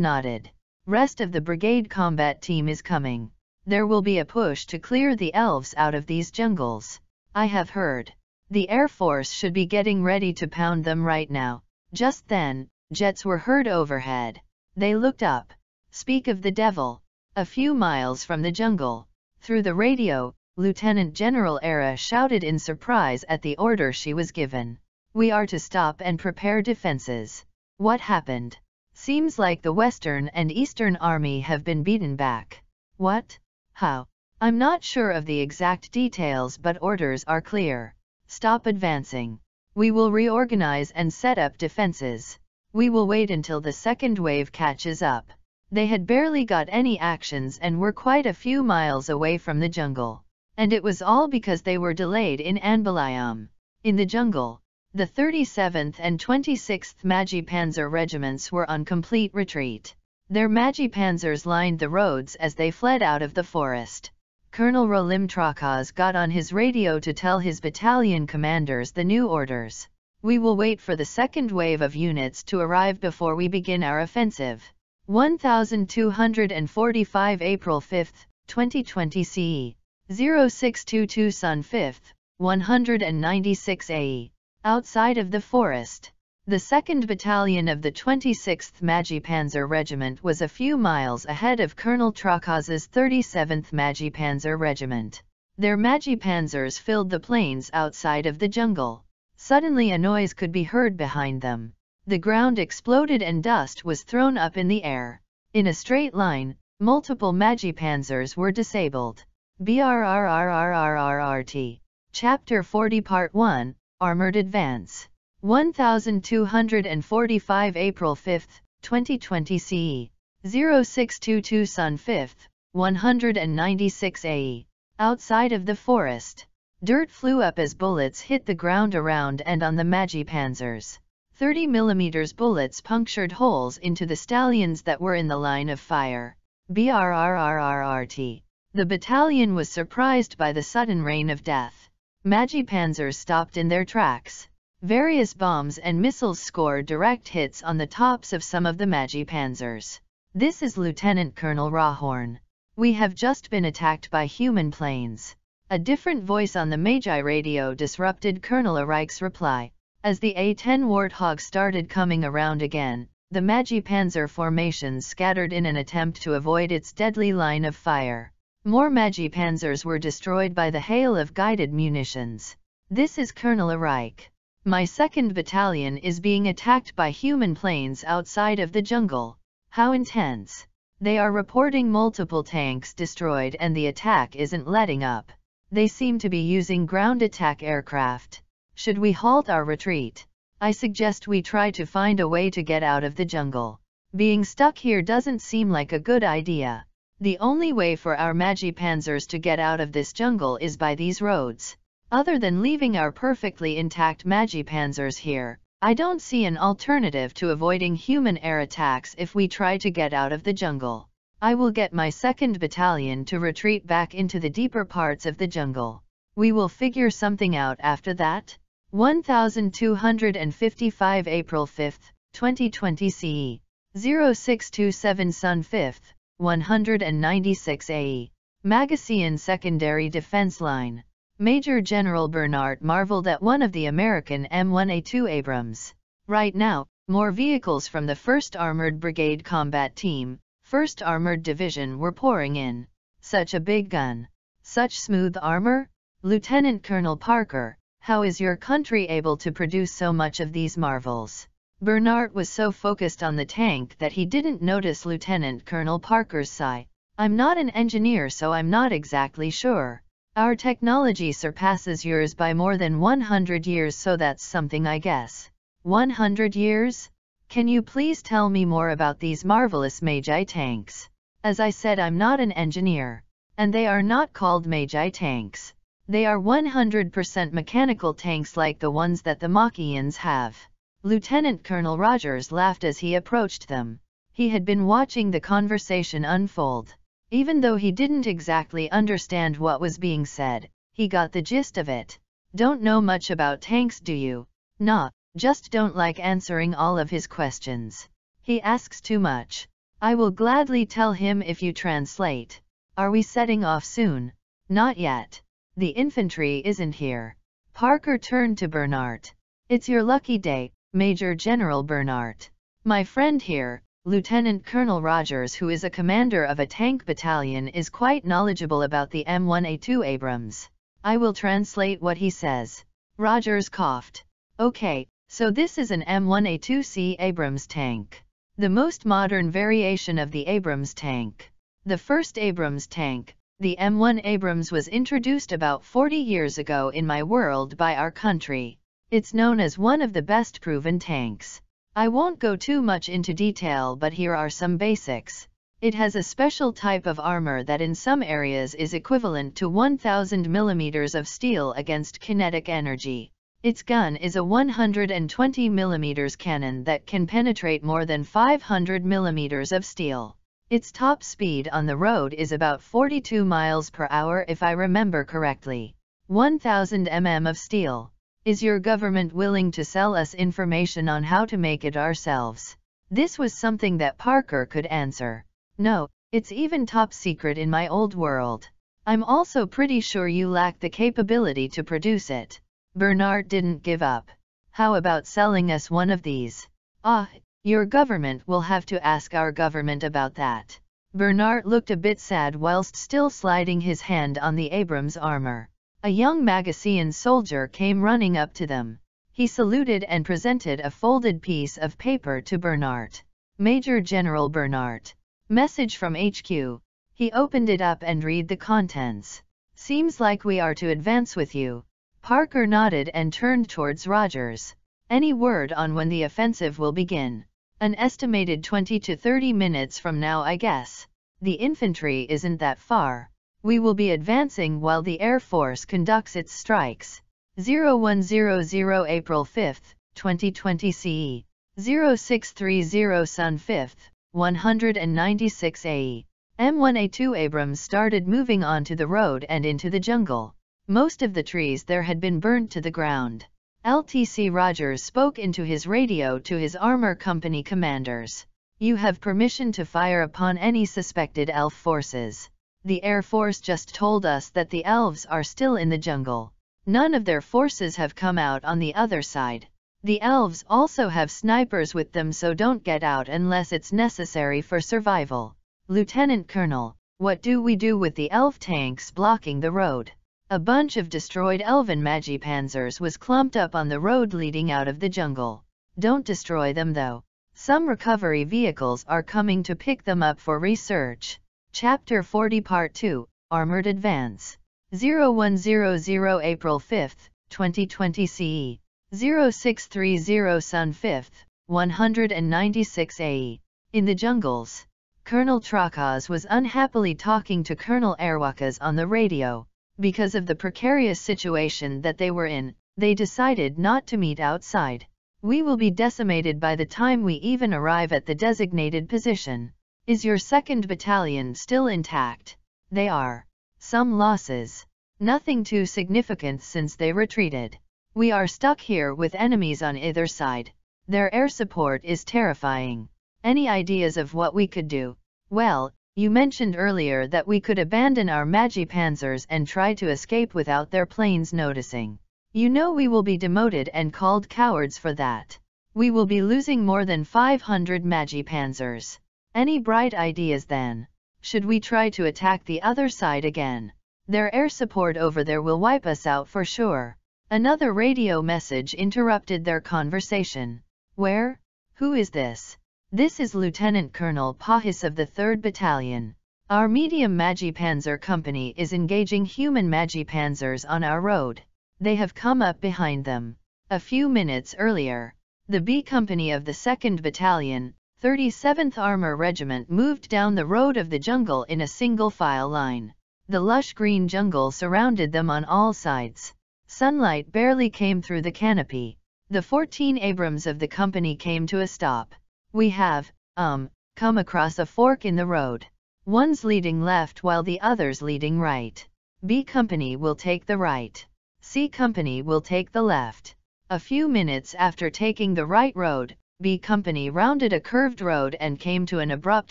nodded. Rest of the brigade combat team is coming. There will be a push to clear the elves out of these jungles. I have heard. The Air Force should be getting ready to pound them right now. Just then, jets were heard overhead. They looked up. Speak of the devil. A few miles from the jungle. Through the radio, Lieutenant General Era shouted in surprise at the order she was given. We are to stop and prepare defenses. What happened? Seems like the Western and Eastern Army have been beaten back. What? How? I'm not sure of the exact details but orders are clear. Stop advancing. We will reorganize and set up defenses. We will wait until the second wave catches up. They had barely got any actions and were quite a few miles away from the jungle. And it was all because they were delayed in Anbalayam. In the jungle, the 37th and 26th Magi Panzer regiments were on complete retreat. Their Magi Panzers lined the roads as they fled out of the forest. Colonel Rolim Trakaz got on his radio to tell his battalion commanders the new orders. We will wait for the second wave of units to arrive before we begin our offensive. 1245 April 5, 2020 CE. 0622 Sun 5, 196 AE. Outside of the forest, the 2nd Battalion of the 26th Magipanzer Regiment was a few miles ahead of Colonel Trakaz's 37th Magipanzer Regiment. Their Magipanzers filled the plains outside of the jungle. Suddenly a noise could be heard behind them. The ground exploded and dust was thrown up in the air. In a straight line, multiple Magipanzers were disabled. B R R R R R R R T. Chapter 40 Part 1 Armored Advance. 1245 April 5, 2020 CE. 0622 Sun 5, 196 AE. Outside of the forest. Dirt flew up as bullets hit the ground around and on the Magi panzers. 30 mm bullets punctured holes into the stallions that were in the line of fire. BRRRRRT. The battalion was surprised by the sudden rain of death. Panzers stopped in their tracks. Various bombs and missiles scored direct hits on the tops of some of the Magipanzers. This is Lieutenant Colonel Rahorn. We have just been attacked by human planes. A different voice on the Magi radio disrupted Colonel Arich's reply. As the A-10 Warthog started coming around again, the Magipanzer formation scattered in an attempt to avoid its deadly line of fire. More Panzers were destroyed by the hail of guided munitions. This is Colonel Reich. My 2nd Battalion is being attacked by human planes outside of the jungle. How intense. They are reporting multiple tanks destroyed and the attack isn't letting up. They seem to be using ground attack aircraft. Should we halt our retreat? I suggest we try to find a way to get out of the jungle. Being stuck here doesn't seem like a good idea. The only way for our Magipanzers to get out of this jungle is by these roads. Other than leaving our perfectly intact Magipanzers here, I don't see an alternative to avoiding human air attacks if we try to get out of the jungle. I will get my 2nd Battalion to retreat back into the deeper parts of the jungle. We will figure something out after that. 1255 April 5, 2020 CE. 0627 Sun 5th. 196 A.E. Magasian Secondary Defense Line, Major General Bernard marveled at one of the American M1A2 Abrams. Right now, more vehicles from the 1st Armored Brigade Combat Team, 1st Armored Division were pouring in. Such a big gun. Such smooth armor? Lieutenant Colonel Parker, how is your country able to produce so much of these marvels? Bernard was so focused on the tank that he didn't notice Lieutenant Colonel Parker's sigh. I'm not an engineer so I'm not exactly sure. Our technology surpasses yours by more than 100 years so that's something I guess. 100 years? Can you please tell me more about these marvelous Magi tanks? As I said I'm not an engineer. And they are not called Magi tanks. They are 100% mechanical tanks like the ones that the Machians have. Lieutenant Colonel Rogers laughed as he approached them. He had been watching the conversation unfold. Even though he didn't exactly understand what was being said, he got the gist of it. Don't know much about tanks do you? Nah, just don't like answering all of his questions. He asks too much. I will gladly tell him if you translate. Are we setting off soon? Not yet. The infantry isn't here. Parker turned to Bernard. It's your lucky day, Major General Bernard, My friend here, Lieutenant Colonel Rogers, who is a commander of a tank battalion, is quite knowledgeable about the M1A2 Abrams. I will translate what he says. Rogers coughed. Okay, so this is an M1A2C Abrams tank. The most modern variation of the Abrams tank. The first Abrams tank, the M1 Abrams was introduced about 40 years ago in my world by our country. It's known as one of the best proven tanks. I won't go too much into detail but here are some basics. It has a special type of armor that in some areas is equivalent to 1000 millimeters of steel against kinetic energy. Its gun is a 120 millimeters cannon that can penetrate more than 500 millimeters of steel. Its top speed on the road is about 42 miles per hour if I remember correctly. 1000 mm of steel. Is your government willing to sell us information on how to make it ourselves? This was something that Parker could answer. No, it's even top secret in my old world. I'm also pretty sure you lack the capability to produce it. Bernard didn't give up. How about selling us one of these? Ah, your government will have to ask our government about that. Bernard looked a bit sad whilst still sliding his hand on the Abrams armor. A young Magasian soldier came running up to them. He saluted and presented a folded piece of paper to Bernard. Major General Bernard. Message from HQ. He opened it up and read the contents. Seems like we are to advance with you. Parker nodded and turned towards Rogers. Any word on when the offensive will begin? An estimated 20 to 30 minutes from now I guess. The infantry isn't that far. We will be advancing while the Air Force conducts its strikes. 0100 April 5, 2020 CE. 0630 Sun 5, 196 AE. M1A2 Abrams started moving onto the road and into the jungle. Most of the trees there had been burned to the ground. LTC Rogers spoke into his radio to his armor company commanders. You have permission to fire upon any suspected ELF forces the Air Force just told us that the elves are still in the jungle. None of their forces have come out on the other side. The elves also have snipers with them so don't get out unless it's necessary for survival. Lieutenant Colonel, what do we do with the elf tanks blocking the road? A bunch of destroyed elven magipanzers was clumped up on the road leading out of the jungle. Don't destroy them though. Some recovery vehicles are coming to pick them up for research. Chapter 40 Part 2, Armored Advance. 0100 April 5, 2020 CE. 0630 Sun 5, 196 AE. In the jungles, Colonel Trakaz was unhappily talking to Colonel Erwakas on the radio. Because of the precarious situation that they were in, they decided not to meet outside. We will be decimated by the time we even arrive at the designated position. Is your 2nd Battalion still intact? They are. Some losses. Nothing too significant since they retreated. We are stuck here with enemies on either side. Their air support is terrifying. Any ideas of what we could do? Well, you mentioned earlier that we could abandon our Magipanzers and try to escape without their planes noticing. You know we will be demoted and called cowards for that. We will be losing more than 500 Magipanzers. Any bright ideas then? Should we try to attack the other side again? Their air support over there will wipe us out for sure. Another radio message interrupted their conversation. Where? Who is this? This is Lieutenant Colonel Pahis of the 3rd Battalion. Our medium Magipanzer company is engaging human Magipanzers on our road. They have come up behind them. A few minutes earlier, the B Company of the 2nd Battalion, 37th Armor Regiment moved down the road of the jungle in a single file line. The lush green jungle surrounded them on all sides. Sunlight barely came through the canopy. The 14 Abrams of the company came to a stop. We have, um, come across a fork in the road. One's leading left while the other's leading right. B Company will take the right. C Company will take the left. A few minutes after taking the right road, B Company rounded a curved road and came to an abrupt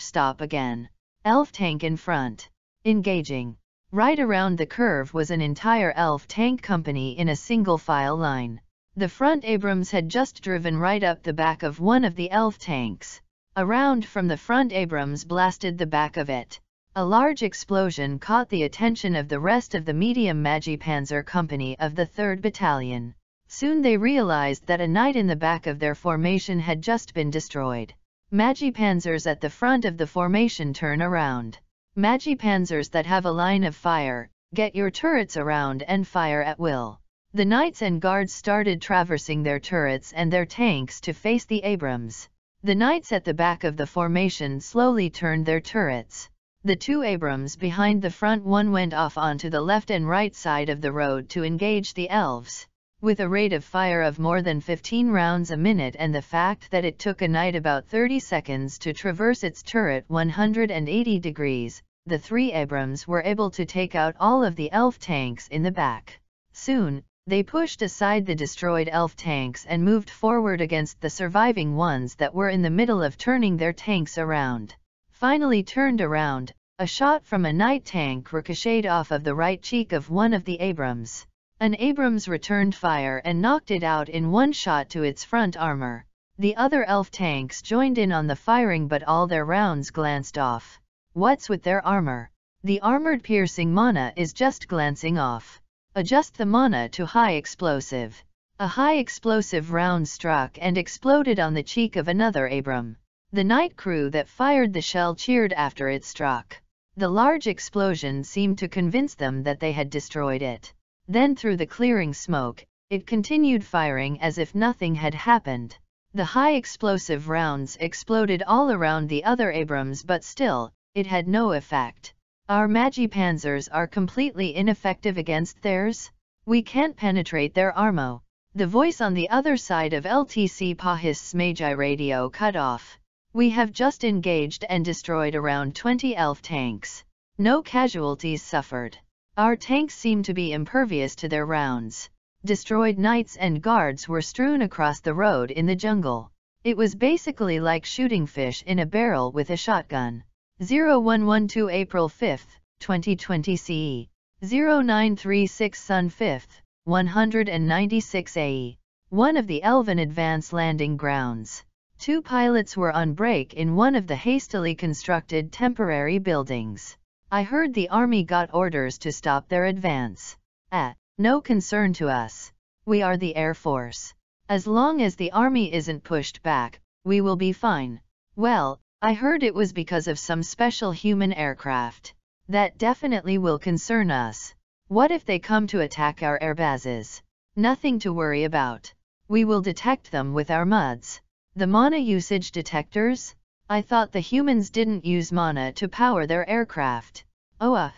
stop again. Elf tank in front. Engaging. Right around the curve was an entire elf tank company in a single file line. The front Abrams had just driven right up the back of one of the elf tanks. Around from the front Abrams blasted the back of it. A large explosion caught the attention of the rest of the medium Magi Panzer Company of the 3rd Battalion. Soon they realized that a knight in the back of their formation had just been destroyed. Magipanzers at the front of the formation turn around. Magipanzers that have a line of fire, get your turrets around and fire at will. The knights and guards started traversing their turrets and their tanks to face the Abrams. The knights at the back of the formation slowly turned their turrets. The two Abrams behind the front one went off onto the left and right side of the road to engage the elves with a rate of fire of more than 15 rounds a minute and the fact that it took a knight about 30 seconds to traverse its turret 180 degrees, the three Abrams were able to take out all of the elf tanks in the back. Soon, they pushed aside the destroyed elf tanks and moved forward against the surviving ones that were in the middle of turning their tanks around. Finally turned around, a shot from a knight tank ricocheted off of the right cheek of one of the Abrams. An Abrams returned fire and knocked it out in one shot to its front armor. The other elf tanks joined in on the firing but all their rounds glanced off. What's with their armor? The armored piercing mana is just glancing off. Adjust the mana to high explosive. A high explosive round struck and exploded on the cheek of another Abram. The night crew that fired the shell cheered after it struck. The large explosion seemed to convince them that they had destroyed it. Then through the clearing smoke, it continued firing as if nothing had happened. The high explosive rounds exploded all around the other Abrams but still, it had no effect. Our Magipanzers are completely ineffective against theirs? We can't penetrate their armo. The voice on the other side of LTC Pahis Magi radio cut off. We have just engaged and destroyed around 20 ELF tanks. No casualties suffered. Our tanks seemed to be impervious to their rounds. Destroyed knights and guards were strewn across the road in the jungle. It was basically like shooting fish in a barrel with a shotgun. 0112 April 5, 2020 CE. 0936 Sun 5, 196 AE. One of the Elven advance landing grounds. Two pilots were on break in one of the hastily constructed temporary buildings. I heard the army got orders to stop their advance. At, eh, no concern to us. We are the Air Force. As long as the army isn't pushed back, we will be fine. Well, I heard it was because of some special human aircraft. That definitely will concern us. What if they come to attack our air bases? Nothing to worry about. We will detect them with our MUDs. The mana usage detectors? I thought the humans didn't use mana to power their aircraft. Oh, uh,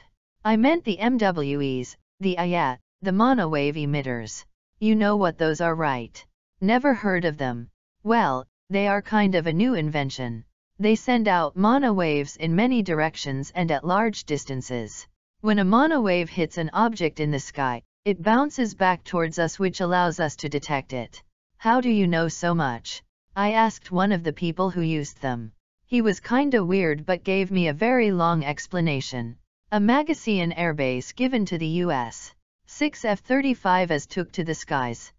I meant the MWEs, the IAT, uh, the monowave emitters. You know what those are, right? Never heard of them. Well, they are kind of a new invention. They send out monowaves in many directions and at large distances. When a monowave hits an object in the sky, it bounces back towards us which allows us to detect it. How do you know so much? I asked one of the people who used them. He was kinda weird but gave me a very long explanation. A Magasian airbase given to the US. 6 F-35s took to the skies.